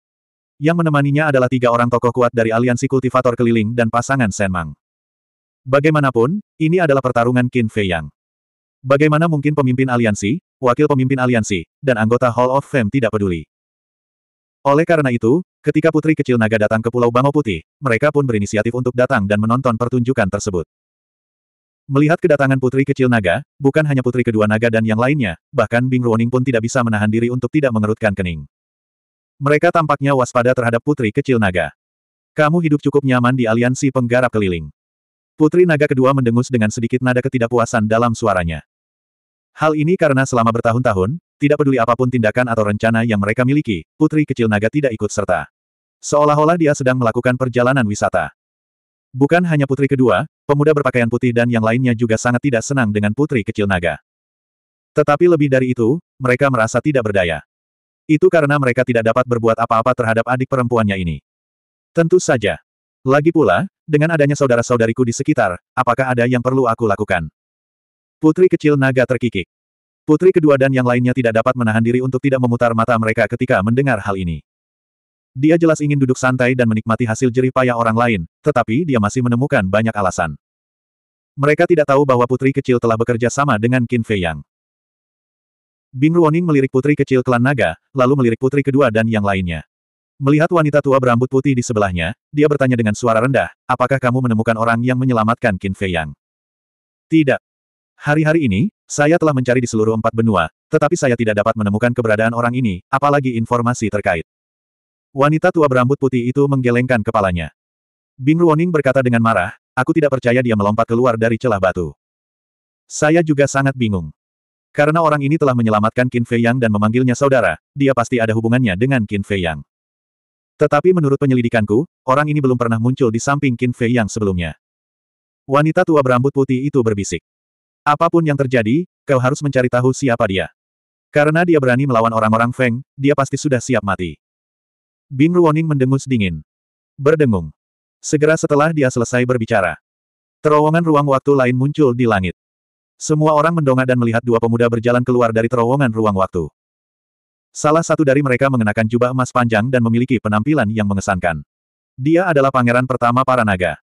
Yang menemaninya adalah tiga orang tokoh kuat dari aliansi kultivator keliling dan pasangan Senmang. Bagaimanapun, ini adalah pertarungan Qin Fei Yang. Bagaimana mungkin pemimpin aliansi, wakil pemimpin aliansi, dan anggota Hall of Fame tidak peduli? Oleh karena itu, Ketika putri kecil naga datang ke Pulau Bangau Putih, mereka pun berinisiatif untuk datang dan menonton pertunjukan tersebut. Melihat kedatangan putri kecil naga, bukan hanya putri kedua naga dan yang lainnya, bahkan Bing Ruoning pun tidak bisa menahan diri untuk tidak mengerutkan kening. Mereka tampaknya waspada terhadap putri kecil naga. Kamu hidup cukup nyaman di aliansi penggarap keliling. Putri naga kedua mendengus dengan sedikit nada ketidakpuasan dalam suaranya. Hal ini karena selama bertahun-tahun, tidak peduli apapun tindakan atau rencana yang mereka miliki, putri kecil naga tidak ikut serta. Seolah-olah dia sedang melakukan perjalanan wisata. Bukan hanya putri kedua, pemuda berpakaian putih dan yang lainnya juga sangat tidak senang dengan putri kecil naga. Tetapi lebih dari itu, mereka merasa tidak berdaya. Itu karena mereka tidak dapat berbuat apa-apa terhadap adik perempuannya ini. Tentu saja. Lagi pula, dengan adanya saudara-saudariku di sekitar, apakah ada yang perlu aku lakukan? Putri kecil naga terkikik. Putri kedua dan yang lainnya tidak dapat menahan diri untuk tidak memutar mata mereka ketika mendengar hal ini. Dia jelas ingin duduk santai dan menikmati hasil jerih payah orang lain, tetapi dia masih menemukan banyak alasan. Mereka tidak tahu bahwa putri kecil telah bekerja sama dengan Qin Fei Yang. Bing Ruoning melirik putri kecil klan naga, lalu melirik putri kedua dan yang lainnya. Melihat wanita tua berambut putih di sebelahnya, dia bertanya dengan suara rendah, apakah kamu menemukan orang yang menyelamatkan Qin Fei Yang? Tidak. Hari-hari ini, saya telah mencari di seluruh empat benua, tetapi saya tidak dapat menemukan keberadaan orang ini, apalagi informasi terkait. Wanita tua berambut putih itu menggelengkan kepalanya. Bing Ruoning berkata dengan marah, aku tidak percaya dia melompat keluar dari celah batu. Saya juga sangat bingung. Karena orang ini telah menyelamatkan Qin Fei Yang dan memanggilnya saudara, dia pasti ada hubungannya dengan Qin Fei Yang. Tetapi menurut penyelidikanku, orang ini belum pernah muncul di samping Qin Fei Yang sebelumnya. Wanita tua berambut putih itu berbisik. Apapun yang terjadi, kau harus mencari tahu siapa dia. Karena dia berani melawan orang-orang Feng, dia pasti sudah siap mati. Bing Ruoning mendengus dingin. Berdengung. Segera setelah dia selesai berbicara. Terowongan ruang waktu lain muncul di langit. Semua orang mendongak dan melihat dua pemuda berjalan keluar dari terowongan ruang waktu. Salah satu dari mereka mengenakan jubah emas panjang dan memiliki penampilan yang mengesankan. Dia adalah pangeran pertama para naga.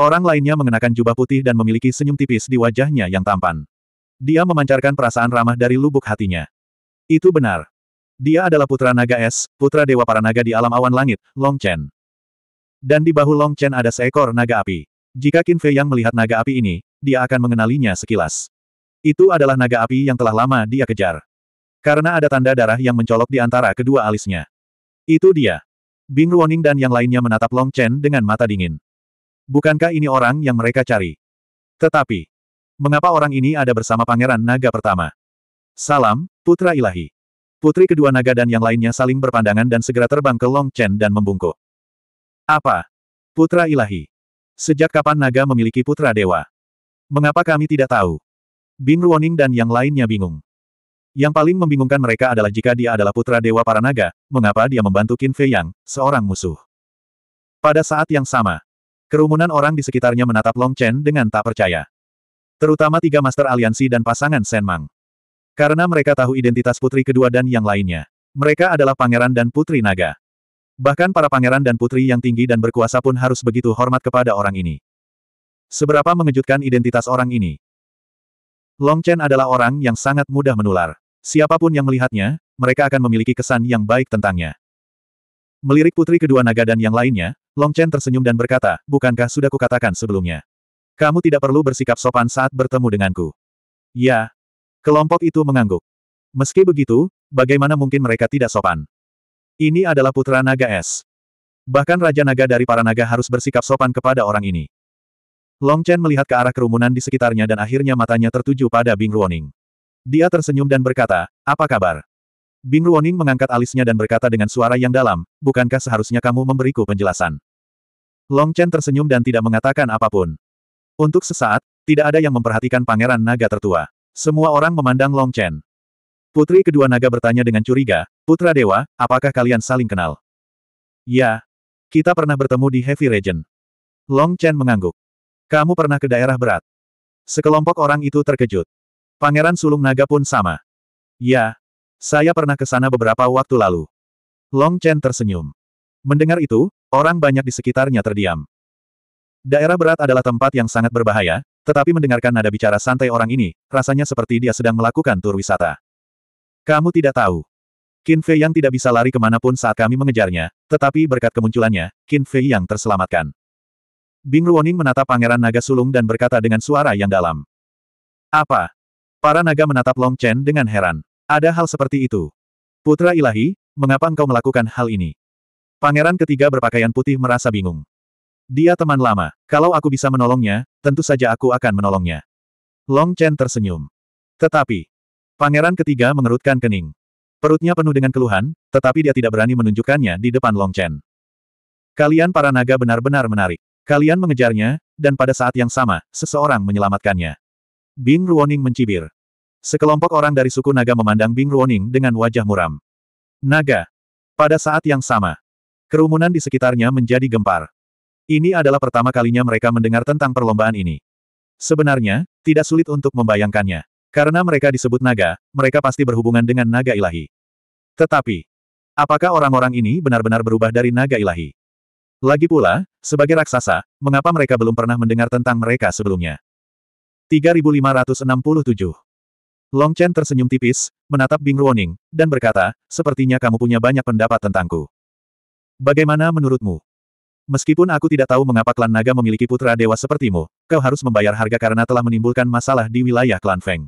Orang lainnya mengenakan jubah putih dan memiliki senyum tipis di wajahnya yang tampan. Dia memancarkan perasaan ramah dari lubuk hatinya. Itu benar. Dia adalah putra naga es, putra dewa para naga di alam awan langit, Long Chen. Dan di bahu Long Chen ada seekor naga api. Jika Qin Fei yang melihat naga api ini, dia akan mengenalinya sekilas. Itu adalah naga api yang telah lama dia kejar. Karena ada tanda darah yang mencolok di antara kedua alisnya. Itu dia. Bing Ruoning dan yang lainnya menatap Long Chen dengan mata dingin. Bukankah ini orang yang mereka cari? Tetapi, mengapa orang ini ada bersama Pangeran Naga pertama? Salam, Putra Ilahi. Putri kedua naga dan yang lainnya saling berpandangan dan segera terbang ke Long Chen dan membungkuk. Apa? Putra Ilahi. Sejak kapan naga memiliki putra dewa? Mengapa kami tidak tahu? Bing Ruoning dan yang lainnya bingung. Yang paling membingungkan mereka adalah jika dia adalah putra dewa para naga, mengapa dia membantu Qin Fei Yang, seorang musuh. Pada saat yang sama, Kerumunan orang di sekitarnya menatap Long Chen dengan tak percaya. Terutama tiga master aliansi dan pasangan Shen Mang. Karena mereka tahu identitas putri kedua dan yang lainnya. Mereka adalah pangeran dan putri naga. Bahkan para pangeran dan putri yang tinggi dan berkuasa pun harus begitu hormat kepada orang ini. Seberapa mengejutkan identitas orang ini. Long Chen adalah orang yang sangat mudah menular. Siapapun yang melihatnya, mereka akan memiliki kesan yang baik tentangnya. Melirik putri kedua naga dan yang lainnya, Long Chen tersenyum dan berkata, bukankah sudah kukatakan sebelumnya? Kamu tidak perlu bersikap sopan saat bertemu denganku. Ya. Kelompok itu mengangguk. Meski begitu, bagaimana mungkin mereka tidak sopan? Ini adalah putra naga es. Bahkan Raja Naga dari para naga harus bersikap sopan kepada orang ini. Long Chen melihat ke arah kerumunan di sekitarnya dan akhirnya matanya tertuju pada Bing Ruoning. Dia tersenyum dan berkata, apa kabar? Bing Ruoning mengangkat alisnya dan berkata dengan suara yang dalam, bukankah seharusnya kamu memberiku penjelasan? Long Chen tersenyum dan tidak mengatakan apapun. Untuk sesaat, tidak ada yang memperhatikan pangeran naga tertua. Semua orang memandang Long Chen. Putri kedua naga bertanya dengan curiga, Putra Dewa, apakah kalian saling kenal? Ya. Kita pernah bertemu di Heavy Region. Long Chen mengangguk. Kamu pernah ke daerah berat. Sekelompok orang itu terkejut. Pangeran sulung naga pun sama. Ya, saya pernah ke sana beberapa waktu lalu. Long Chen tersenyum. Mendengar itu, orang banyak di sekitarnya terdiam. Daerah berat adalah tempat yang sangat berbahaya, tetapi mendengarkan nada bicara santai orang ini, rasanya seperti dia sedang melakukan tur wisata. Kamu tidak tahu. Qin Fei yang tidak bisa lari kemanapun saat kami mengejarnya, tetapi berkat kemunculannya, Qin Fei yang terselamatkan. Bing Ruoning menatap Pangeran Naga Sulung dan berkata dengan suara yang dalam. Apa? Para naga menatap Long Chen dengan heran. Ada hal seperti itu. Putra ilahi, mengapa engkau melakukan hal ini? Pangeran ketiga berpakaian putih merasa bingung. Dia teman lama. Kalau aku bisa menolongnya, tentu saja aku akan menolongnya. Long Chen tersenyum. Tetapi, pangeran ketiga mengerutkan kening. Perutnya penuh dengan keluhan, tetapi dia tidak berani menunjukkannya di depan Long Chen. Kalian para naga benar-benar menarik. Kalian mengejarnya, dan pada saat yang sama, seseorang menyelamatkannya. Bing Ruoning mencibir. Sekelompok orang dari suku naga memandang Bing Ruoning dengan wajah muram. Naga. Pada saat yang sama. Kerumunan di sekitarnya menjadi gempar. Ini adalah pertama kalinya mereka mendengar tentang perlombaan ini. Sebenarnya, tidak sulit untuk membayangkannya. Karena mereka disebut naga, mereka pasti berhubungan dengan naga ilahi. Tetapi, apakah orang-orang ini benar-benar berubah dari naga ilahi? Lagi pula, sebagai raksasa, mengapa mereka belum pernah mendengar tentang mereka sebelumnya? 3567 Long Chen tersenyum tipis, menatap Bing Ruoning, dan berkata, sepertinya kamu punya banyak pendapat tentangku. Bagaimana menurutmu? Meskipun aku tidak tahu mengapa klan naga memiliki putra dewa sepertimu, kau harus membayar harga karena telah menimbulkan masalah di wilayah klan Feng.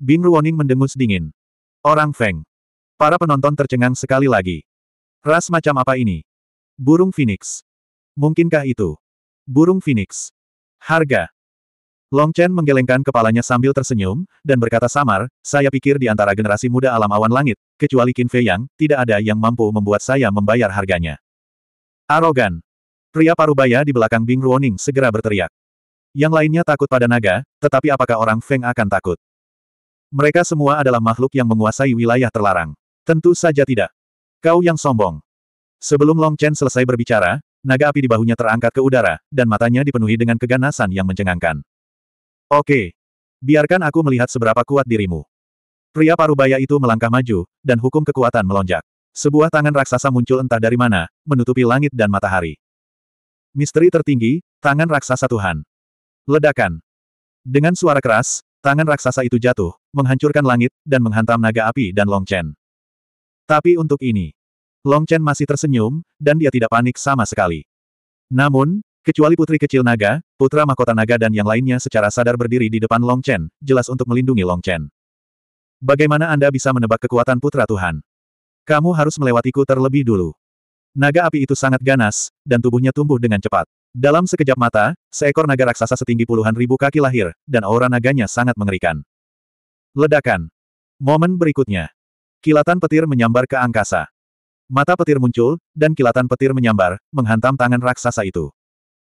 Bing Ruoning mendengus dingin. Orang Feng. Para penonton tercengang sekali lagi. Ras macam apa ini? Burung Phoenix. Mungkinkah itu? Burung Phoenix. Harga. Long Chen menggelengkan kepalanya sambil tersenyum, dan berkata samar, saya pikir di antara generasi muda alam awan langit, kecuali Qin Fei Yang, tidak ada yang mampu membuat saya membayar harganya. Arogan. Pria parubaya di belakang Bing Ruoning segera berteriak. Yang lainnya takut pada naga, tetapi apakah orang Feng akan takut? Mereka semua adalah makhluk yang menguasai wilayah terlarang. Tentu saja tidak. Kau yang sombong. Sebelum Long Chen selesai berbicara, naga api di bahunya terangkat ke udara, dan matanya dipenuhi dengan keganasan yang mencengangkan. Oke. Biarkan aku melihat seberapa kuat dirimu. Pria parubaya itu melangkah maju, dan hukum kekuatan melonjak. Sebuah tangan raksasa muncul entah dari mana, menutupi langit dan matahari. Misteri tertinggi, tangan raksasa Tuhan. Ledakan. Dengan suara keras, tangan raksasa itu jatuh, menghancurkan langit, dan menghantam naga api dan Long Chen. Tapi untuk ini, Long Chen masih tersenyum, dan dia tidak panik sama sekali. Namun, Kecuali putri kecil naga, putra mahkota naga dan yang lainnya secara sadar berdiri di depan Long Chen, jelas untuk melindungi Long Chen. Bagaimana Anda bisa menebak kekuatan putra Tuhan? Kamu harus melewatiku terlebih dulu. Naga api itu sangat ganas, dan tubuhnya tumbuh dengan cepat. Dalam sekejap mata, seekor naga raksasa setinggi puluhan ribu kaki lahir, dan aura naganya sangat mengerikan. Ledakan. Momen berikutnya. Kilatan petir menyambar ke angkasa. Mata petir muncul, dan kilatan petir menyambar, menghantam tangan raksasa itu.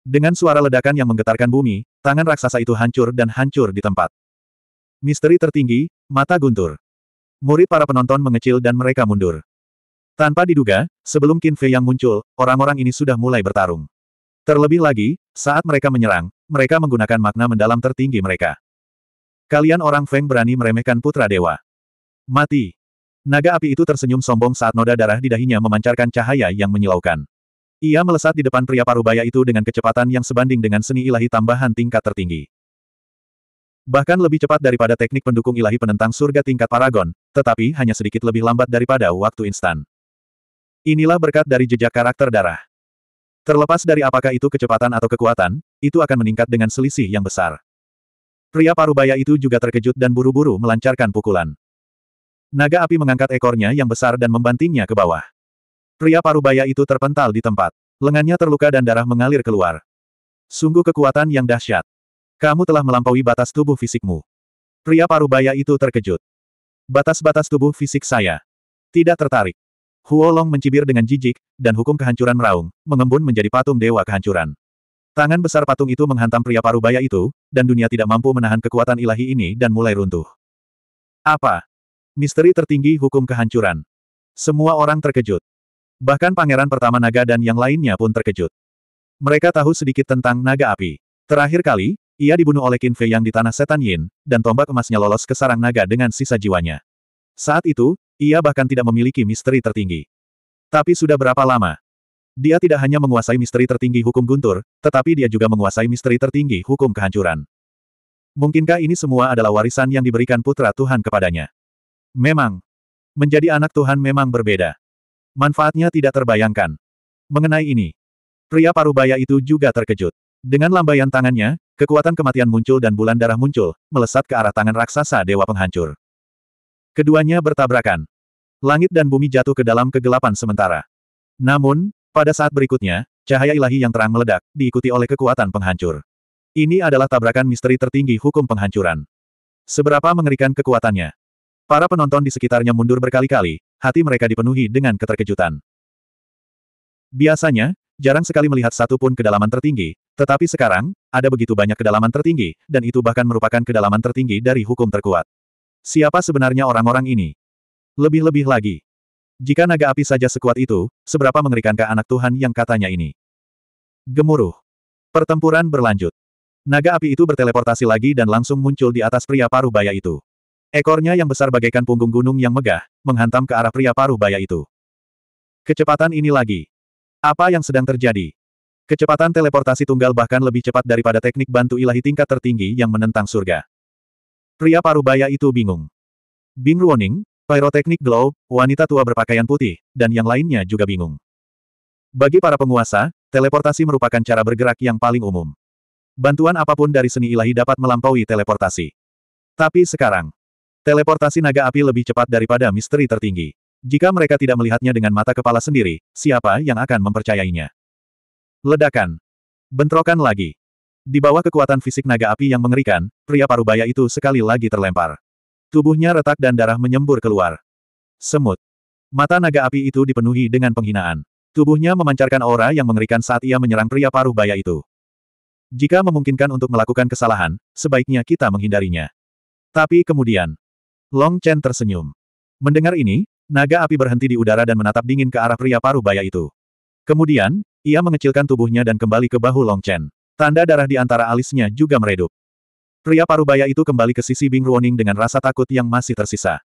Dengan suara ledakan yang menggetarkan bumi, tangan raksasa itu hancur dan hancur di tempat. Misteri tertinggi, mata guntur. Murid para penonton mengecil dan mereka mundur. Tanpa diduga, sebelum Qin Fei yang muncul, orang-orang ini sudah mulai bertarung. Terlebih lagi, saat mereka menyerang, mereka menggunakan makna mendalam tertinggi mereka. Kalian orang Feng berani meremehkan putra dewa. Mati. Naga api itu tersenyum sombong saat noda darah di dahinya memancarkan cahaya yang menyilaukan. Ia melesat di depan pria parubaya itu dengan kecepatan yang sebanding dengan seni ilahi tambahan tingkat tertinggi. Bahkan lebih cepat daripada teknik pendukung ilahi penentang surga tingkat paragon, tetapi hanya sedikit lebih lambat daripada waktu instan. Inilah berkat dari jejak karakter darah. Terlepas dari apakah itu kecepatan atau kekuatan, itu akan meningkat dengan selisih yang besar. Pria parubaya itu juga terkejut dan buru-buru melancarkan pukulan. Naga api mengangkat ekornya yang besar dan membantingnya ke bawah. Pria parubaya itu terpental di tempat. Lengannya terluka dan darah mengalir keluar. Sungguh kekuatan yang dahsyat. Kamu telah melampaui batas tubuh fisikmu. Pria parubaya itu terkejut. Batas-batas tubuh fisik saya. Tidak tertarik. Huolong mencibir dengan jijik, dan hukum kehancuran meraung, mengembun menjadi patung dewa kehancuran. Tangan besar patung itu menghantam pria parubaya itu, dan dunia tidak mampu menahan kekuatan ilahi ini dan mulai runtuh. Apa? Misteri tertinggi hukum kehancuran. Semua orang terkejut. Bahkan pangeran pertama naga dan yang lainnya pun terkejut. Mereka tahu sedikit tentang naga api. Terakhir kali, ia dibunuh oleh Qin Fei yang di tanah setan Yin, dan tombak emasnya lolos ke sarang naga dengan sisa jiwanya. Saat itu, ia bahkan tidak memiliki misteri tertinggi. Tapi sudah berapa lama? Dia tidak hanya menguasai misteri tertinggi hukum guntur, tetapi dia juga menguasai misteri tertinggi hukum kehancuran. Mungkinkah ini semua adalah warisan yang diberikan putra Tuhan kepadanya? Memang. Menjadi anak Tuhan memang berbeda. Manfaatnya tidak terbayangkan. Mengenai ini, pria parubaya itu juga terkejut. Dengan lambaian tangannya, kekuatan kematian muncul dan bulan darah muncul, melesat ke arah tangan raksasa dewa penghancur. Keduanya bertabrakan. Langit dan bumi jatuh ke dalam kegelapan sementara. Namun, pada saat berikutnya, cahaya ilahi yang terang meledak, diikuti oleh kekuatan penghancur. Ini adalah tabrakan misteri tertinggi hukum penghancuran. Seberapa mengerikan kekuatannya. Para penonton di sekitarnya mundur berkali-kali, hati mereka dipenuhi dengan keterkejutan. Biasanya, jarang sekali melihat satu pun kedalaman tertinggi, tetapi sekarang, ada begitu banyak kedalaman tertinggi, dan itu bahkan merupakan kedalaman tertinggi dari hukum terkuat. Siapa sebenarnya orang-orang ini? Lebih-lebih lagi. Jika naga api saja sekuat itu, seberapa mengerikankah anak Tuhan yang katanya ini? Gemuruh. Pertempuran berlanjut. Naga api itu berteleportasi lagi dan langsung muncul di atas pria paruh baya itu. Ekornya yang besar bagaikan punggung gunung yang megah, menghantam ke arah pria paruh baya itu. Kecepatan ini lagi. Apa yang sedang terjadi? Kecepatan teleportasi tunggal bahkan lebih cepat daripada teknik bantu ilahi tingkat tertinggi yang menentang surga. Pria paruh baya itu bingung. Bing Ruoning, Pyroteknik Glow, wanita tua berpakaian putih, dan yang lainnya juga bingung. Bagi para penguasa, teleportasi merupakan cara bergerak yang paling umum. Bantuan apapun dari seni ilahi dapat melampaui teleportasi. Tapi sekarang, Teleportasi naga api lebih cepat daripada misteri tertinggi. Jika mereka tidak melihatnya dengan mata kepala sendiri, siapa yang akan mempercayainya? Ledakan. Bentrokan lagi. Di bawah kekuatan fisik naga api yang mengerikan, pria parubaya itu sekali lagi terlempar. Tubuhnya retak dan darah menyembur keluar. Semut. Mata naga api itu dipenuhi dengan penghinaan. Tubuhnya memancarkan aura yang mengerikan saat ia menyerang pria parubaya itu. Jika memungkinkan untuk melakukan kesalahan, sebaiknya kita menghindarinya. Tapi kemudian, Long Chen tersenyum. Mendengar ini, naga api berhenti di udara dan menatap dingin ke arah pria paruh baya itu. Kemudian, ia mengecilkan tubuhnya dan kembali ke bahu Long Chen. Tanda darah di antara alisnya juga meredup. Pria paruh baya itu kembali ke sisi Bing Ruoning dengan rasa takut yang masih tersisa.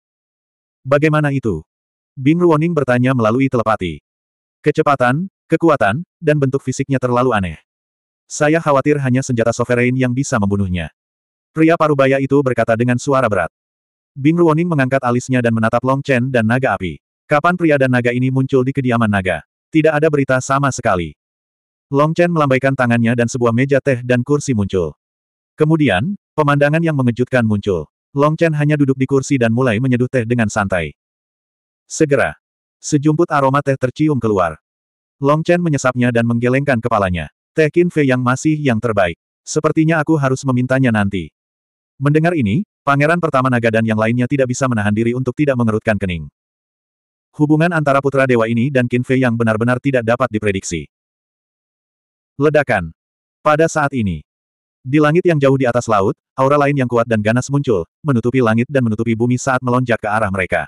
Bagaimana itu? Bing Ruoning bertanya melalui telepati. Kecepatan, kekuatan, dan bentuk fisiknya terlalu aneh. Saya khawatir hanya senjata sovereign yang bisa membunuhnya. Pria paruh baya itu berkata dengan suara berat. Bing Ruoning mengangkat alisnya dan menatap Long Chen dan naga api. Kapan pria dan naga ini muncul di kediaman naga? Tidak ada berita sama sekali. Long Chen melambaikan tangannya dan sebuah meja teh dan kursi muncul. Kemudian, pemandangan yang mengejutkan muncul. Long Chen hanya duduk di kursi dan mulai menyeduh teh dengan santai. Segera, sejumput aroma teh tercium keluar. Long Chen menyesapnya dan menggelengkan kepalanya. Teh Qin Fei yang masih yang terbaik. Sepertinya aku harus memintanya nanti. Mendengar ini, Pangeran pertama naga dan yang lainnya tidak bisa menahan diri untuk tidak mengerutkan kening. Hubungan antara putra dewa ini dan Qin Fei yang benar-benar tidak dapat diprediksi. Ledakan. Pada saat ini, di langit yang jauh di atas laut, aura lain yang kuat dan ganas muncul, menutupi langit dan menutupi bumi saat melonjak ke arah mereka.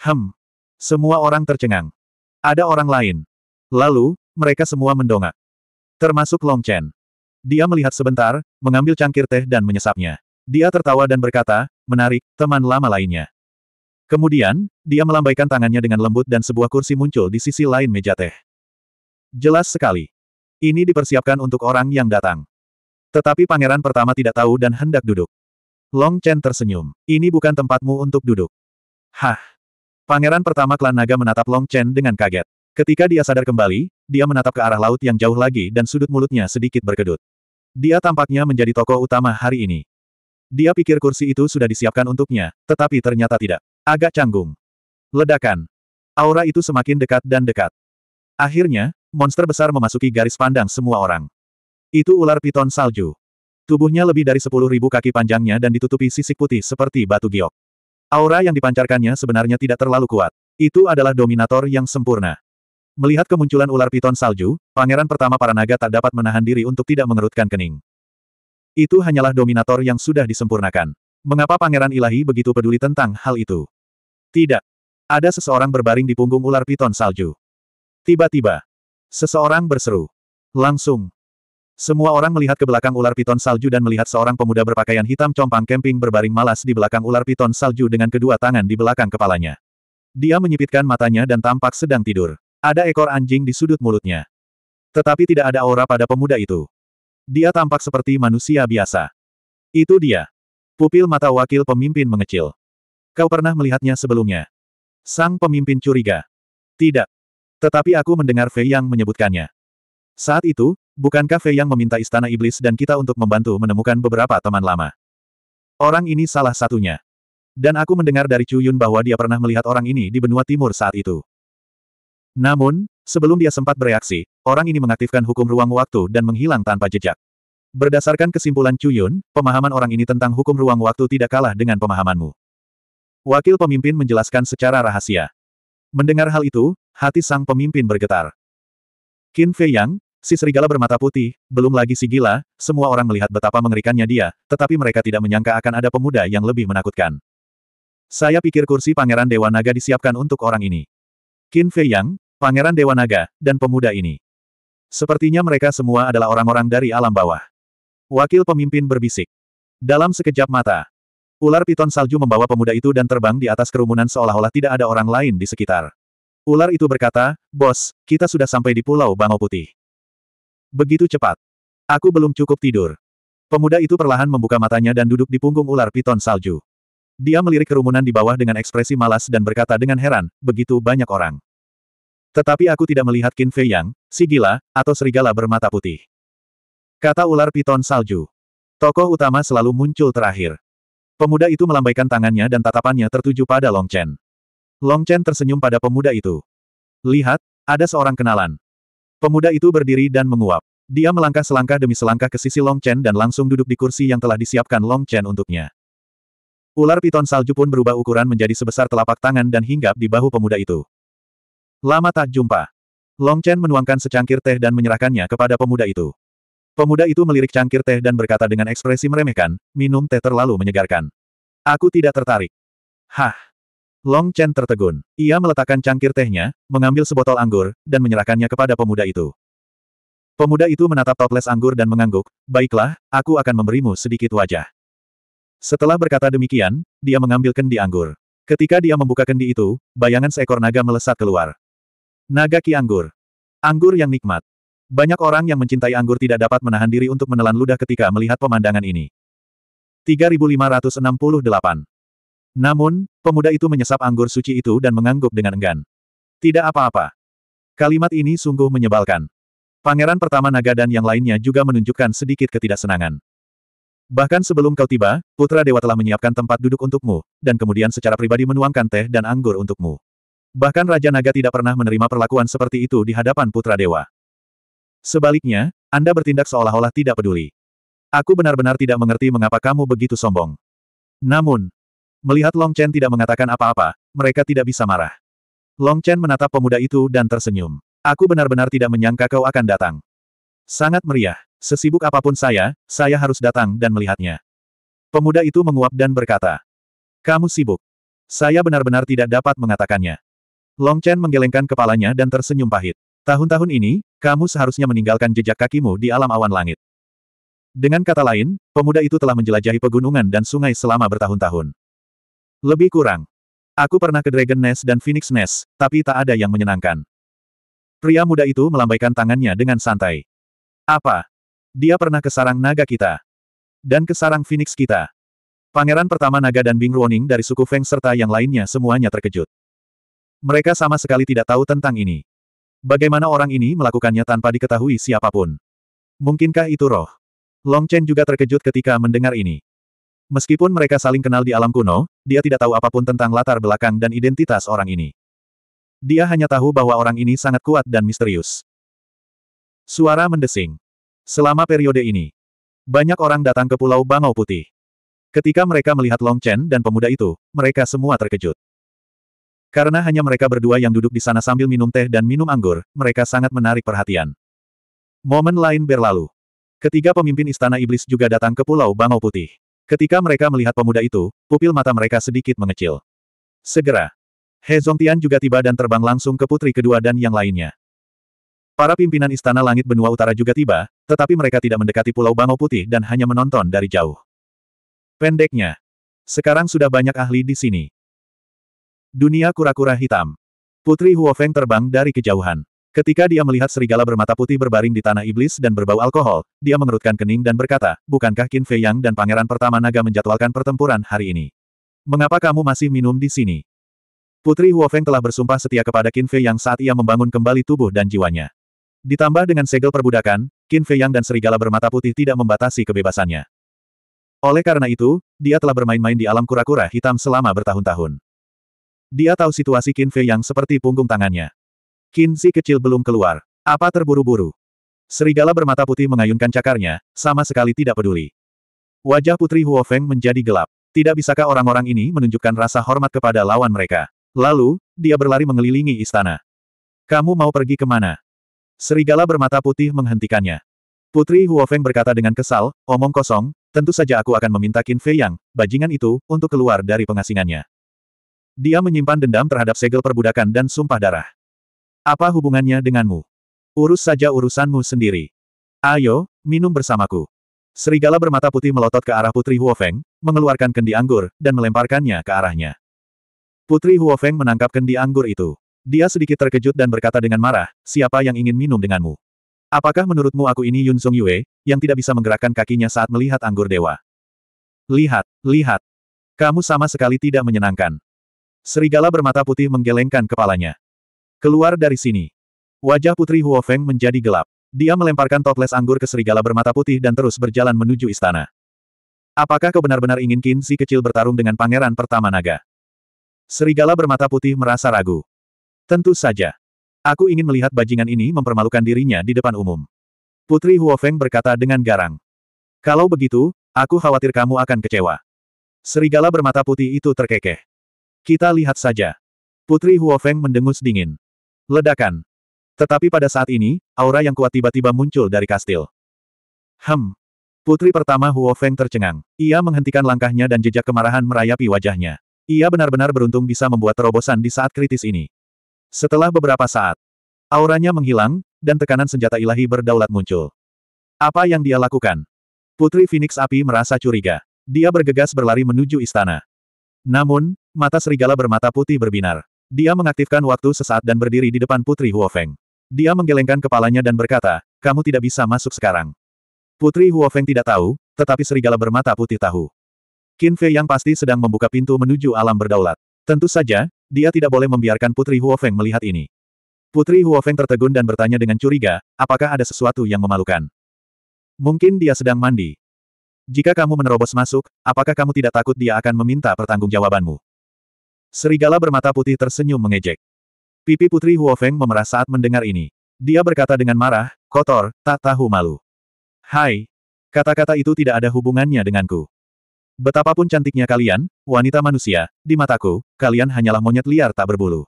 Hem. Semua orang tercengang. Ada orang lain. Lalu, mereka semua mendongak. Termasuk Long Chen. Dia melihat sebentar, mengambil cangkir teh dan menyesapnya. Dia tertawa dan berkata, menarik, teman lama lainnya. Kemudian, dia melambaikan tangannya dengan lembut dan sebuah kursi muncul di sisi lain meja teh. Jelas sekali. Ini dipersiapkan untuk orang yang datang. Tetapi pangeran pertama tidak tahu dan hendak duduk. Long Chen tersenyum. Ini bukan tempatmu untuk duduk. Hah. Pangeran pertama klan naga menatap Long Chen dengan kaget. Ketika dia sadar kembali, dia menatap ke arah laut yang jauh lagi dan sudut mulutnya sedikit berkedut. Dia tampaknya menjadi tokoh utama hari ini. Dia pikir kursi itu sudah disiapkan untuknya, tetapi ternyata tidak. Agak canggung. Ledakan. Aura itu semakin dekat dan dekat. Akhirnya, monster besar memasuki garis pandang semua orang. Itu ular piton salju. Tubuhnya lebih dari sepuluh ribu kaki panjangnya dan ditutupi sisik putih seperti batu giok. Aura yang dipancarkannya sebenarnya tidak terlalu kuat. Itu adalah dominator yang sempurna. Melihat kemunculan ular piton salju, pangeran pertama para naga tak dapat menahan diri untuk tidak mengerutkan kening. Itu hanyalah dominator yang sudah disempurnakan. Mengapa Pangeran Ilahi begitu peduli tentang hal itu? Tidak. Ada seseorang berbaring di punggung ular piton salju. Tiba-tiba, seseorang berseru. Langsung. Semua orang melihat ke belakang ular piton salju dan melihat seorang pemuda berpakaian hitam compang camping berbaring malas di belakang ular piton salju dengan kedua tangan di belakang kepalanya. Dia menyipitkan matanya dan tampak sedang tidur. Ada ekor anjing di sudut mulutnya. Tetapi tidak ada aura pada pemuda itu. Dia tampak seperti manusia biasa. Itu dia. Pupil mata wakil pemimpin mengecil. Kau pernah melihatnya sebelumnya? Sang pemimpin curiga. Tidak. Tetapi aku mendengar Fei Yang menyebutkannya. Saat itu, bukankah Fei Yang meminta istana iblis dan kita untuk membantu menemukan beberapa teman lama? Orang ini salah satunya. Dan aku mendengar dari Chu Yun bahwa dia pernah melihat orang ini di benua timur saat itu. Namun, Sebelum dia sempat bereaksi, orang ini mengaktifkan hukum ruang waktu dan menghilang tanpa jejak. Berdasarkan kesimpulan Cuyun, pemahaman orang ini tentang hukum ruang waktu tidak kalah dengan pemahamanmu. Wakil pemimpin menjelaskan secara rahasia. Mendengar hal itu, hati sang pemimpin bergetar. Qin Fei Yang, si serigala bermata putih, belum lagi si gila, semua orang melihat betapa mengerikannya dia, tetapi mereka tidak menyangka akan ada pemuda yang lebih menakutkan. Saya pikir kursi pangeran Dewa Naga disiapkan untuk orang ini. Qin Fei Yang, Pangeran Dewa Naga, dan pemuda ini. Sepertinya mereka semua adalah orang-orang dari alam bawah. Wakil pemimpin berbisik. Dalam sekejap mata, ular piton salju membawa pemuda itu dan terbang di atas kerumunan seolah-olah tidak ada orang lain di sekitar. Ular itu berkata, Bos, kita sudah sampai di Pulau Bangau Putih. Begitu cepat. Aku belum cukup tidur. Pemuda itu perlahan membuka matanya dan duduk di punggung ular piton salju. Dia melirik kerumunan di bawah dengan ekspresi malas dan berkata dengan heran, begitu banyak orang. Tetapi aku tidak melihat Qin Fei Yang, si atau serigala bermata putih. Kata ular piton salju. Tokoh utama selalu muncul terakhir. Pemuda itu melambaikan tangannya dan tatapannya tertuju pada Long Chen. Long Chen tersenyum pada pemuda itu. Lihat, ada seorang kenalan. Pemuda itu berdiri dan menguap. Dia melangkah selangkah demi selangkah ke sisi Long Chen dan langsung duduk di kursi yang telah disiapkan Long Chen untuknya. Ular piton salju pun berubah ukuran menjadi sebesar telapak tangan dan hinggap di bahu pemuda itu. Lama tak jumpa. Long Chen menuangkan secangkir teh dan menyerahkannya kepada pemuda itu. Pemuda itu melirik cangkir teh dan berkata dengan ekspresi meremehkan, minum teh terlalu menyegarkan. Aku tidak tertarik. Hah. Long Chen tertegun. Ia meletakkan cangkir tehnya, mengambil sebotol anggur, dan menyerahkannya kepada pemuda itu. Pemuda itu menatap toples anggur dan mengangguk, baiklah, aku akan memberimu sedikit wajah. Setelah berkata demikian, dia mengambil kendi anggur. Ketika dia membuka kendi itu, bayangan seekor naga melesat keluar. Naga Ki Anggur. Anggur yang nikmat. Banyak orang yang mencintai anggur tidak dapat menahan diri untuk menelan ludah ketika melihat pemandangan ini. 3568. Namun, pemuda itu menyesap anggur suci itu dan mengangguk dengan enggan. Tidak apa-apa. Kalimat ini sungguh menyebalkan. Pangeran pertama naga dan yang lainnya juga menunjukkan sedikit ketidaksenangan. Bahkan sebelum kau tiba, Putra Dewa telah menyiapkan tempat duduk untukmu, dan kemudian secara pribadi menuangkan teh dan anggur untukmu. Bahkan Raja Naga tidak pernah menerima perlakuan seperti itu di hadapan Putra Dewa. Sebaliknya, Anda bertindak seolah-olah tidak peduli. Aku benar-benar tidak mengerti mengapa kamu begitu sombong. Namun, melihat Long Chen tidak mengatakan apa-apa, mereka tidak bisa marah. Long Chen menatap pemuda itu dan tersenyum. Aku benar-benar tidak menyangka kau akan datang. Sangat meriah. Sesibuk apapun saya, saya harus datang dan melihatnya. Pemuda itu menguap dan berkata, Kamu sibuk. Saya benar-benar tidak dapat mengatakannya. Long Chen menggelengkan kepalanya dan tersenyum pahit. Tahun-tahun ini, kamu seharusnya meninggalkan jejak kakimu di alam awan langit. Dengan kata lain, pemuda itu telah menjelajahi pegunungan dan sungai selama bertahun-tahun. Lebih kurang. Aku pernah ke Dragon Nest dan Phoenix Nest, tapi tak ada yang menyenangkan. Pria muda itu melambaikan tangannya dengan santai. Apa? Dia pernah ke sarang naga kita. Dan ke sarang Phoenix kita. Pangeran pertama naga dan Bing Ruoning dari suku Feng serta yang lainnya semuanya terkejut. Mereka sama sekali tidak tahu tentang ini. Bagaimana orang ini melakukannya tanpa diketahui siapapun? Mungkinkah itu roh? Long Chen juga terkejut ketika mendengar ini. Meskipun mereka saling kenal di alam kuno, dia tidak tahu apapun tentang latar belakang dan identitas orang ini. Dia hanya tahu bahwa orang ini sangat kuat dan misterius. Suara mendesing. Selama periode ini, banyak orang datang ke Pulau Bangau Putih. Ketika mereka melihat Long Chen dan pemuda itu, mereka semua terkejut. Karena hanya mereka berdua yang duduk di sana sambil minum teh dan minum anggur, mereka sangat menarik perhatian. Momen lain berlalu. Ketiga pemimpin istana iblis juga datang ke Pulau Bangau Putih. Ketika mereka melihat pemuda itu, pupil mata mereka sedikit mengecil. Segera, He Zongtian juga tiba dan terbang langsung ke putri kedua dan yang lainnya. Para pimpinan istana langit benua utara juga tiba, tetapi mereka tidak mendekati Pulau Bangau Putih dan hanya menonton dari jauh. Pendeknya, sekarang sudah banyak ahli di sini. Dunia kura-kura hitam. Putri Huofeng terbang dari kejauhan. Ketika dia melihat serigala bermata putih berbaring di tanah iblis dan berbau alkohol, dia mengerutkan kening dan berkata, bukankah Qin Fei Yang dan Pangeran Pertama Naga menjadwalkan pertempuran hari ini? Mengapa kamu masih minum di sini? Putri Huofeng telah bersumpah setia kepada Qin Fei Yang saat ia membangun kembali tubuh dan jiwanya. Ditambah dengan segel perbudakan, Qin Fei Yang dan serigala bermata putih tidak membatasi kebebasannya. Oleh karena itu, dia telah bermain-main di alam kura-kura hitam selama bertahun-tahun. Dia tahu situasi Qin Fei yang seperti punggung tangannya. Qin Si kecil belum keluar. Apa terburu-buru? Serigala bermata putih mengayunkan cakarnya, sama sekali tidak peduli. Wajah Putri Huo Feng menjadi gelap. Tidak bisakah orang-orang ini menunjukkan rasa hormat kepada lawan mereka? Lalu, dia berlari mengelilingi istana. Kamu mau pergi kemana? Serigala bermata putih menghentikannya. Putri Huo Feng berkata dengan kesal, omong kosong, tentu saja aku akan meminta Qin Fei Yang, bajingan itu, untuk keluar dari pengasingannya. Dia menyimpan dendam terhadap segel perbudakan dan sumpah darah. Apa hubungannya denganmu? Urus saja urusanmu sendiri. Ayo, minum bersamaku. Serigala bermata putih melotot ke arah Putri Huofeng, mengeluarkan kendi anggur, dan melemparkannya ke arahnya. Putri Huofeng menangkap kendi anggur itu. Dia sedikit terkejut dan berkata dengan marah, siapa yang ingin minum denganmu? Apakah menurutmu aku ini Yun Song Yue, yang tidak bisa menggerakkan kakinya saat melihat anggur dewa? Lihat, lihat. Kamu sama sekali tidak menyenangkan. Serigala bermata putih menggelengkan kepalanya. Keluar dari sini. Wajah Putri Huo Feng menjadi gelap. Dia melemparkan toples anggur ke serigala bermata putih dan terus berjalan menuju istana. Apakah kau benar-benar ingin Qin Si kecil bertarung dengan pangeran pertama naga? Serigala bermata putih merasa ragu. Tentu saja. Aku ingin melihat bajingan ini mempermalukan dirinya di depan umum. Putri Huo Feng berkata dengan garang. Kalau begitu, aku khawatir kamu akan kecewa. Serigala bermata putih itu terkekeh. Kita lihat saja. Putri Huofeng mendengus dingin. Ledakan. Tetapi pada saat ini, aura yang kuat tiba-tiba muncul dari kastil. Hem. Putri pertama Huofeng tercengang. Ia menghentikan langkahnya dan jejak kemarahan merayapi wajahnya. Ia benar-benar beruntung bisa membuat terobosan di saat kritis ini. Setelah beberapa saat, auranya menghilang, dan tekanan senjata ilahi berdaulat muncul. Apa yang dia lakukan? Putri Phoenix Api merasa curiga. Dia bergegas berlari menuju istana. Namun, mata serigala bermata putih berbinar. Dia mengaktifkan waktu sesaat dan berdiri di depan Putri Huofeng. Dia menggelengkan kepalanya dan berkata, kamu tidak bisa masuk sekarang. Putri Huofeng tidak tahu, tetapi serigala bermata putih tahu. Qin Fei yang pasti sedang membuka pintu menuju alam berdaulat. Tentu saja, dia tidak boleh membiarkan Putri Huofeng melihat ini. Putri Huofeng tertegun dan bertanya dengan curiga, apakah ada sesuatu yang memalukan? Mungkin dia sedang mandi. Jika kamu menerobos masuk, apakah kamu tidak takut dia akan meminta pertanggungjawabanmu? Serigala bermata putih tersenyum mengejek. Pipi putri Huofeng memerah saat mendengar ini. Dia berkata dengan marah, kotor, tak tahu malu. Hai. Kata-kata itu tidak ada hubungannya denganku. Betapapun cantiknya kalian, wanita manusia, di mataku, kalian hanyalah monyet liar tak berbulu.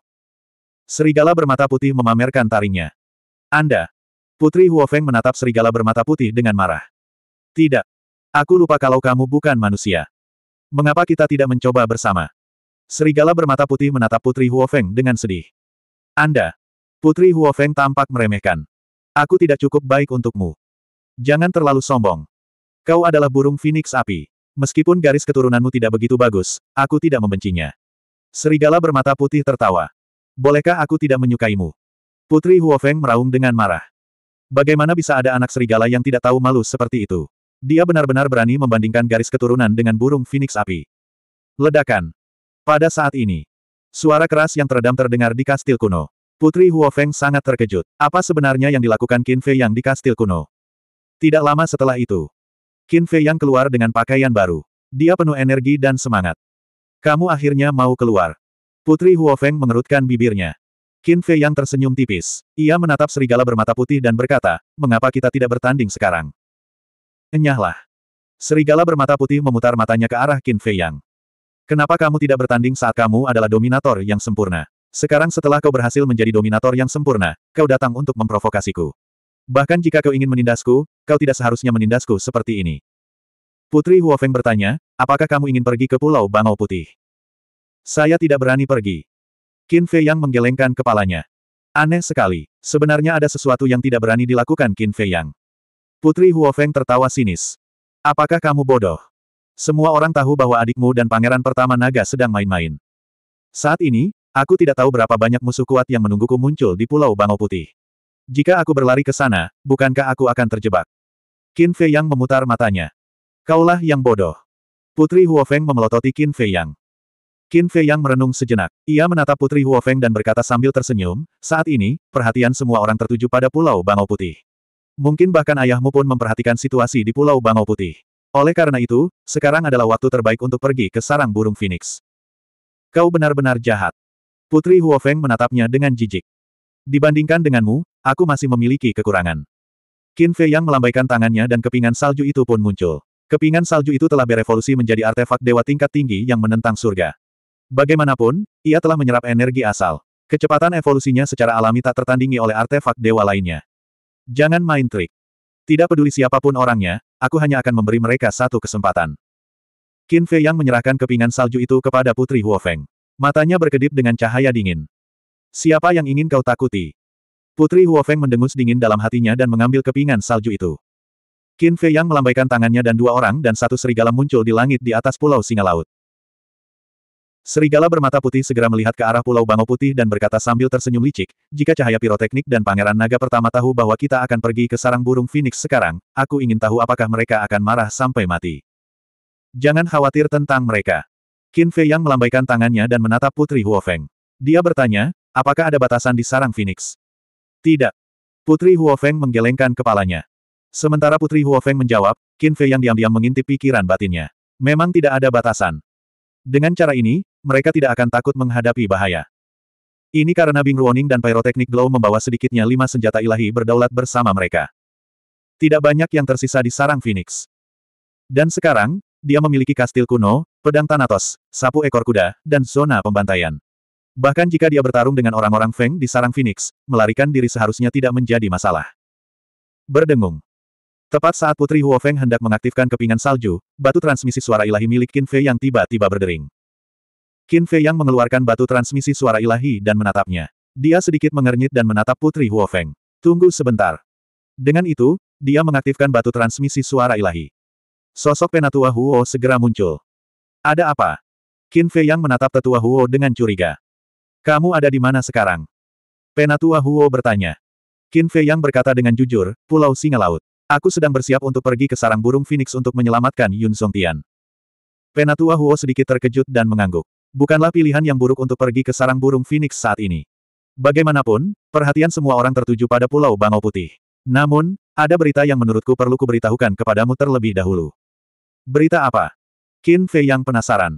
Serigala bermata putih memamerkan taringnya. Anda. Putri Huofeng menatap serigala bermata putih dengan marah. Tidak. Aku lupa kalau kamu bukan manusia. Mengapa kita tidak mencoba bersama? Serigala bermata putih menatap Putri Huofeng dengan sedih. Anda. Putri Huofeng tampak meremehkan. Aku tidak cukup baik untukmu. Jangan terlalu sombong. Kau adalah burung phoenix api. Meskipun garis keturunanmu tidak begitu bagus, aku tidak membencinya. Serigala bermata putih tertawa. Bolehkah aku tidak menyukaimu? Putri Huofeng meraung dengan marah. Bagaimana bisa ada anak serigala yang tidak tahu malu seperti itu? Dia benar-benar berani membandingkan garis keturunan dengan burung Phoenix api. Ledakan. Pada saat ini, suara keras yang teredam terdengar di kastil kuno. Putri Huofeng sangat terkejut. Apa sebenarnya yang dilakukan Qin Fei Yang di kastil kuno? Tidak lama setelah itu, Qin Fei Yang keluar dengan pakaian baru. Dia penuh energi dan semangat. Kamu akhirnya mau keluar. Putri Huofeng mengerutkan bibirnya. Qin Fei Yang tersenyum tipis. Ia menatap serigala bermata putih dan berkata, mengapa kita tidak bertanding sekarang? Enyahlah. Serigala bermata putih memutar matanya ke arah Qin Fei Yang. Kenapa kamu tidak bertanding saat kamu adalah dominator yang sempurna? Sekarang setelah kau berhasil menjadi dominator yang sempurna, kau datang untuk memprovokasiku. Bahkan jika kau ingin menindasku, kau tidak seharusnya menindasku seperti ini. Putri Huofeng bertanya, apakah kamu ingin pergi ke Pulau Bangau Putih? Saya tidak berani pergi. Qin Fei Yang menggelengkan kepalanya. Aneh sekali. Sebenarnya ada sesuatu yang tidak berani dilakukan Qin Fei Yang. Putri Huofeng tertawa sinis. Apakah kamu bodoh? Semua orang tahu bahwa adikmu dan pangeran pertama naga sedang main-main. Saat ini, aku tidak tahu berapa banyak musuh kuat yang menungguku muncul di Pulau Bangau Putih. Jika aku berlari ke sana, bukankah aku akan terjebak? Qin Fei Yang memutar matanya. Kaulah yang bodoh. Putri Huofeng memelototi Qin Fei Yang. Qin Fei Yang merenung sejenak. Ia menatap Putri Huofeng dan berkata sambil tersenyum, saat ini, perhatian semua orang tertuju pada Pulau Bangau Putih. Mungkin bahkan ayahmu pun memperhatikan situasi di Pulau Bangau Putih. Oleh karena itu, sekarang adalah waktu terbaik untuk pergi ke sarang burung Phoenix. Kau benar-benar jahat. Putri Huofeng menatapnya dengan jijik. Dibandingkan denganmu, aku masih memiliki kekurangan. Qin Fei yang melambaikan tangannya dan kepingan salju itu pun muncul. Kepingan salju itu telah berevolusi menjadi artefak dewa tingkat tinggi yang menentang surga. Bagaimanapun, ia telah menyerap energi asal. Kecepatan evolusinya secara alami tak tertandingi oleh artefak dewa lainnya. Jangan main trik. Tidak peduli siapapun orangnya, aku hanya akan memberi mereka satu kesempatan. Qin Fei yang menyerahkan kepingan salju itu kepada Putri Huo Feng, Matanya berkedip dengan cahaya dingin. Siapa yang ingin kau takuti? Putri Huo Feng mendengus dingin dalam hatinya dan mengambil kepingan salju itu. Qin Fei yang melambaikan tangannya dan dua orang dan satu serigala muncul di langit di atas pulau Singa Laut. Serigala bermata putih segera melihat ke arah Pulau Bango Putih dan berkata sambil tersenyum licik, jika cahaya piroteknik dan Pangeran Naga pertama tahu bahwa kita akan pergi ke sarang burung Phoenix sekarang, aku ingin tahu apakah mereka akan marah sampai mati. Jangan khawatir tentang mereka. Qin Fei yang melambaikan tangannya dan menatap Putri Huofeng. Dia bertanya, apakah ada batasan di sarang Phoenix? Tidak. Putri Huofeng menggelengkan kepalanya. Sementara Putri Huofeng menjawab, Qin Fei yang diam-diam mengintip pikiran batinnya. Memang tidak ada batasan. Dengan cara ini, mereka tidak akan takut menghadapi bahaya. Ini karena Bing Ruoning dan Pyrotechnic Glow membawa sedikitnya lima senjata ilahi berdaulat bersama mereka. Tidak banyak yang tersisa di sarang Phoenix. Dan sekarang, dia memiliki kastil kuno, pedang Thanatos, sapu ekor kuda, dan zona pembantaian. Bahkan jika dia bertarung dengan orang-orang Feng di sarang Phoenix, melarikan diri seharusnya tidak menjadi masalah. Berdengung. Tepat saat Putri Huo Feng hendak mengaktifkan kepingan salju, batu transmisi suara ilahi milik Qin Fei yang tiba-tiba berdering. Qin Fei yang mengeluarkan batu transmisi suara ilahi dan menatapnya. Dia sedikit mengernyit dan menatap Putri Huo Feng. Tunggu sebentar. Dengan itu, dia mengaktifkan batu transmisi suara ilahi. Sosok penatua Huo segera muncul. Ada apa? Qin Fei yang menatap tetua Huo dengan curiga. Kamu ada di mana sekarang? Penatua Huo bertanya. Qin Fei yang berkata dengan jujur, Pulau Singa Laut. Aku sedang bersiap untuk pergi ke sarang burung Phoenix untuk menyelamatkan Yun Song Tian. Penatua Huo sedikit terkejut dan mengangguk bukanlah pilihan yang buruk untuk pergi ke sarang burung Phoenix saat ini. Bagaimanapun, perhatian semua orang tertuju pada Pulau Bangau Putih. Namun, ada berita yang menurutku perlu kuberitahukan kepadamu terlebih dahulu. Berita apa? Qin Fei yang penasaran.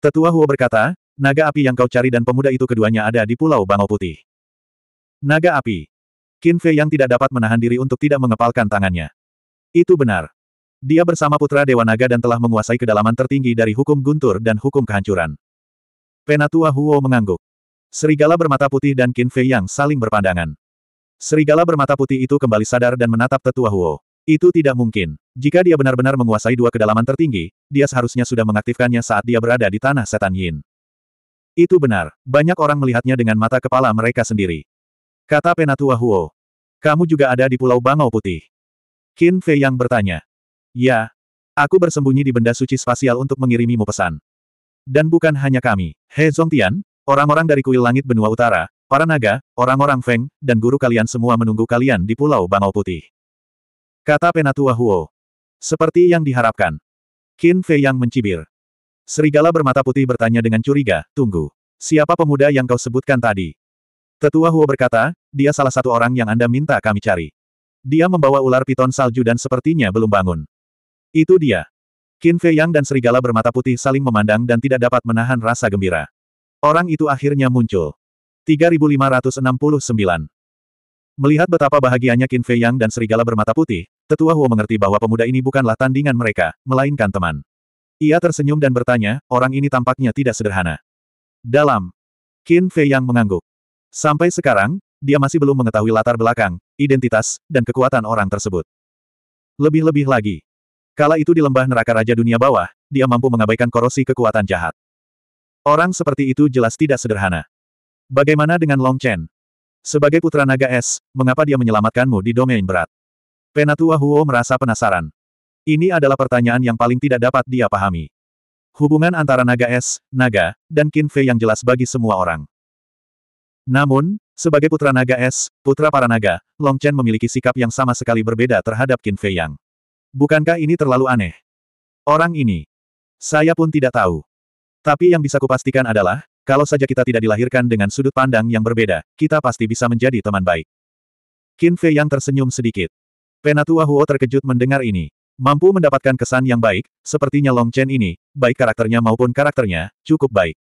Tetua Huo berkata, naga api yang kau cari dan pemuda itu keduanya ada di Pulau Bangau Putih. Naga api. Qin Fei yang tidak dapat menahan diri untuk tidak mengepalkan tangannya. Itu benar. Dia bersama putra Dewa Naga dan telah menguasai kedalaman tertinggi dari hukum guntur dan hukum kehancuran. Penatua Huo mengangguk. Serigala bermata putih dan Qin Fei yang saling berpandangan. Serigala bermata putih itu kembali sadar dan menatap tetua Huo. Itu tidak mungkin. Jika dia benar-benar menguasai dua kedalaman tertinggi, dia seharusnya sudah mengaktifkannya saat dia berada di tanah setan Yin. Itu benar. Banyak orang melihatnya dengan mata kepala mereka sendiri. Kata Penatua Huo. Kamu juga ada di Pulau Bangau Putih. Qin Fei yang bertanya. Ya. Aku bersembunyi di benda suci spasial untuk mengirimimu pesan. Dan bukan hanya kami, He Zongtian, orang-orang dari kuil langit benua utara, para naga, orang-orang Feng, dan guru kalian semua menunggu kalian di Pulau Bangau Putih. Kata Penatua Huo. Seperti yang diharapkan. Qin Fei yang mencibir. Serigala bermata putih bertanya dengan curiga, tunggu. Siapa pemuda yang kau sebutkan tadi? Tetua Huo berkata, dia salah satu orang yang Anda minta kami cari. Dia membawa ular piton salju dan sepertinya belum bangun. Itu dia. Qin Fei Yang dan serigala bermata putih saling memandang dan tidak dapat menahan rasa gembira. Orang itu akhirnya muncul. 3569 Melihat betapa bahagianya Qin Fei Yang dan serigala bermata putih, Tetua Huo mengerti bahwa pemuda ini bukanlah tandingan mereka, melainkan teman. Ia tersenyum dan bertanya, orang ini tampaknya tidak sederhana. Dalam. Qin Fei Yang mengangguk. Sampai sekarang, dia masih belum mengetahui latar belakang, identitas, dan kekuatan orang tersebut. Lebih-lebih lagi, Kala itu di lembah neraka Raja Dunia Bawah, dia mampu mengabaikan korosi kekuatan jahat. Orang seperti itu jelas tidak sederhana. Bagaimana dengan Long Chen? Sebagai putra naga es, mengapa dia menyelamatkanmu di domain berat? Penatua Huo merasa penasaran. Ini adalah pertanyaan yang paling tidak dapat dia pahami. Hubungan antara naga es, naga, dan Qin Fei yang jelas bagi semua orang. Namun, sebagai putra naga es, putra para naga, Long Chen memiliki sikap yang sama sekali berbeda terhadap Qin Fei Yang. Bukankah ini terlalu aneh? Orang ini. Saya pun tidak tahu. Tapi yang bisa kupastikan adalah, kalau saja kita tidak dilahirkan dengan sudut pandang yang berbeda, kita pasti bisa menjadi teman baik. Qin Fei yang tersenyum sedikit. Penatua Huo terkejut mendengar ini. Mampu mendapatkan kesan yang baik, sepertinya Long Chen ini, baik karakternya maupun karakternya, cukup baik.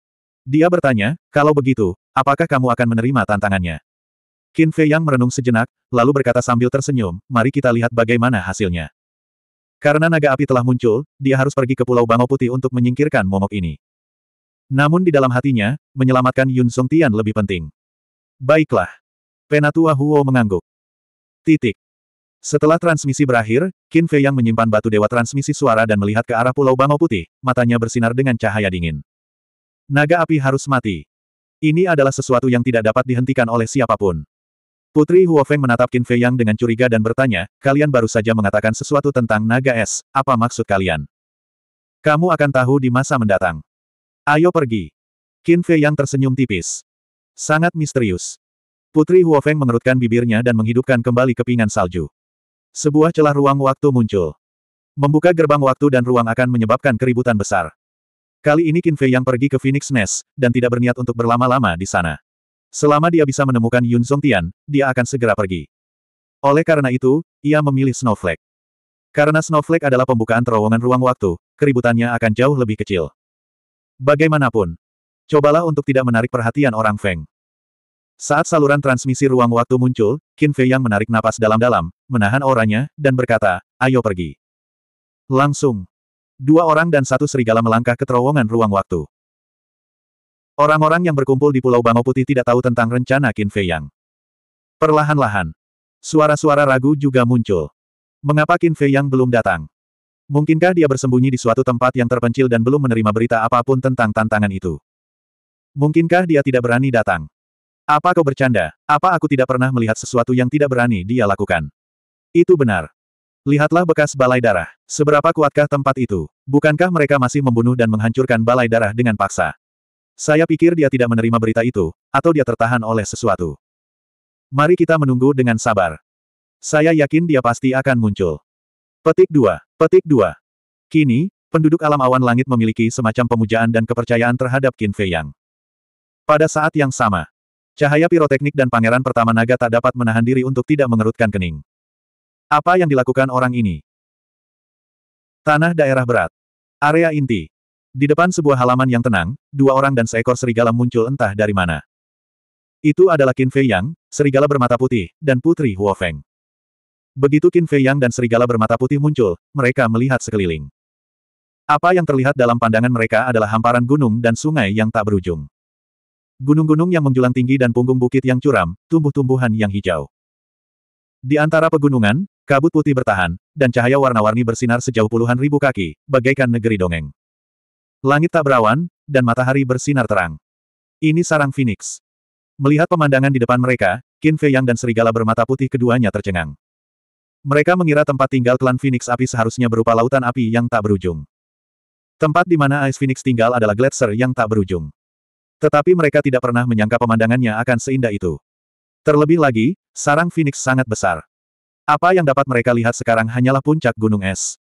Dia bertanya, kalau begitu, apakah kamu akan menerima tantangannya? Qin Fei yang merenung sejenak, lalu berkata sambil tersenyum, mari kita lihat bagaimana hasilnya. Karena naga api telah muncul, dia harus pergi ke Pulau Bangau Putih untuk menyingkirkan momok ini. Namun di dalam hatinya, menyelamatkan Yun Song Tian lebih penting. Baiklah. Penatua Huo mengangguk. Titik. Setelah transmisi berakhir, Qin Fei yang menyimpan batu dewa transmisi suara dan melihat ke arah Pulau Bangau Putih, matanya bersinar dengan cahaya dingin. Naga api harus mati. Ini adalah sesuatu yang tidak dapat dihentikan oleh siapapun. Putri Huofeng menatap Qin Fei Yang dengan curiga dan bertanya, kalian baru saja mengatakan sesuatu tentang naga es, apa maksud kalian? Kamu akan tahu di masa mendatang. Ayo pergi. Qin Fei Yang tersenyum tipis. Sangat misterius. Putri Huofeng mengerutkan bibirnya dan menghidupkan kembali kepingan salju. Sebuah celah ruang waktu muncul. Membuka gerbang waktu dan ruang akan menyebabkan keributan besar. Kali ini Qin Fei Yang pergi ke Phoenix Nest, dan tidak berniat untuk berlama-lama di sana. Selama dia bisa menemukan Yun Tian, dia akan segera pergi. Oleh karena itu, ia memilih Snowflake. Karena Snowflake adalah pembukaan terowongan ruang waktu, keributannya akan jauh lebih kecil. Bagaimanapun, cobalah untuk tidak menarik perhatian orang Feng. Saat saluran transmisi ruang waktu muncul, Qin Fei yang menarik napas dalam-dalam, menahan auranya, dan berkata, ayo pergi. Langsung. Dua orang dan satu serigala melangkah ke terowongan ruang waktu. Orang-orang yang berkumpul di Pulau Bangau Putih tidak tahu tentang rencana Qin Fei Yang. Perlahan-lahan, suara-suara ragu juga muncul. Mengapa Qin Fei Yang belum datang? Mungkinkah dia bersembunyi di suatu tempat yang terpencil dan belum menerima berita apapun tentang tantangan itu? Mungkinkah dia tidak berani datang? Apa kau bercanda? Apa aku tidak pernah melihat sesuatu yang tidak berani dia lakukan? Itu benar. Lihatlah bekas balai darah. Seberapa kuatkah tempat itu? Bukankah mereka masih membunuh dan menghancurkan balai darah dengan paksa? Saya pikir dia tidak menerima berita itu, atau dia tertahan oleh sesuatu. Mari kita menunggu dengan sabar. Saya yakin dia pasti akan muncul. Petik 2. Petik 2. Kini, penduduk alam awan langit memiliki semacam pemujaan dan kepercayaan terhadap Qin Fei Yang. Pada saat yang sama, cahaya piroteknik dan pangeran pertama naga tak dapat menahan diri untuk tidak mengerutkan kening. Apa yang dilakukan orang ini? Tanah daerah berat. Area inti. Di depan sebuah halaman yang tenang, dua orang dan seekor serigala muncul entah dari mana. Itu adalah Qin Fei Yang, serigala bermata putih, dan Putri Huo Feng. Begitu Qin Fei Yang dan serigala bermata putih muncul, mereka melihat sekeliling. Apa yang terlihat dalam pandangan mereka adalah hamparan gunung dan sungai yang tak berujung. Gunung-gunung yang menjulang tinggi dan punggung bukit yang curam, tumbuh-tumbuhan yang hijau. Di antara pegunungan, kabut putih bertahan, dan cahaya warna-warni bersinar sejauh puluhan ribu kaki, bagaikan negeri dongeng. Langit tak berawan, dan matahari bersinar terang. Ini sarang Phoenix. Melihat pemandangan di depan mereka, Qin Fei Yang dan serigala bermata putih keduanya tercengang. Mereka mengira tempat tinggal klan Phoenix api seharusnya berupa lautan api yang tak berujung. Tempat di mana Ice Phoenix tinggal adalah gletser yang tak berujung. Tetapi mereka tidak pernah menyangka pemandangannya akan seindah itu. Terlebih lagi, sarang Phoenix sangat besar. Apa yang dapat mereka lihat sekarang hanyalah puncak gunung es.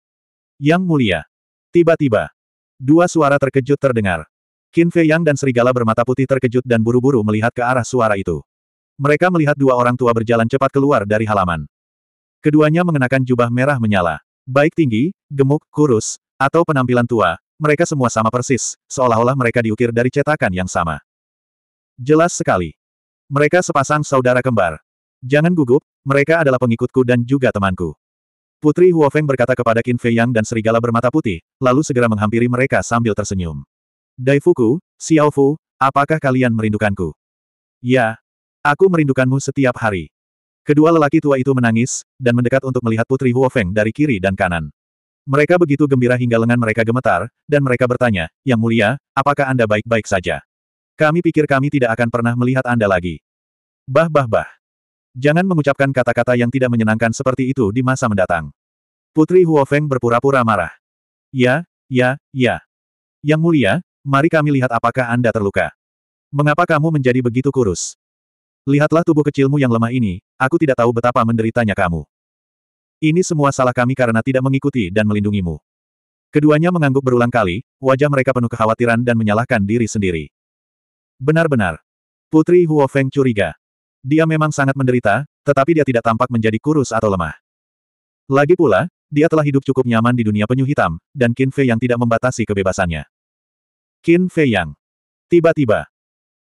Yang mulia. Tiba-tiba, Dua suara terkejut terdengar. Qin Fei Yang dan serigala bermata putih terkejut dan buru-buru melihat ke arah suara itu. Mereka melihat dua orang tua berjalan cepat keluar dari halaman. Keduanya mengenakan jubah merah menyala. Baik tinggi, gemuk, kurus, atau penampilan tua, mereka semua sama persis, seolah-olah mereka diukir dari cetakan yang sama. Jelas sekali. Mereka sepasang saudara kembar. Jangan gugup, mereka adalah pengikutku dan juga temanku. Putri Huofeng berkata kepada Qin Fei Yang dan serigala bermata putih, lalu segera menghampiri mereka sambil tersenyum. Dai Xiao Fu, apakah kalian merindukanku? Ya. Aku merindukanmu setiap hari. Kedua lelaki tua itu menangis, dan mendekat untuk melihat Putri Huofeng dari kiri dan kanan. Mereka begitu gembira hingga lengan mereka gemetar, dan mereka bertanya, Yang mulia, apakah Anda baik-baik saja? Kami pikir kami tidak akan pernah melihat Anda lagi. Bah bah bah. Jangan mengucapkan kata-kata yang tidak menyenangkan seperti itu di masa mendatang. Putri Huofeng berpura-pura marah. Ya, ya, ya. Yang mulia, mari kami lihat apakah Anda terluka. Mengapa kamu menjadi begitu kurus? Lihatlah tubuh kecilmu yang lemah ini, aku tidak tahu betapa menderitanya kamu. Ini semua salah kami karena tidak mengikuti dan melindungimu. Keduanya mengangguk berulang kali, wajah mereka penuh kekhawatiran dan menyalahkan diri sendiri. Benar-benar. Putri Huofeng curiga. Dia memang sangat menderita, tetapi dia tidak tampak menjadi kurus atau lemah. Lagi pula, dia telah hidup cukup nyaman di dunia penyu hitam, dan Qin Fei yang tidak membatasi kebebasannya. Qin Fei Yang. Tiba-tiba.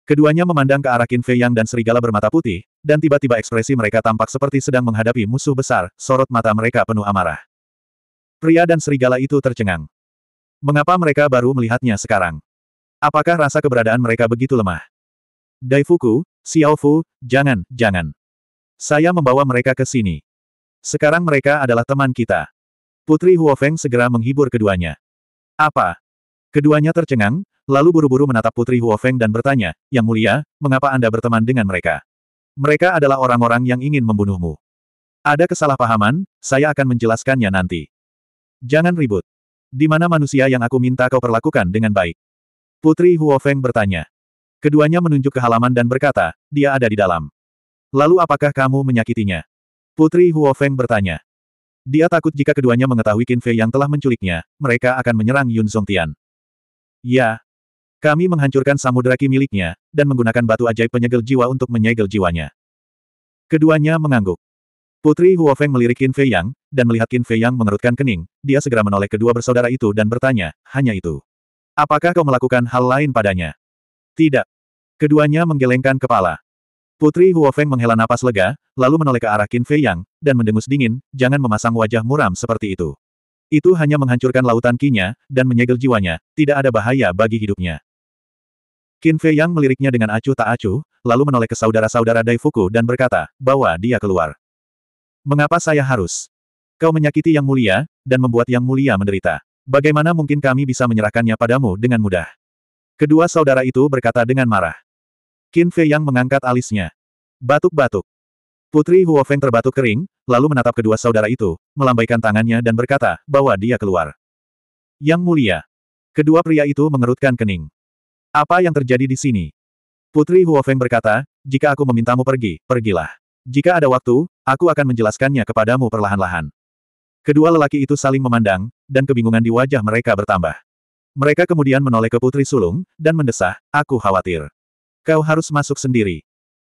Keduanya memandang ke arah Qin Fei Yang dan serigala bermata putih, dan tiba-tiba ekspresi mereka tampak seperti sedang menghadapi musuh besar, sorot mata mereka penuh amarah. Pria dan serigala itu tercengang. Mengapa mereka baru melihatnya sekarang? Apakah rasa keberadaan mereka begitu lemah? Daifuku, Xiao Fu, jangan, jangan. Saya membawa mereka ke sini. Sekarang mereka adalah teman kita. Putri Huofeng segera menghibur keduanya. Apa? Keduanya tercengang, lalu buru-buru menatap Putri Huofeng dan bertanya, Yang mulia, mengapa Anda berteman dengan mereka? Mereka adalah orang-orang yang ingin membunuhmu. Ada kesalahpahaman, saya akan menjelaskannya nanti. Jangan ribut. Di mana manusia yang aku minta kau perlakukan dengan baik? Putri Huofeng bertanya. Keduanya menunjuk ke halaman dan berkata, dia ada di dalam. Lalu apakah kamu menyakitinya? Putri Huofeng bertanya. Dia takut jika keduanya mengetahui Qin Fei yang telah menculiknya, mereka akan menyerang Yun Tian. Ya. Kami menghancurkan samudera ki miliknya, dan menggunakan batu ajaib penyegel jiwa untuk menyegel jiwanya. Keduanya mengangguk. Putri Huofeng melirik Qin Fei Yang, dan melihat Qin Fei Yang mengerutkan kening, dia segera menoleh kedua bersaudara itu dan bertanya, hanya itu. Apakah kau melakukan hal lain padanya? Tidak. Keduanya menggelengkan kepala. Putri Huofeng menghela napas lega, lalu menoleh ke arah Qin Fei Yang, dan mendengus dingin, jangan memasang wajah muram seperti itu. Itu hanya menghancurkan lautan kinya, dan menyegel jiwanya, tidak ada bahaya bagi hidupnya. Qin Fei Yang meliriknya dengan acuh tak acuh, lalu menoleh ke saudara-saudara Daifuku dan berkata, bawa dia keluar. Mengapa saya harus? Kau menyakiti yang mulia, dan membuat yang mulia menderita. Bagaimana mungkin kami bisa menyerahkannya padamu dengan mudah? Kedua saudara itu berkata dengan marah. Qin Fei yang mengangkat alisnya. Batuk-batuk. Putri Huofeng terbatuk kering, lalu menatap kedua saudara itu, melambaikan tangannya dan berkata, bahwa dia keluar. Yang mulia. Kedua pria itu mengerutkan kening. Apa yang terjadi di sini? Putri Huofeng berkata, jika aku memintamu pergi, pergilah. Jika ada waktu, aku akan menjelaskannya kepadamu perlahan-lahan. Kedua lelaki itu saling memandang, dan kebingungan di wajah mereka bertambah. Mereka kemudian menoleh ke putri sulung, dan mendesah, aku khawatir. Kau harus masuk sendiri.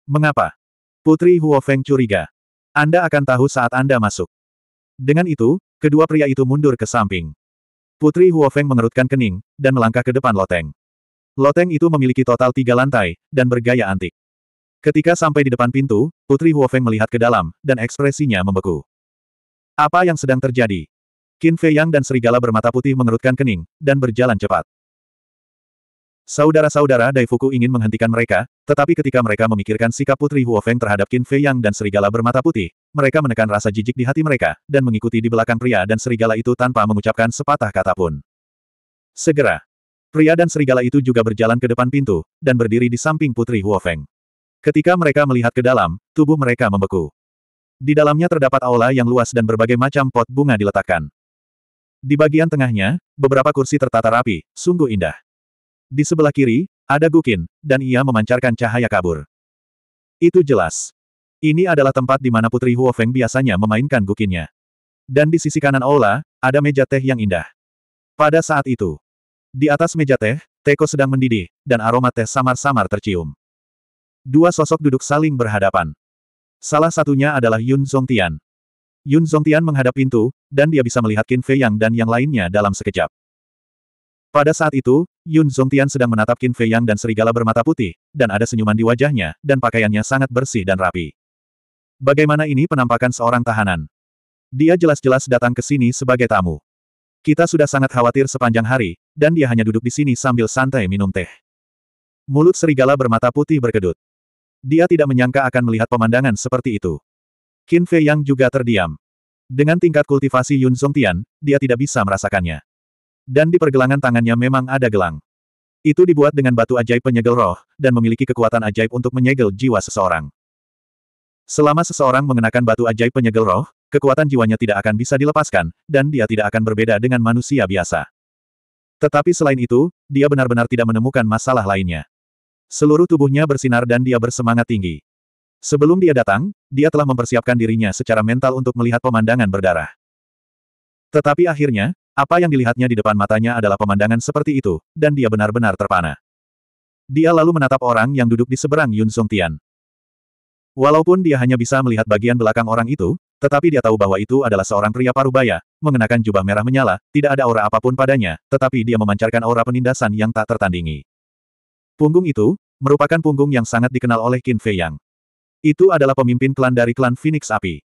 Mengapa? Putri Huofeng curiga. Anda akan tahu saat Anda masuk. Dengan itu, kedua pria itu mundur ke samping. Putri Huofeng mengerutkan kening, dan melangkah ke depan loteng. Loteng itu memiliki total tiga lantai, dan bergaya antik. Ketika sampai di depan pintu, Putri Huofeng melihat ke dalam, dan ekspresinya membeku. Apa yang sedang terjadi? Qin Fei Yang dan serigala bermata putih mengerutkan kening, dan berjalan cepat. Saudara-saudara Daifuku ingin menghentikan mereka, tetapi ketika mereka memikirkan sikap Putri Huofeng terhadap Qin Fei Yang dan serigala bermata putih, mereka menekan rasa jijik di hati mereka, dan mengikuti di belakang pria dan serigala itu tanpa mengucapkan sepatah kata pun. Segera, pria dan serigala itu juga berjalan ke depan pintu, dan berdiri di samping Putri Huofeng. Ketika mereka melihat ke dalam, tubuh mereka membeku. Di dalamnya terdapat aula yang luas dan berbagai macam pot bunga diletakkan. Di bagian tengahnya, beberapa kursi tertata rapi, sungguh indah. Di sebelah kiri, ada Gukin, dan ia memancarkan cahaya kabur. Itu jelas. Ini adalah tempat di mana Putri Huofeng biasanya memainkan Gukinnya. Dan di sisi kanan aula, ada meja teh yang indah. Pada saat itu, di atas meja teh, teko sedang mendidih, dan aroma teh samar-samar tercium. Dua sosok duduk saling berhadapan. Salah satunya adalah Yun Tian, Yun Zongtian menghadap pintu, dan dia bisa melihat Qin Fei Yang dan yang lainnya dalam sekejap. Pada saat itu, Yun Zongtian sedang menatap Qin Fei Yang dan serigala bermata putih, dan ada senyuman di wajahnya, dan pakaiannya sangat bersih dan rapi. Bagaimana ini penampakan seorang tahanan? Dia jelas-jelas datang ke sini sebagai tamu. Kita sudah sangat khawatir sepanjang hari, dan dia hanya duduk di sini sambil santai minum teh. Mulut serigala bermata putih berkedut. Dia tidak menyangka akan melihat pemandangan seperti itu. Qin Fei Yang juga terdiam. Dengan tingkat kultivasi Yun Song Tian, dia tidak bisa merasakannya. Dan di pergelangan tangannya memang ada gelang. Itu dibuat dengan batu ajaib penyegel roh, dan memiliki kekuatan ajaib untuk menyegel jiwa seseorang. Selama seseorang mengenakan batu ajaib penyegel roh, kekuatan jiwanya tidak akan bisa dilepaskan, dan dia tidak akan berbeda dengan manusia biasa. Tetapi selain itu, dia benar-benar tidak menemukan masalah lainnya. Seluruh tubuhnya bersinar dan dia bersemangat tinggi. Sebelum dia datang, dia telah mempersiapkan dirinya secara mental untuk melihat pemandangan berdarah. Tetapi akhirnya, apa yang dilihatnya di depan matanya adalah pemandangan seperti itu, dan dia benar-benar terpana. Dia lalu menatap orang yang duduk di seberang Yun Song Tian. Walaupun dia hanya bisa melihat bagian belakang orang itu, tetapi dia tahu bahwa itu adalah seorang pria parubaya, mengenakan jubah merah menyala, tidak ada aura apapun padanya, tetapi dia memancarkan aura penindasan yang tak tertandingi. Punggung itu, merupakan punggung yang sangat dikenal oleh Qin Fei Yang. Itu adalah pemimpin klan dari klan Phoenix Api.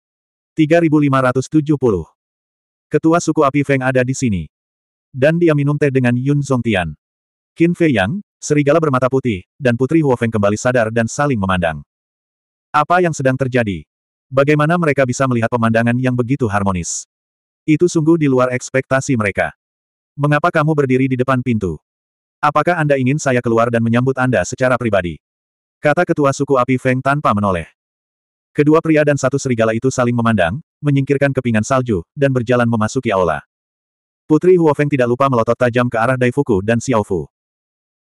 3570. Ketua suku api Feng ada di sini. Dan dia minum teh dengan Yun Zongtian. Qin Fei Yang, serigala bermata putih, dan Putri Huo Feng kembali sadar dan saling memandang. Apa yang sedang terjadi? Bagaimana mereka bisa melihat pemandangan yang begitu harmonis? Itu sungguh di luar ekspektasi mereka. Mengapa kamu berdiri di depan pintu? Apakah Anda ingin saya keluar dan menyambut Anda secara pribadi? Kata ketua suku api Feng tanpa menoleh. Kedua pria dan satu serigala itu saling memandang, menyingkirkan kepingan salju, dan berjalan memasuki aula. Putri Huofeng tidak lupa melotot tajam ke arah Daifuku dan Xiaofu.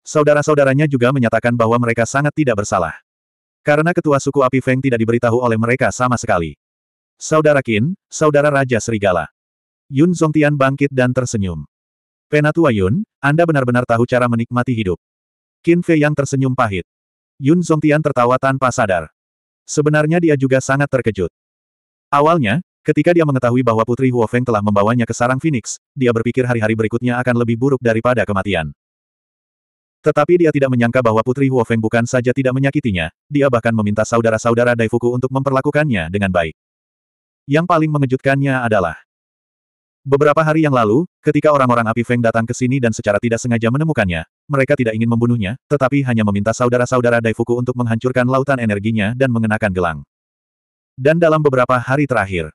Saudara-saudaranya juga menyatakan bahwa mereka sangat tidak bersalah. Karena ketua suku api Feng tidak diberitahu oleh mereka sama sekali. Saudara Qin, saudara Raja Serigala. Yun Zongtian bangkit dan tersenyum. Penatua Yun, Anda benar-benar tahu cara menikmati hidup. Qin Fei yang tersenyum pahit. Yun Zongtian tertawa tanpa sadar. Sebenarnya dia juga sangat terkejut. Awalnya, ketika dia mengetahui bahwa Putri Huofeng telah membawanya ke sarang Phoenix, dia berpikir hari-hari berikutnya akan lebih buruk daripada kematian. Tetapi dia tidak menyangka bahwa Putri Huofeng bukan saja tidak menyakitinya, dia bahkan meminta saudara-saudara Daifuku untuk memperlakukannya dengan baik. Yang paling mengejutkannya adalah, Beberapa hari yang lalu, ketika orang-orang api Feng datang ke sini dan secara tidak sengaja menemukannya, mereka tidak ingin membunuhnya, tetapi hanya meminta saudara-saudara Daifuku untuk menghancurkan lautan energinya dan mengenakan gelang. Dan dalam beberapa hari terakhir,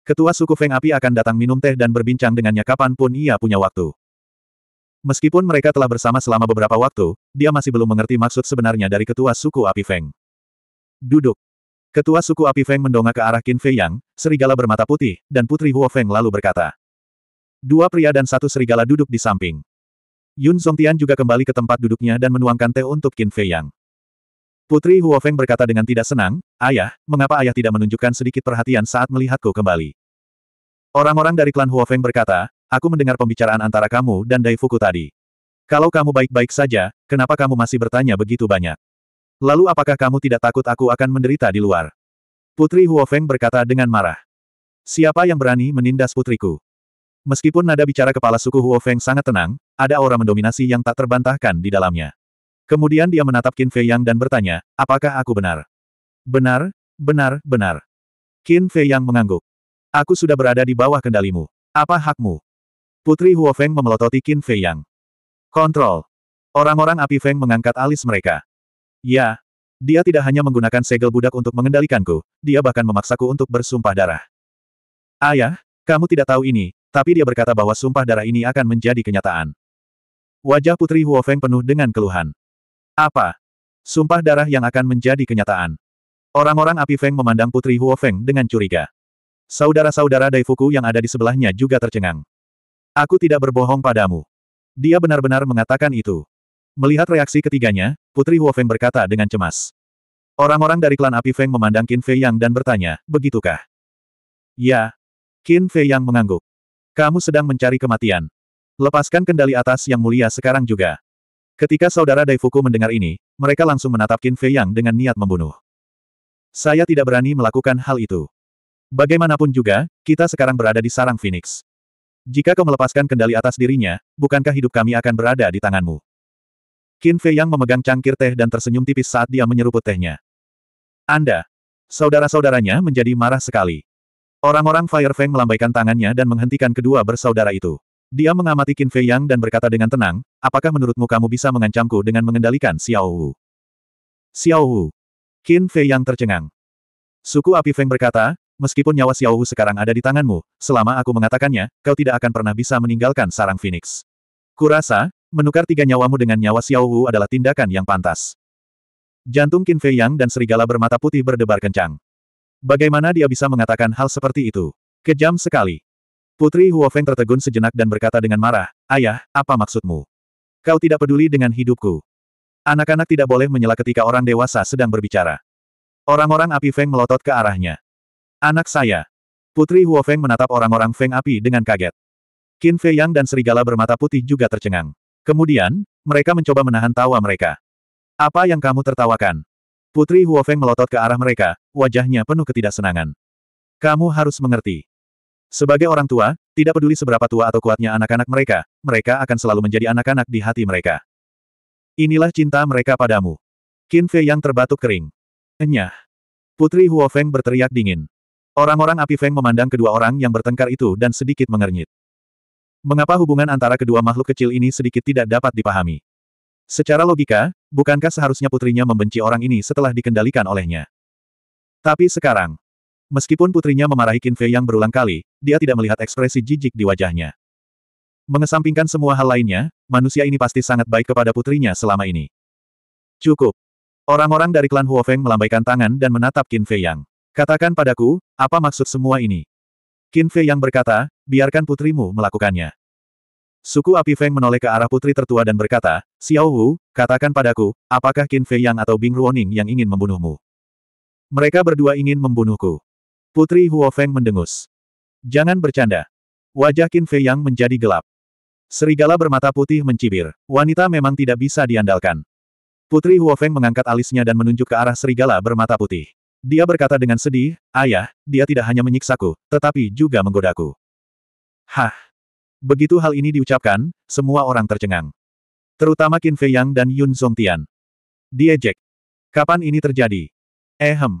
ketua suku Feng Api akan datang minum teh dan berbincang dengannya kapanpun ia punya waktu. Meskipun mereka telah bersama selama beberapa waktu, dia masih belum mengerti maksud sebenarnya dari ketua suku Api Feng. Duduk. Ketua suku api Feng mendongak ke arah Qin Fei Yang, serigala bermata putih, dan putri Huo Feng lalu berkata. Dua pria dan satu serigala duduk di samping. Yun Songtian juga kembali ke tempat duduknya dan menuangkan teh untuk Qin Fei Yang. Putri Huo Feng berkata dengan tidak senang, Ayah, mengapa ayah tidak menunjukkan sedikit perhatian saat melihatku kembali? Orang-orang dari klan Huo Feng berkata, aku mendengar pembicaraan antara kamu dan Daifuku tadi. Kalau kamu baik-baik saja, kenapa kamu masih bertanya begitu banyak? Lalu apakah kamu tidak takut aku akan menderita di luar? Putri Huofeng berkata dengan marah. Siapa yang berani menindas putriku? Meskipun nada bicara kepala suku Huofeng sangat tenang, ada aura mendominasi yang tak terbantahkan di dalamnya. Kemudian dia menatap Qin Fei Yang dan bertanya, apakah aku benar? Benar, benar, benar. Qin Fei Yang mengangguk. Aku sudah berada di bawah kendalimu. Apa hakmu? Putri Huofeng memelototi Qin Fei Yang. Kontrol. Orang-orang api Feng mengangkat alis mereka. Ya. Dia tidak hanya menggunakan segel budak untuk mengendalikanku, dia bahkan memaksaku untuk bersumpah darah. Ayah, kamu tidak tahu ini, tapi dia berkata bahwa sumpah darah ini akan menjadi kenyataan. Wajah Putri Huofeng penuh dengan keluhan. Apa? Sumpah darah yang akan menjadi kenyataan. Orang-orang api Feng memandang Putri Huofeng dengan curiga. Saudara-saudara Daifuku yang ada di sebelahnya juga tercengang. Aku tidak berbohong padamu. Dia benar-benar mengatakan itu. Melihat reaksi ketiganya, Putri Huofeng berkata dengan cemas. Orang-orang dari klan api Feng memandang Qin Fei Yang dan bertanya, begitukah? Ya. Qin Fei Yang mengangguk. Kamu sedang mencari kematian. Lepaskan kendali atas yang mulia sekarang juga. Ketika saudara Daifuku mendengar ini, mereka langsung menatap Qin Fei Yang dengan niat membunuh. Saya tidak berani melakukan hal itu. Bagaimanapun juga, kita sekarang berada di sarang Phoenix. Jika kau melepaskan kendali atas dirinya, bukankah hidup kami akan berada di tanganmu? Qin Fei yang memegang cangkir teh dan tersenyum tipis saat dia menyeruput tehnya. Anda. Saudara-saudaranya menjadi marah sekali. Orang-orang Fire Feng melambaikan tangannya dan menghentikan kedua bersaudara itu. Dia mengamati Qin Fei Yang dan berkata dengan tenang, apakah menurutmu kamu bisa mengancamku dengan mengendalikan Xiao Wu? Xiao Wu. Qin Fei Yang tercengang. Suku Api Feng berkata, meskipun nyawa Xiao Wu sekarang ada di tanganmu, selama aku mengatakannya, kau tidak akan pernah bisa meninggalkan sarang Phoenix. Kurasa, Menukar tiga nyawamu dengan nyawa Xiao Wu adalah tindakan yang pantas. Jantung Qin Fei Yang dan serigala bermata putih berdebar kencang. Bagaimana dia bisa mengatakan hal seperti itu? Kejam sekali. Putri Huofeng tertegun sejenak dan berkata dengan marah, Ayah, apa maksudmu? Kau tidak peduli dengan hidupku. Anak-anak tidak boleh menyela ketika orang dewasa sedang berbicara. Orang-orang api Feng melotot ke arahnya. Anak saya. Putri Huofeng menatap orang-orang Feng api dengan kaget. Qin Fei Yang dan serigala bermata putih juga tercengang. Kemudian, mereka mencoba menahan tawa mereka. Apa yang kamu tertawakan? Putri Huofeng melotot ke arah mereka, wajahnya penuh ketidaksenangan. Kamu harus mengerti. Sebagai orang tua, tidak peduli seberapa tua atau kuatnya anak-anak mereka, mereka akan selalu menjadi anak-anak di hati mereka. Inilah cinta mereka padamu. Qin Fei yang terbatuk kering. Enyah. Putri Huofeng berteriak dingin. Orang-orang api Feng memandang kedua orang yang bertengkar itu dan sedikit mengernyit. Mengapa hubungan antara kedua makhluk kecil ini sedikit tidak dapat dipahami? Secara logika, bukankah seharusnya putrinya membenci orang ini setelah dikendalikan olehnya? Tapi sekarang, meskipun putrinya memarahi Qin Fei yang berulang kali, dia tidak melihat ekspresi jijik di wajahnya. Mengesampingkan semua hal lainnya, manusia ini pasti sangat baik kepada putrinya selama ini. Cukup. Orang-orang dari klan Huofeng melambaikan tangan dan menatap Qin Fei Yang. Katakan padaku, apa maksud semua ini? Qin Fei Yang berkata, biarkan putrimu melakukannya. Suku api Feng menoleh ke arah putri tertua dan berkata, Xiao Wu, katakan padaku, apakah Qin Fei Yang atau Bing Ruoning yang ingin membunuhmu? Mereka berdua ingin membunuhku. Putri Huo Feng mendengus. Jangan bercanda. Wajah Qin Fei Yang menjadi gelap. Serigala bermata putih mencibir. Wanita memang tidak bisa diandalkan. Putri Huo Feng mengangkat alisnya dan menunjuk ke arah serigala bermata putih. Dia berkata dengan sedih, Ayah, dia tidak hanya menyiksaku, tetapi juga menggodaku. Hah! Begitu hal ini diucapkan, semua orang tercengang. Terutama Qin Fei Yang dan Yun Zongtian. Diejek. Kapan ini terjadi? Ehem. Eh,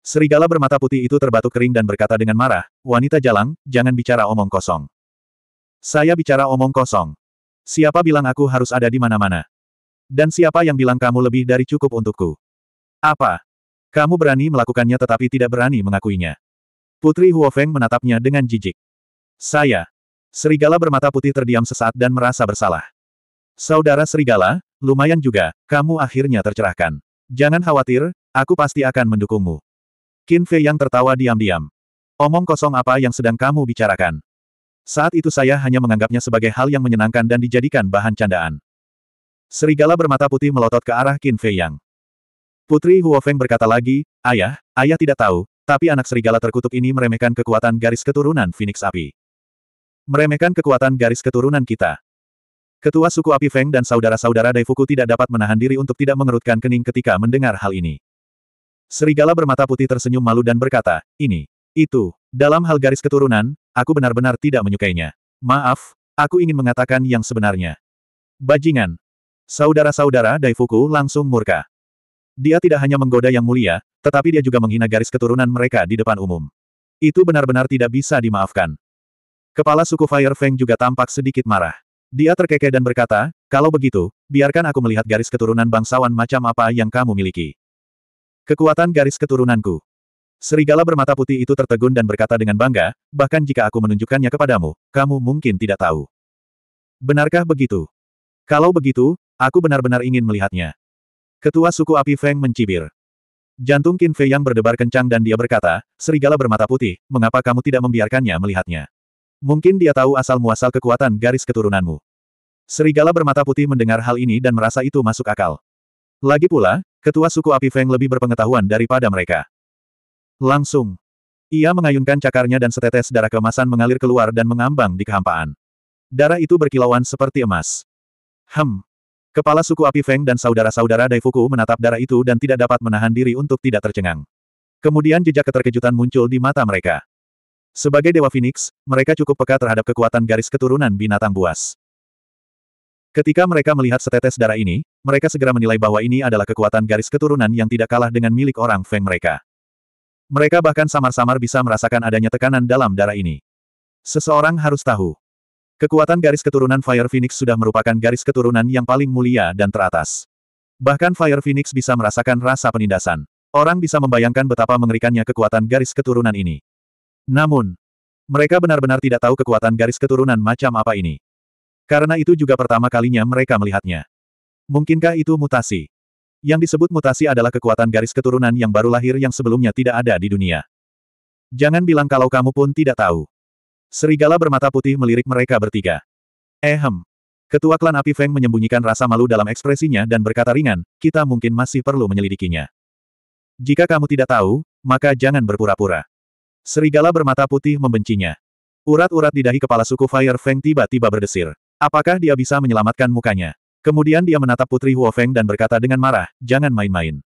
Serigala bermata putih itu terbatuk kering dan berkata dengan marah, wanita jalang, jangan bicara omong kosong. Saya bicara omong kosong. Siapa bilang aku harus ada di mana-mana? Dan siapa yang bilang kamu lebih dari cukup untukku? Apa? Kamu berani melakukannya tetapi tidak berani mengakuinya. Putri Huofeng menatapnya dengan jijik. Saya. Serigala bermata putih terdiam sesaat dan merasa bersalah. Saudara Serigala, lumayan juga, kamu akhirnya tercerahkan. Jangan khawatir, aku pasti akan mendukungmu. Qin Fei yang tertawa diam-diam. Omong kosong apa yang sedang kamu bicarakan? Saat itu saya hanya menganggapnya sebagai hal yang menyenangkan dan dijadikan bahan candaan. Serigala bermata putih melotot ke arah Qin Fei Yang. Putri Huofeng berkata lagi, Ayah, ayah tidak tahu, tapi anak serigala terkutuk ini meremehkan kekuatan garis keturunan Phoenix Api. Meremehkan kekuatan garis keturunan kita. Ketua suku api Feng dan saudara-saudara Daifuku tidak dapat menahan diri untuk tidak mengerutkan kening ketika mendengar hal ini. Serigala bermata putih tersenyum malu dan berkata, ini, itu, dalam hal garis keturunan, aku benar-benar tidak menyukainya. Maaf, aku ingin mengatakan yang sebenarnya. Bajingan. Saudara-saudara Daifuku langsung murka. Dia tidak hanya menggoda yang mulia, tetapi dia juga menghina garis keturunan mereka di depan umum. Itu benar-benar tidak bisa dimaafkan. Kepala suku Fire Feng juga tampak sedikit marah. Dia terkekeh dan berkata, kalau begitu, biarkan aku melihat garis keturunan bangsawan macam apa yang kamu miliki. Kekuatan garis keturunanku. Serigala bermata putih itu tertegun dan berkata dengan bangga, bahkan jika aku menunjukkannya kepadamu, kamu mungkin tidak tahu. Benarkah begitu? Kalau begitu, aku benar-benar ingin melihatnya. Ketua suku api Feng mencibir. Jantung Qin Fei yang berdebar kencang dan dia berkata, Serigala bermata putih, mengapa kamu tidak membiarkannya melihatnya? Mungkin dia tahu asal-muasal kekuatan garis keturunanmu. Serigala bermata putih mendengar hal ini dan merasa itu masuk akal. Lagi pula, ketua suku api Feng lebih berpengetahuan daripada mereka. Langsung. Ia mengayunkan cakarnya dan setetes darah kemasan mengalir keluar dan mengambang di kehampaan. Darah itu berkilauan seperti emas. Hem. Kepala suku api Feng dan saudara-saudara Daifuku menatap darah itu dan tidak dapat menahan diri untuk tidak tercengang. Kemudian jejak keterkejutan muncul di mata mereka. Sebagai Dewa Phoenix, mereka cukup peka terhadap kekuatan garis keturunan binatang buas. Ketika mereka melihat setetes darah ini, mereka segera menilai bahwa ini adalah kekuatan garis keturunan yang tidak kalah dengan milik orang Feng mereka. Mereka bahkan samar-samar bisa merasakan adanya tekanan dalam darah ini. Seseorang harus tahu. Kekuatan garis keturunan Fire Phoenix sudah merupakan garis keturunan yang paling mulia dan teratas. Bahkan Fire Phoenix bisa merasakan rasa penindasan. Orang bisa membayangkan betapa mengerikannya kekuatan garis keturunan ini. Namun, mereka benar-benar tidak tahu kekuatan garis keturunan macam apa ini. Karena itu juga pertama kalinya mereka melihatnya. Mungkinkah itu mutasi? Yang disebut mutasi adalah kekuatan garis keturunan yang baru lahir yang sebelumnya tidak ada di dunia. Jangan bilang kalau kamu pun tidak tahu. Serigala bermata putih melirik mereka bertiga. Ehem. Eh, Ketua klan api Feng menyembunyikan rasa malu dalam ekspresinya dan berkata ringan, kita mungkin masih perlu menyelidikinya. Jika kamu tidak tahu, maka jangan berpura-pura. Serigala bermata putih membencinya. Urat-urat di dahi kepala suku Fire Feng tiba-tiba berdesir. Apakah dia bisa menyelamatkan mukanya? Kemudian dia menatap Putri Huo Feng dan berkata dengan marah, jangan main-main.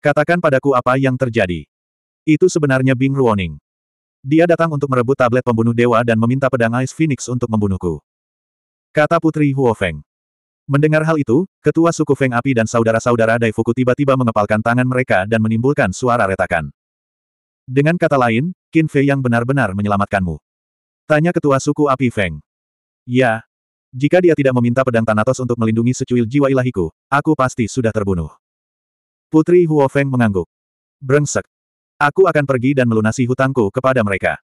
Katakan padaku apa yang terjadi. Itu sebenarnya Bing Ruoning. Dia datang untuk merebut tablet pembunuh dewa dan meminta pedang Ice Phoenix untuk membunuhku. Kata Putri Huo Feng. Mendengar hal itu, ketua suku Feng Api dan saudara-saudara Daifuku tiba-tiba mengepalkan tangan mereka dan menimbulkan suara retakan. Dengan kata lain, Qin Fei yang benar-benar menyelamatkanmu. Tanya ketua suku api Feng. Ya. Jika dia tidak meminta pedang Thanatos untuk melindungi secuil jiwa ilahiku, aku pasti sudah terbunuh. Putri Huo Feng mengangguk. Brengsek. Aku akan pergi dan melunasi hutangku kepada mereka.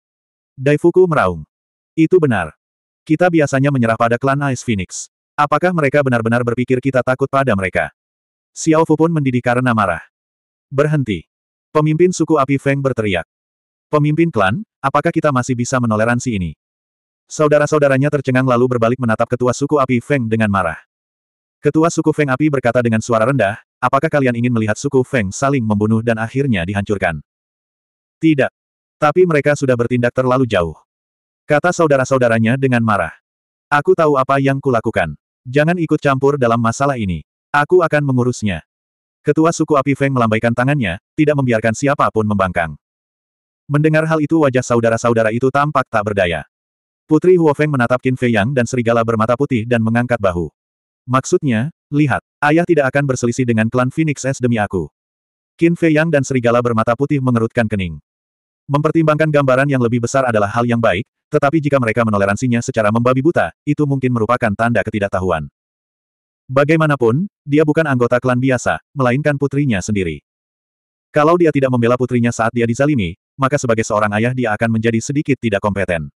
Daifuku meraung. Itu benar. Kita biasanya menyerah pada klan Ice Phoenix. Apakah mereka benar-benar berpikir kita takut pada mereka? Xiao Fu pun mendidih karena marah. Berhenti. Pemimpin suku api Feng berteriak. Pemimpin klan, apakah kita masih bisa menoleransi ini? Saudara-saudaranya tercengang lalu berbalik menatap ketua suku api Feng dengan marah. Ketua suku Feng api berkata dengan suara rendah, apakah kalian ingin melihat suku Feng saling membunuh dan akhirnya dihancurkan? Tidak. Tapi mereka sudah bertindak terlalu jauh. Kata saudara-saudaranya dengan marah. Aku tahu apa yang kulakukan. Jangan ikut campur dalam masalah ini. Aku akan mengurusnya. Ketua suku api Feng melambaikan tangannya, tidak membiarkan siapapun membangkang. Mendengar hal itu wajah saudara-saudara itu tampak tak berdaya. Putri Huo Feng menatap Qin Fei Yang dan serigala bermata putih dan mengangkat bahu. Maksudnya, lihat, ayah tidak akan berselisih dengan klan Phoenix S demi aku. Qin Fei Yang dan serigala bermata putih mengerutkan kening. Mempertimbangkan gambaran yang lebih besar adalah hal yang baik, tetapi jika mereka menoleransinya secara membabi buta, itu mungkin merupakan tanda ketidaktahuan. Bagaimanapun, dia bukan anggota klan biasa, melainkan putrinya sendiri. Kalau dia tidak membela putrinya saat dia dizalimi, maka sebagai seorang ayah dia akan menjadi sedikit tidak kompeten.